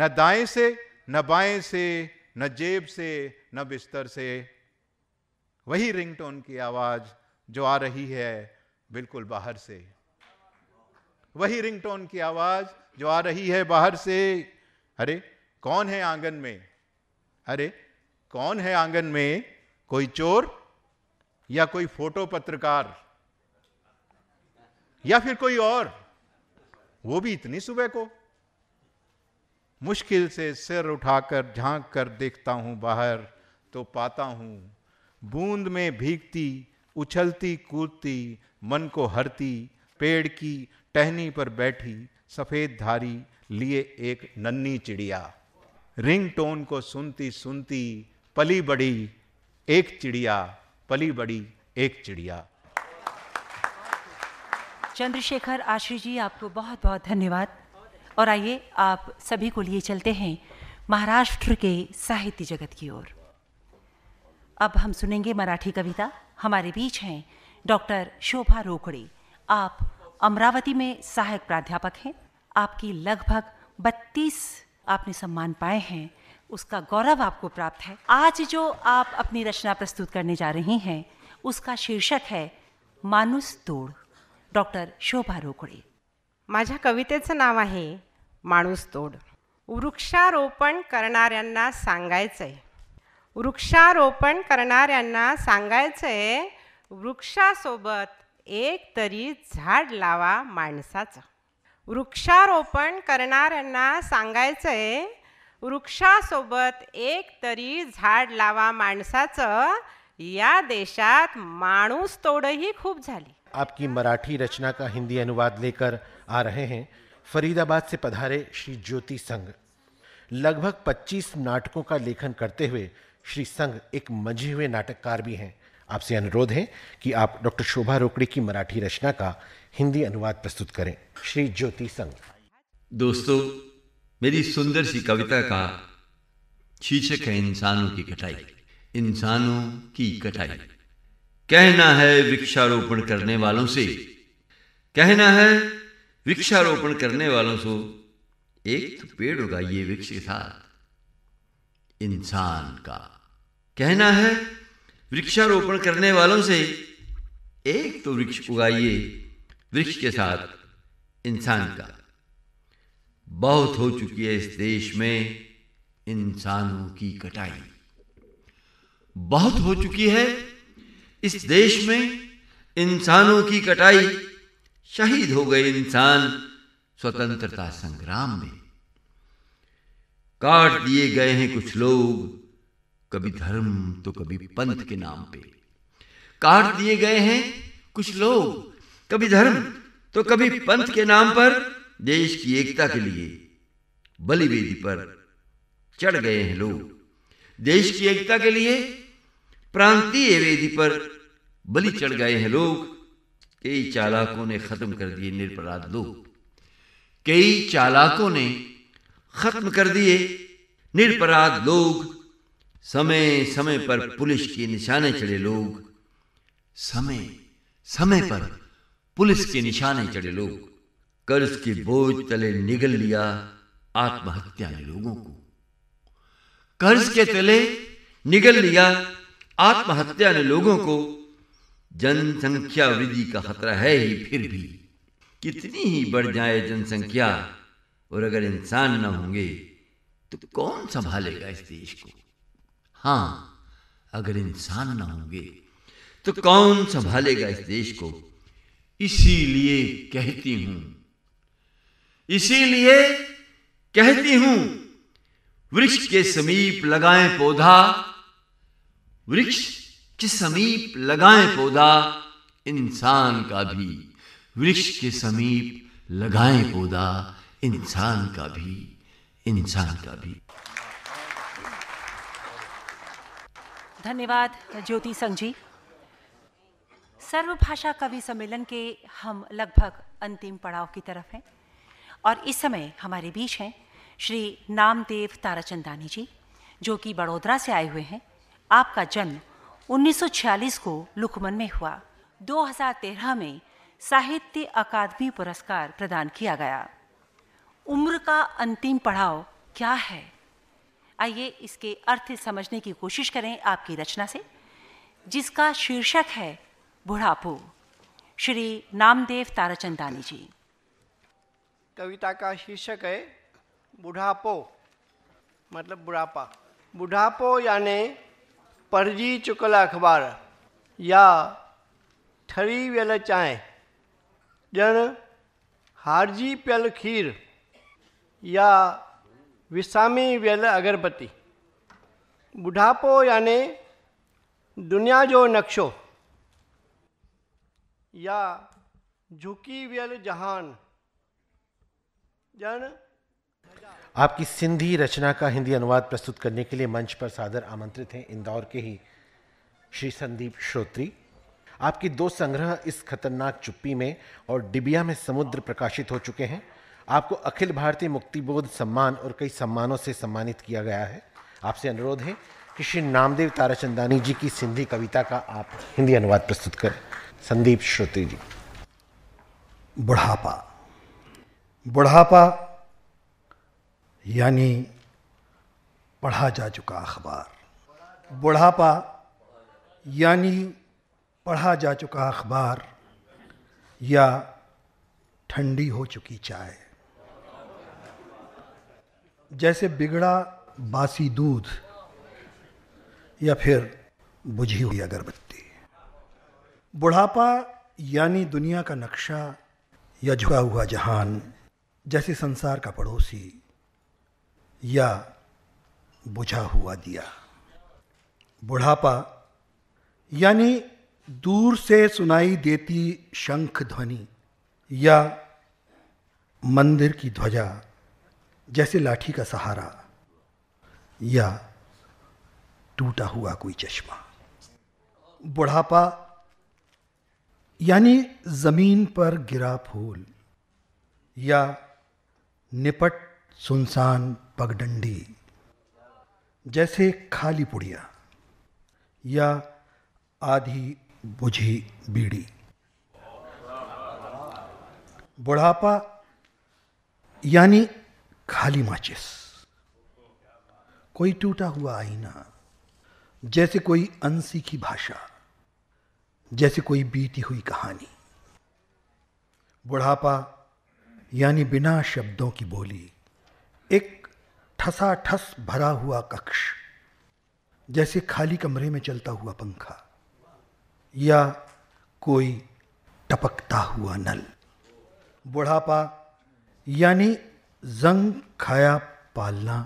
न दाएं से न बाएं से न जेब से न बिस्तर से वही रिंगटोन की आवाज़ जो आ रही है बिल्कुल बाहर से वही रिंगटोन की आवाज़ जो आ रही है बाहर से अरे कौन है आंगन में अरे कौन है आंगन में कोई चोर या कोई फोटो पत्रकार या फिर कोई और वो भी इतनी सुबह को मुश्किल से सिर उठाकर झांक कर देखता हूं बाहर तो पाता हूं बूंद में भीगती उछलती कूदती मन को हरती पेड़ की टहनी पर बैठी सफ़ेद धारी लिए एक नन्नी चिड़िया रिंग टोन को सुनती सुनती पली बड़ी एक चिड़िया पली बड़ी एक चिड़िया चंद्रशेखर आश्री जी आपको बहुत बहुत धन्यवाद और आइए आप सभी को लिए चलते हैं महाराष्ट्र के साहित्य जगत की ओर अब हम सुनेंगे मराठी कविता हमारे बीच हैं डॉक्टर शोभा रोकड़े आप अमरावती में सहायक प्राध्यापक हैं आपकी लगभग 32 आपने सम्मान पाए हैं उसका गौरव आपको प्राप्त है आज जो आप अपनी रचना प्रस्तुत करने जा रही हैं उसका शीर्षक है मानुस तोड़ डॉक्टर शोभा रोकडे माझ्या कवितेचं नाव आहे माणूस तोड वृक्षारोपण करणाऱ्यांना सांगायचं आहे वृक्षारोपण करणाऱ्यांना सांगायचं आहे वृक्षासोबत एक तरी झाड लावा माणसाचं वृक्षारोपण करणाऱ्यांना सांगायचं आहे वृक्षासोबत एक तरी झाड लावा माणसाचं या देशात माणूस तोडही खूप झाली आपकी मराठी रचना का हिंदी अनुवाद लेकर आ रहे हैं फरीदाबाद से पधारे श्री ज्योति संघ लगभग 25 नाटकों का लेखन करते हुए श्री संघ एक मंझे हुए नाटककार भी हैं आपसे अनुरोध है कि आप डॉक्टर शोभा रोकड़े की मराठी रचना का हिंदी अनुवाद प्रस्तुत करें श्री ज्योति संघ दोस्तों मेरी सुंदर सी कविता का शीर्षक है इंसानों की कटाई इंसानों की कटाई कहना है वृक्षारोपण करने वालों से कहना है वृक्षारोपण करने वालों से एक तो पेड़ उगाइए वृक्ष के साथ इंसान का कहना है वृक्षारोपण करने वालों से एक तो वृक्ष उगाइए वृक्ष के साथ इंसान का बहुत हो चुकी है इस देश में इंसानों की कटाई बहुत हो चुकी है इस देश में इंसानों की कटाई शहीद हो गए इंसान स्वतंत्रता संग्राम में काट दिए गए हैं कुछ लोग कभी धर्म तो कभी पंथ के नाम पे काट दिए गए हैं कुछ लोग कभी धर्म तो कभी पंथ के नाम पर देश की एकता के लिए बलिवेदी पर चढ़ गए हैं लोग देश की एकता के लिए प्रांतीय वेदी पर बलि चढ़ गए हैं लोग कई चालाकों ने खत्म कर दिए निरपराध लोग कई चालाकों ने खत्म कर दिए निरपराध लोग समय समय पर पुलिस के निशाने चढ़े लोग समय समय पर पुलिस के निशाने चढ़े लोग कर्ज के बोझ तले निगल लिया आत्महत्या ने लोगों को कर्ज के तले निगल लिया आत्महत्या ने लोगों को जनसंख्या वृद्धि का खतरा है ही फिर भी कितनी ही बढ़ जाए जनसंख्या और अगर इंसान ना होंगे तो कौन संभालेगा इस देश को हां अगर इंसान ना होंगे तो कौन संभालेगा इस देश को इसीलिए कहती हूं इसीलिए कहती हूं वृक्ष के समीप लगाएं पौधा वृक्ष के समीप लगाएं पौधा इंसान का भी वृक्ष के समीप लगाएं पौधा इंसान का भी इंसान का भी धन्यवाद ज्योति संघ जी सर्वभाषा कवि सम्मेलन के हम लगभग अंतिम पड़ाव की तरफ हैं और इस समय हमारे बीच हैं श्री नामदेव ताराचंदानी जी जो कि बड़ोदरा से आए हुए हैं आपका जन्म 1946 को लुकमन में हुआ 2013 में साहित्य अकादमी पुरस्कार प्रदान किया गया उम्र का अंतिम पड़ाव क्या है आइए इसके अर्थ समझने की कोशिश करें आपकी रचना से जिसका शीर्षक है बुढ़ापो श्री नामदेव ताराचंदानी जी कविता का शीर्षक है बुढ़ापो मतलब बुढ़ापा बुढ़ापो यानी पढ़जी चुकल अख़बार या ठरी वियल चाय जन हारिजी पियल खीर या विसामी वियल अगरबत्ती बुढ़ापो यानि दुनिया जो नक्शो या झुकी वियल जहान जन आपकी सिंधी रचना का हिंदी अनुवाद प्रस्तुत करने के लिए मंच पर सादर आमंत्रित हैं इंदौर के ही श्री संदीप श्रोत्री आपके दो संग्रह इस खतरनाक चुप्पी में और डिबिया में समुद्र प्रकाशित हो चुके हैं आपको अखिल भारतीय मुक्तिबोध सम्मान और कई सम्मानों से सम्मानित किया गया है आपसे अनुरोध है कि श्री नामदेव ताराचंदानी जी की सिंधी कविता का आप हिंदी अनुवाद प्रस्तुत करें संदीप श्रोत्री जी बुढ़ापा बुढ़ापा यानी पढ़ा जा चुका अखबार बुढ़ापा यानी पढ़ा जा चुका अखबार या ठंडी हो चुकी चाय जैसे बिगड़ा बासी दूध या फिर बुझी हुई अगरबत्ती बुढ़ापा यानी दुनिया का नक्शा या झुका हुआ जहान जैसे संसार का पड़ोसी या बुझा हुआ दिया बुढ़ापा यानी दूर से सुनाई देती शंख ध्वनि या मंदिर की ध्वजा जैसे लाठी का सहारा या टूटा हुआ कोई चश्मा बुढ़ापा यानी जमीन पर गिरा फूल या निपट सुनसान पगडंडी जैसे खाली पुड़िया या आधी बुझी बीड़ी बुढ़ापा यानी खाली माचिस कोई टूटा हुआ आईना जैसे कोई अनसीखी भाषा जैसे कोई बीती हुई कहानी बुढ़ापा यानी बिना शब्दों की बोली एक ठस भरा हुआ कक्ष जैसे खाली कमरे में चलता हुआ पंखा या कोई टपकता हुआ नल बुढ़ापा यानी जंग खाया पालना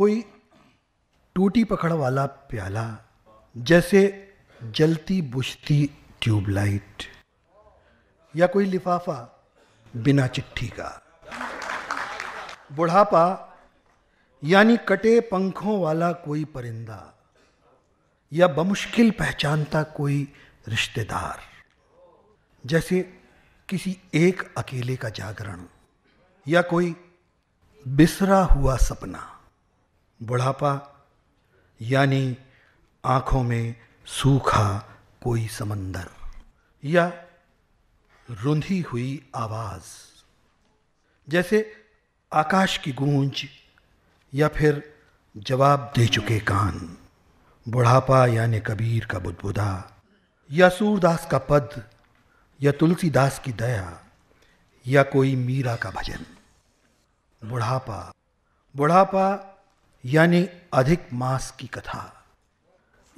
कोई टूटी पकड़ वाला प्याला जैसे जलती बुझती ट्यूबलाइट या कोई लिफाफा बिना चिट्ठी का बुढ़ापा यानी कटे पंखों वाला कोई परिंदा या बमुश्किल पहचानता कोई रिश्तेदार जैसे किसी एक अकेले का जागरण या कोई बिसरा हुआ सपना बुढ़ापा यानी आंखों में सूखा कोई समंदर या रुंधी हुई आवाज जैसे आकाश की गूंज या फिर जवाब दे चुके कान बुढ़ापा यानि कबीर का बुदबुदा या सूरदास का पद या तुलसीदास की दया या कोई मीरा का भजन बुढ़ापा बुढ़ापा यानी अधिक मास की कथा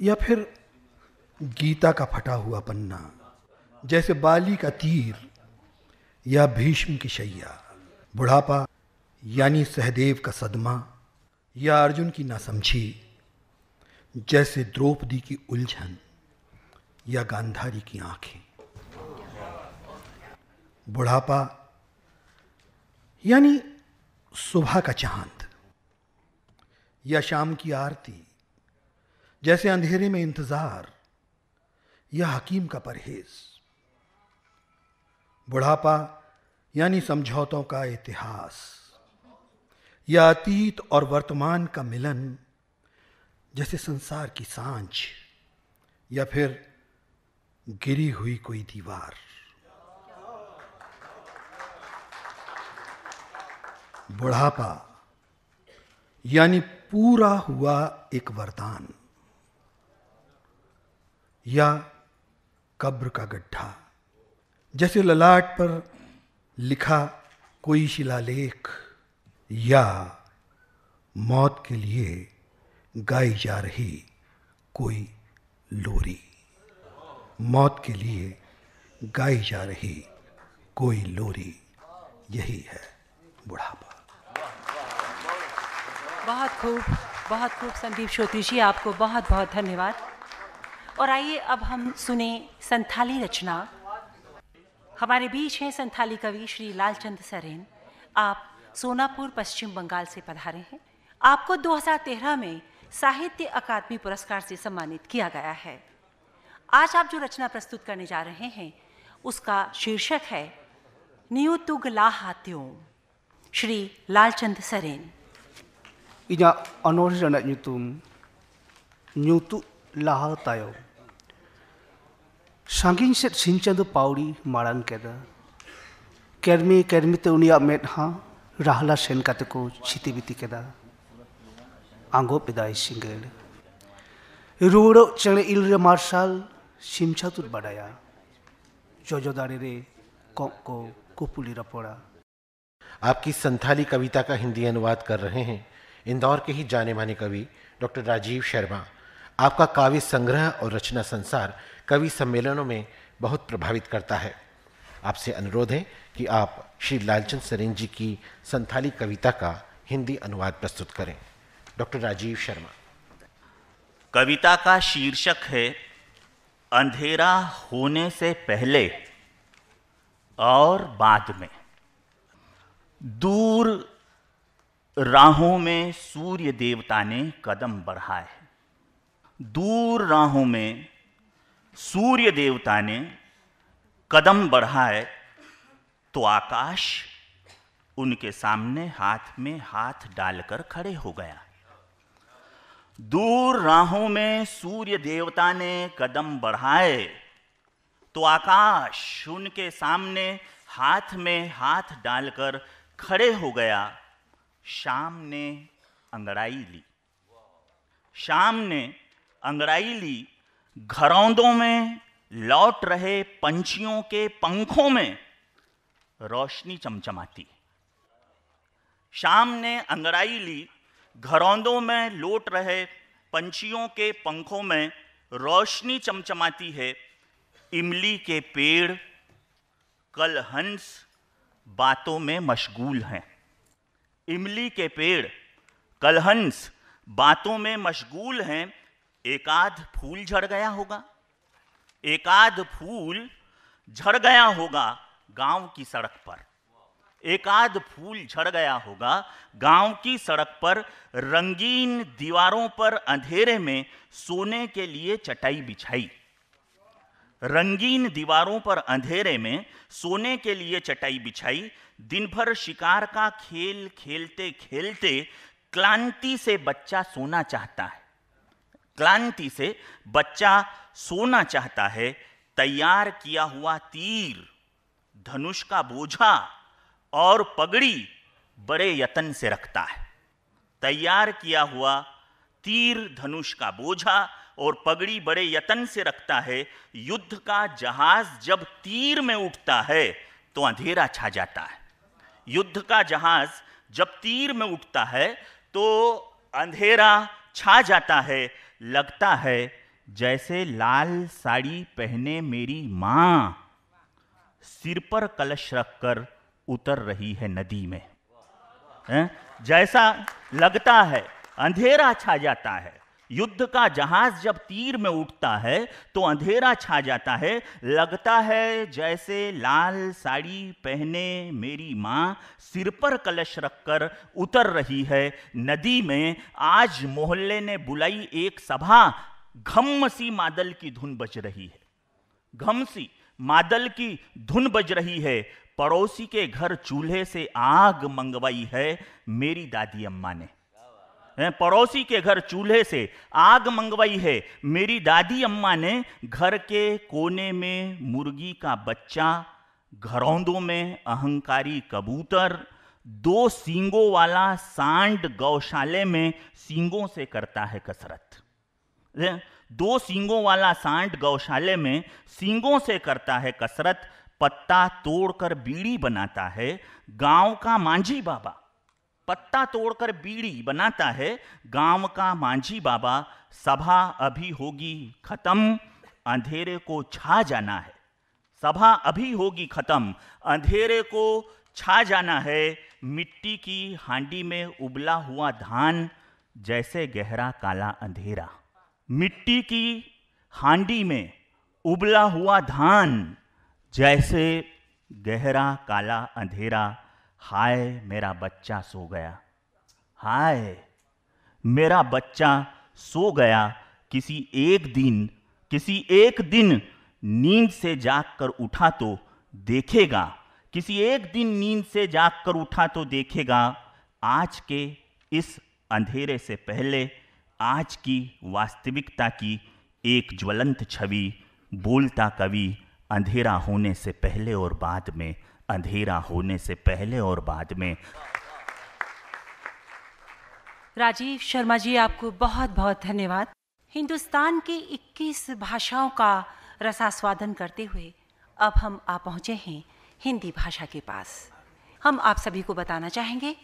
या फिर गीता का फटा हुआ पन्ना जैसे बाली का तीर या भीष्म की शैया बुढ़ापा यानी सहदेव का सदमा या अर्जुन की नासमझी जैसे द्रौपदी की उलझन या गांधारी की आंखें बुढ़ापा यानी सुबह का चांद या शाम की आरती जैसे अंधेरे में इंतजार या हकीम का परहेज बुढ़ापा यानी समझौतों का इतिहास या अतीत और वर्तमान का मिलन जैसे संसार की सांझ या फिर गिरी हुई कोई दीवार बुढ़ापा यानी पूरा हुआ एक वरदान या कब्र का गड्ढा जैसे ललाट पर लिखा कोई शिलालेख या मौत के लिए गाई जा रही कोई लोरी मौत के लिए गाई जा रही कोई लोरी यही है बुढ़ापा बहुत खूब बहुत खूब संदीप श्रोत्री जी आपको बहुत बहुत धन्यवाद और आइए अब हम सुने संथाली रचना हमारे बीच हैं संथाली कवि श्री लालचंद सरेन आप सोनापुर पश्चिम बंगाल से पधारे हैं आपको 2013 में साहित्य अकादमी पुरस्कार से सम्मानित किया गया है आज आप जो रचना प्रस्तुत करने जा रहे हैं उसका शीर्षक है न्यू नियुतुग लाहात्यों श्री लालचंद सरेन इजा अनोरन युतुम न्यूतु लाहातायो सांगिन से सिंचंद पाउड़ी मारंग केदा कर्मी कर्मी ते उनिया मेटहा राहला सेन का ᱠᱚ ᱪᱷᱤᱛᱤ ᱵᱤᱛᱤ ᱠᱮᱫᱟ ᱟᱸᱜᱚᱵ ᱮᱫᱟᱭ ᱥᱤᱸᱜᱟᱹᱲ ᱨᱩᱣᱟᱹᱲᱚᱜ ᱪᱮᱬᱮ ᱤᱞᱨᱮ ᱢᱟᱨᱥᱟᱞ ᱥᱤᱢ ᱪᱟᱛᱩᱨ ᱵᱟᱰᱟᱭᱟ जोजो दाड़े रे को को कुपुली रपोड़ा आपकी संथाली कविता का हिंदी अनुवाद कर रहे हैं इंदौर के ही जाने माने कवि डॉक्टर राजीव शर्मा आपका काव्य संग्रह और रचना संसार कवि सम्मेलनों में बहुत प्रभावित करता है आपसे अनुरोध है कि आप श्री लालचंद सरेन जी की संथाली कविता का हिंदी अनुवाद प्रस्तुत करें डॉक्टर राजीव शर्मा कविता का शीर्षक है अंधेरा होने से पहले और बाद में दूर राहों में सूर्य देवता ने कदम बढ़ाए दूर राहों में सूर्य देवता ने कदम बढ़ाए तो आकाश उनके सामने हाथ में हाथ डालकर खड़े हो गया दूर राहों में सूर्य देवता ने कदम बढ़ाए तो आकाश उनके सामने हाथ में हाथ डालकर खड़े हो गया शाम ने अंगड़ाई ली शाम ने अंगड़ाई ली घरौंदों में लौट रहे पंछियों के पंखों में रोशनी चमचमाती शाम ने अंगड़ाई ली घरौंदों में लोट रहे पंछियों के पंखों में रोशनी चमचमाती है इमली के पेड़ कल हंस बातों में मशगूल हैं इमली के पेड़ कल हंस बातों में मशगूल हैं एकाध फूल झड़ गया होगा एकाध फूल झड़ गया होगा गांव की सड़क पर एक आध फूल झड़ गया होगा गांव की सड़क पर रंगीन दीवारों पर अंधेरे में सोने के लिए चटाई बिछाई रंगीन दीवारों पर अंधेरे में सोने के लिए चटाई बिछाई दिन भर शिकार का खेल खेलते खेलते क्लांति से बच्चा सोना चाहता है क्लांति से बच्चा सोना चाहता है तैयार किया हुआ तीर धनुष का बोझा और पगड़ी बड़े यतन से रखता है तैयार किया हुआ तीर धनुष का बोझा और पगड़ी बड़े यतन से रखता है युद्ध का जहाज जब तीर में उठता है तो अंधेरा छा जाता है युद्ध का जहाज जब तीर में उठता है तो अंधेरा छा जाता है लगता है जैसे लाल साड़ी पहने मेरी माँ सिर पर कलश रखकर उतर रही है नदी में है? जैसा लगता है अंधेरा छा जाता है युद्ध का जहाज जब तीर में उठता है तो अंधेरा छा जाता है लगता है जैसे लाल साड़ी पहने मेरी माँ सिर पर कलश रखकर उतर रही है नदी में आज मोहल्ले ने बुलाई एक सभा घमसी मादल की धुन बज रही है घमसी मादल की धुन बज रही है पड़ोसी के घर चूल्हे से आग मंगवाई है मेरी दादी अम्मा ने पड़ोसी के घर चूल्हे से आग मंगवाई है मेरी दादी अम्मा ने घर के कोने में मुर्गी का बच्चा घरौंदों में अहंकारी कबूतर दो सींगों वाला सांड गौशाले में सींगों से करता है कसरत दो सींगों वाला सांड गौशाले में सींगों से करता है कसरत पत्ता तोड़कर बीड़ी बनाता है गांव का मांझी बाबा पत्ता तोड़कर बीड़ी बनाता है गांव का मांझी बाबा सभा अभी होगी खत्म अंधेरे को छा जाना है सभा अभी होगी खत्म अंधेरे को छा जाना है मिट्टी की हांडी में उबला हुआ धान जैसे गहरा काला अंधेरा मिट्टी की हांडी में उबला हुआ धान जैसे गहरा काला अंधेरा हाय मेरा बच्चा सो गया हाय मेरा बच्चा सो गया किसी एक दिन किसी एक दिन नींद से जाग कर उठा तो देखेगा किसी एक दिन नींद से जाग कर उठा तो देखेगा आज के इस अंधेरे से पहले आज की वास्तविकता की एक ज्वलंत छवि बोलता कवि अंधेरा होने से पहले और बाद में अंधेरा होने से पहले और बाद में राजीव शर्मा जी आपको बहुत बहुत धन्यवाद हिंदुस्तान की 21 भाषाओं का रसास्वादन करते हुए अब हम आ पहुँचे हैं हिंदी भाषा के पास हम आप सभी को बताना चाहेंगे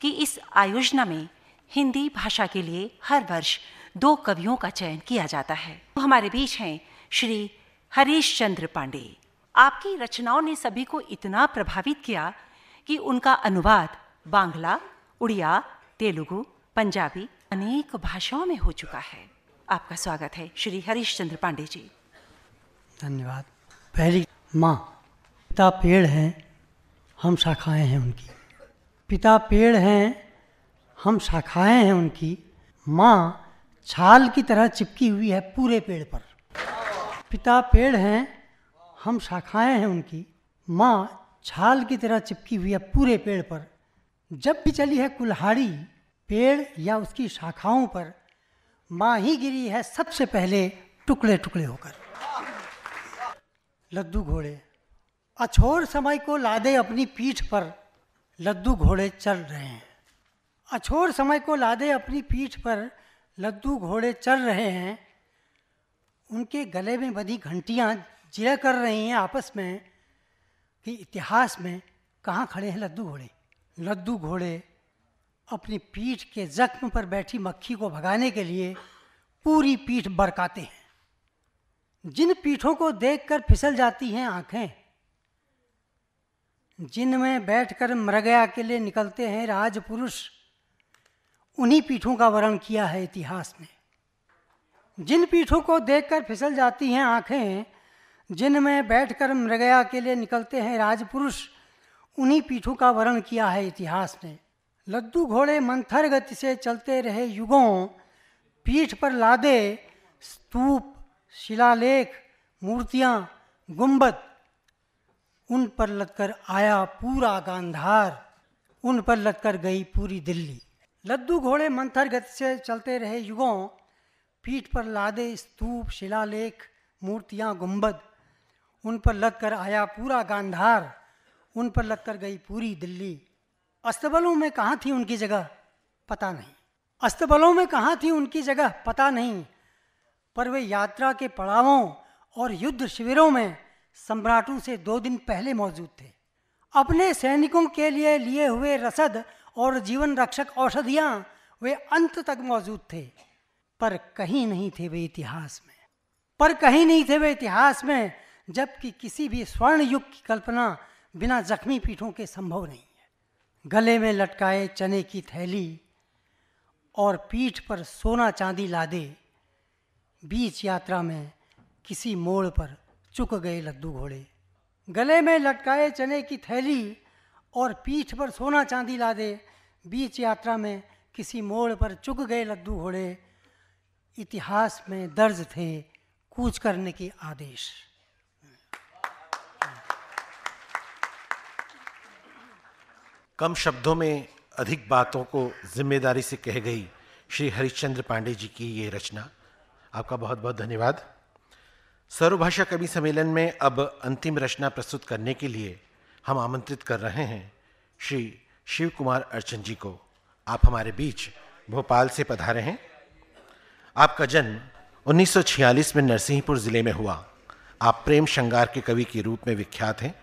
कि इस आयोजना में हिंदी भाषा के लिए हर वर्ष दो कवियों का चयन किया जाता है तो हमारे बीच हैं श्री हरीश चंद्र पांडे आपकी रचनाओं ने सभी को इतना प्रभावित किया कि उनका अनुवाद बांग्ला उड़िया तेलुगु पंजाबी अनेक भाषाओं में हो चुका है आपका स्वागत है श्री हरीश चंद्र पांडे जी धन्यवाद पहली माँ पिता पेड़ हैं हम शाखाएं हैं उनकी पिता पेड़ हैं हम शाखाएं हैं उनकी माँ छाल की तरह चिपकी हुई है पूरे पेड़ पर पिता पेड़ हैं हम शाखाएं हैं उनकी माँ छाल की तरह चिपकी हुई है पूरे पेड़ पर जब भी चली है कुल्हाड़ी पेड़ या उसकी शाखाओं पर माँ ही गिरी है सबसे पहले टुकड़े टुकड़े होकर लद्दू घोड़े अछोर समय को लादे अपनी पीठ पर लद्दू घोड़े चल रहे हैं अछोर समय को लादे अपनी पीठ पर लद्दू घोड़े चल रहे हैं उनके गले में बधी घंटियाँ जिया कर रही हैं आपस में कि इतिहास में कहाँ खड़े हैं लद्दू घोड़े लद्दू घोड़े अपनी पीठ के जख्म पर बैठी मक्खी को भगाने के लिए पूरी पीठ बरकाते हैं जिन पीठों को देखकर फिसल जाती हैं आँखें जिनमें बैठकर मृगया के लिए निकलते हैं राजपुरुष पुरुष उन्हीं पीठों का वर्णन किया है इतिहास में जिन पीठों को देखकर फिसल जाती हैं आँखें जिनमें बैठकर मृगया के लिए निकलते हैं राजपुरुष उन्हीं पीठों का वर्णन किया है इतिहास ने लद्दू घोड़े मंथर गति से चलते रहे युगों पीठ पर लादे स्तूप शिलालेख मूर्तियाँ गुंबद उन पर लदकर आया पूरा गांधार उन पर लदकर गई पूरी दिल्ली लद्दू घोड़े मंथर गति से चलते रहे युगों पीठ पर लादे स्तूप शिलालेख मूर्तियां गुंबद उन पर लद कर आया पूरा गांधार उन पर लद कर गई पूरी दिल्ली अस्तबलों में कहाँ थी उनकी जगह पता नहीं अस्तबलों में कहाँ थी उनकी जगह पता नहीं पर वे यात्रा के पड़ावों और युद्ध शिविरों में सम्राटों से दो दिन पहले मौजूद थे अपने सैनिकों के लिए लिए हुए रसद और जीवन रक्षक औषधियाँ वे अंत तक मौजूद थे पर कहीं नहीं थे वे इतिहास में पर कहीं नहीं थे वे इतिहास में जबकि किसी भी स्वर्ण युग की कल्पना बिना जख्मी पीठों के संभव नहीं है गले में लटकाए चने की थैली और पीठ पर सोना चांदी लादे बीच यात्रा में किसी मोड़ पर चुक गए लद्दू घोड़े गले में लटकाए चने की थैली और पीठ पर सोना चांदी ला दे बीच यात्रा में किसी मोड़ पर चुक गए लद्दू घोड़े इतिहास में दर्ज थे कूच करने के आदेश कम शब्दों में अधिक बातों को जिम्मेदारी से कह गई श्री हरिश्चंद्र पांडे जी की ये रचना आपका बहुत बहुत धन्यवाद सर्वभाषा कवि सम्मेलन में अब अंतिम रचना प्रस्तुत करने के लिए हम आमंत्रित कर रहे हैं श्री शिव कुमार अर्चन जी को आप हमारे बीच भोपाल से पधारे हैं आपका जन्म 1946 में नरसिंहपुर ज़िले में हुआ आप प्रेम श्रृंगार के कवि के रूप में विख्यात हैं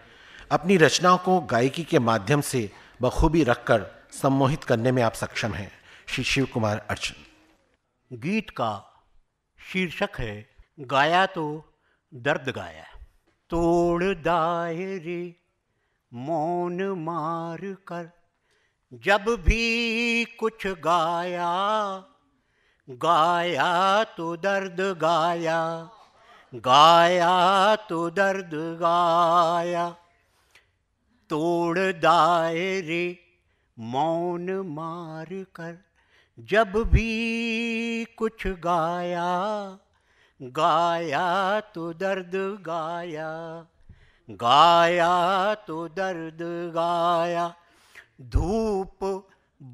अपनी रचनाओं को गायकी के माध्यम से बखूबी रखकर सम्मोहित करने में आप सक्षम हैं श्री शिव कुमार अर्चन गीत का शीर्षक है गाया तो दर्द गाया तोड़ दायरे मौन मार कर जब भी कुछ गाया गाया तो दर्द गाया गाया तो दर्द गाया तोड़ दायरे मौन मार कर जब भी कुछ गाया गाया तो दर्द गाया गाया तो दर्द गाया धूप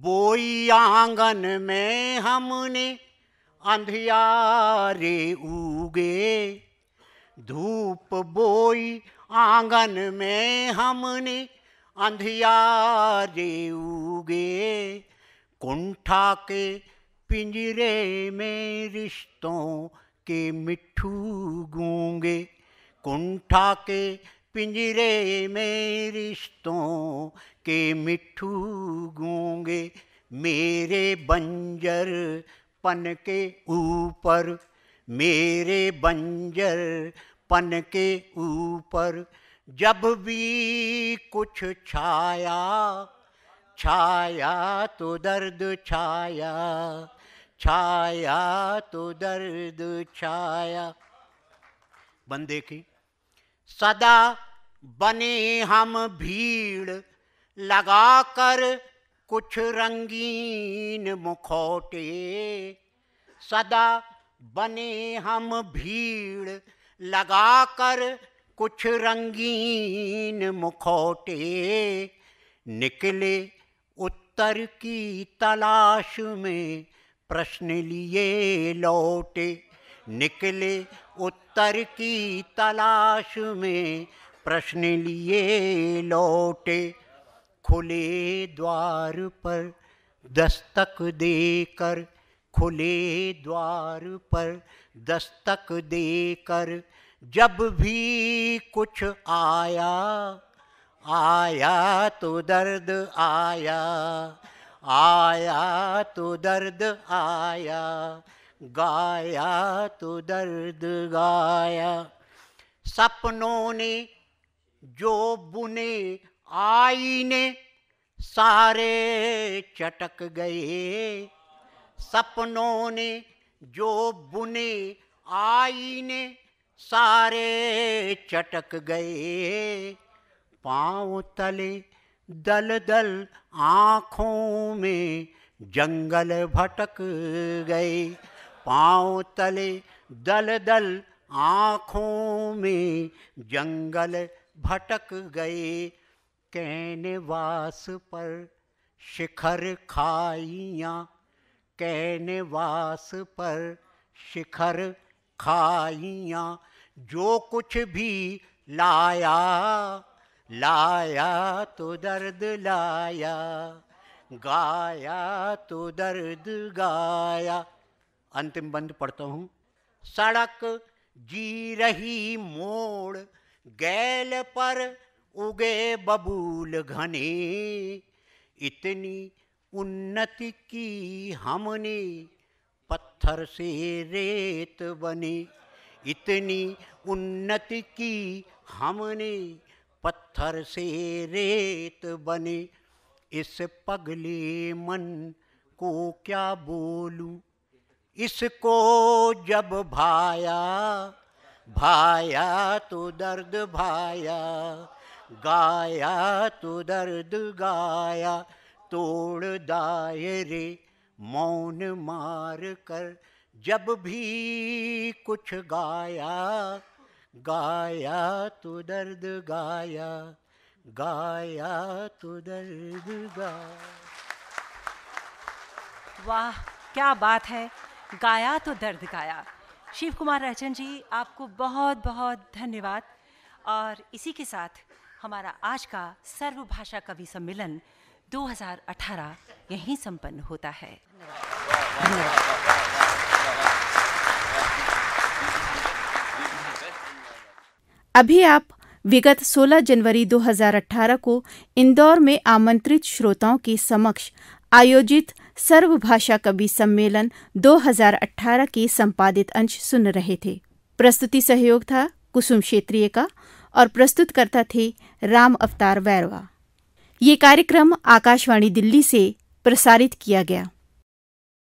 बोई आंगन में हमने अंधियारे उगे धूप बोई आंगन में हमने अंधियारे उगे कुंठा के पिंजरे में रिश्तों के मिठू गूंगे कुंठा के पिंजरे में रिश्तों के मिठू गूंगे मेरे बंजर पन के ऊपर मेरे बंजर पन के ऊपर जब भी कुछ छाया छाया तो दर्द छाया छाया तो दर्द छाया बंदे की सदा बने हम भीड़ लगाकर कुछ रंगीन मुखौटे सदा बने हम भीड़ लगाकर कुछ रंगीन मुखौटे निकले उत्तर की तलाश में प्रश्न लिए लौटे निकले उत्तर की तलाश में प्रश्न लिए लौटे खुले द्वार पर दस्तक देकर खुले द्वार पर दस्तक देकर जब भी कुछ आया आया तो दर्द आया आया तो दर्द आया गाया तो दर्द गाया सपनों ने जो बुने आईने सारे चटक गए सपनों ने जो बुने आईने सारे चटक गए पाँव तले दल दल आँखों में जंगल भटक गए पाँव तले दल दल आँखों में जंगल भटक गए कैनवास पर शिखर खाइया कैनवास पर शिखर खाइया जो कुछ भी लाया लाया तो दर्द लाया गाया तो दर्द गाया अंतिम बंद पढ़ता हूँ सड़क जी रही मोड़ गैल पर उगे बबूल घने इतनी उन्नति की हमने पत्थर से रेत बने इतनी उन्नति की हमने पत्थर से रेत बने इस पगले मन को क्या बोलूं इसको जब भाया भाया तू दर्द भाया गाया तू दर्द गाया तोड़ दायरे मौन मार कर जब भी कुछ गाया गाया तू दर्द गाया गाया तू दर्द गाया वाह क्या बात है गाया तो दर्द गाया शिव कुमार रहचंद जी आपको बहुत बहुत धन्यवाद और इसी के साथ हमारा आज का सर्वभाषा कवि सम्मेलन 2018 यहीं संपन्न होता है अभी आप विगत 16 जनवरी 2018 को इंदौर में आमंत्रित श्रोताओं के समक्ष आयोजित सर्वभाषा कवि सम्मेलन 2018 के संपादित अंश सुन रहे थे प्रस्तुति सहयोग था कुसुम क्षेत्रीय का और प्रस्तुतकर्ता थे राम अवतार वैरवा ये कार्यक्रम आकाशवाणी दिल्ली से प्रसारित किया गया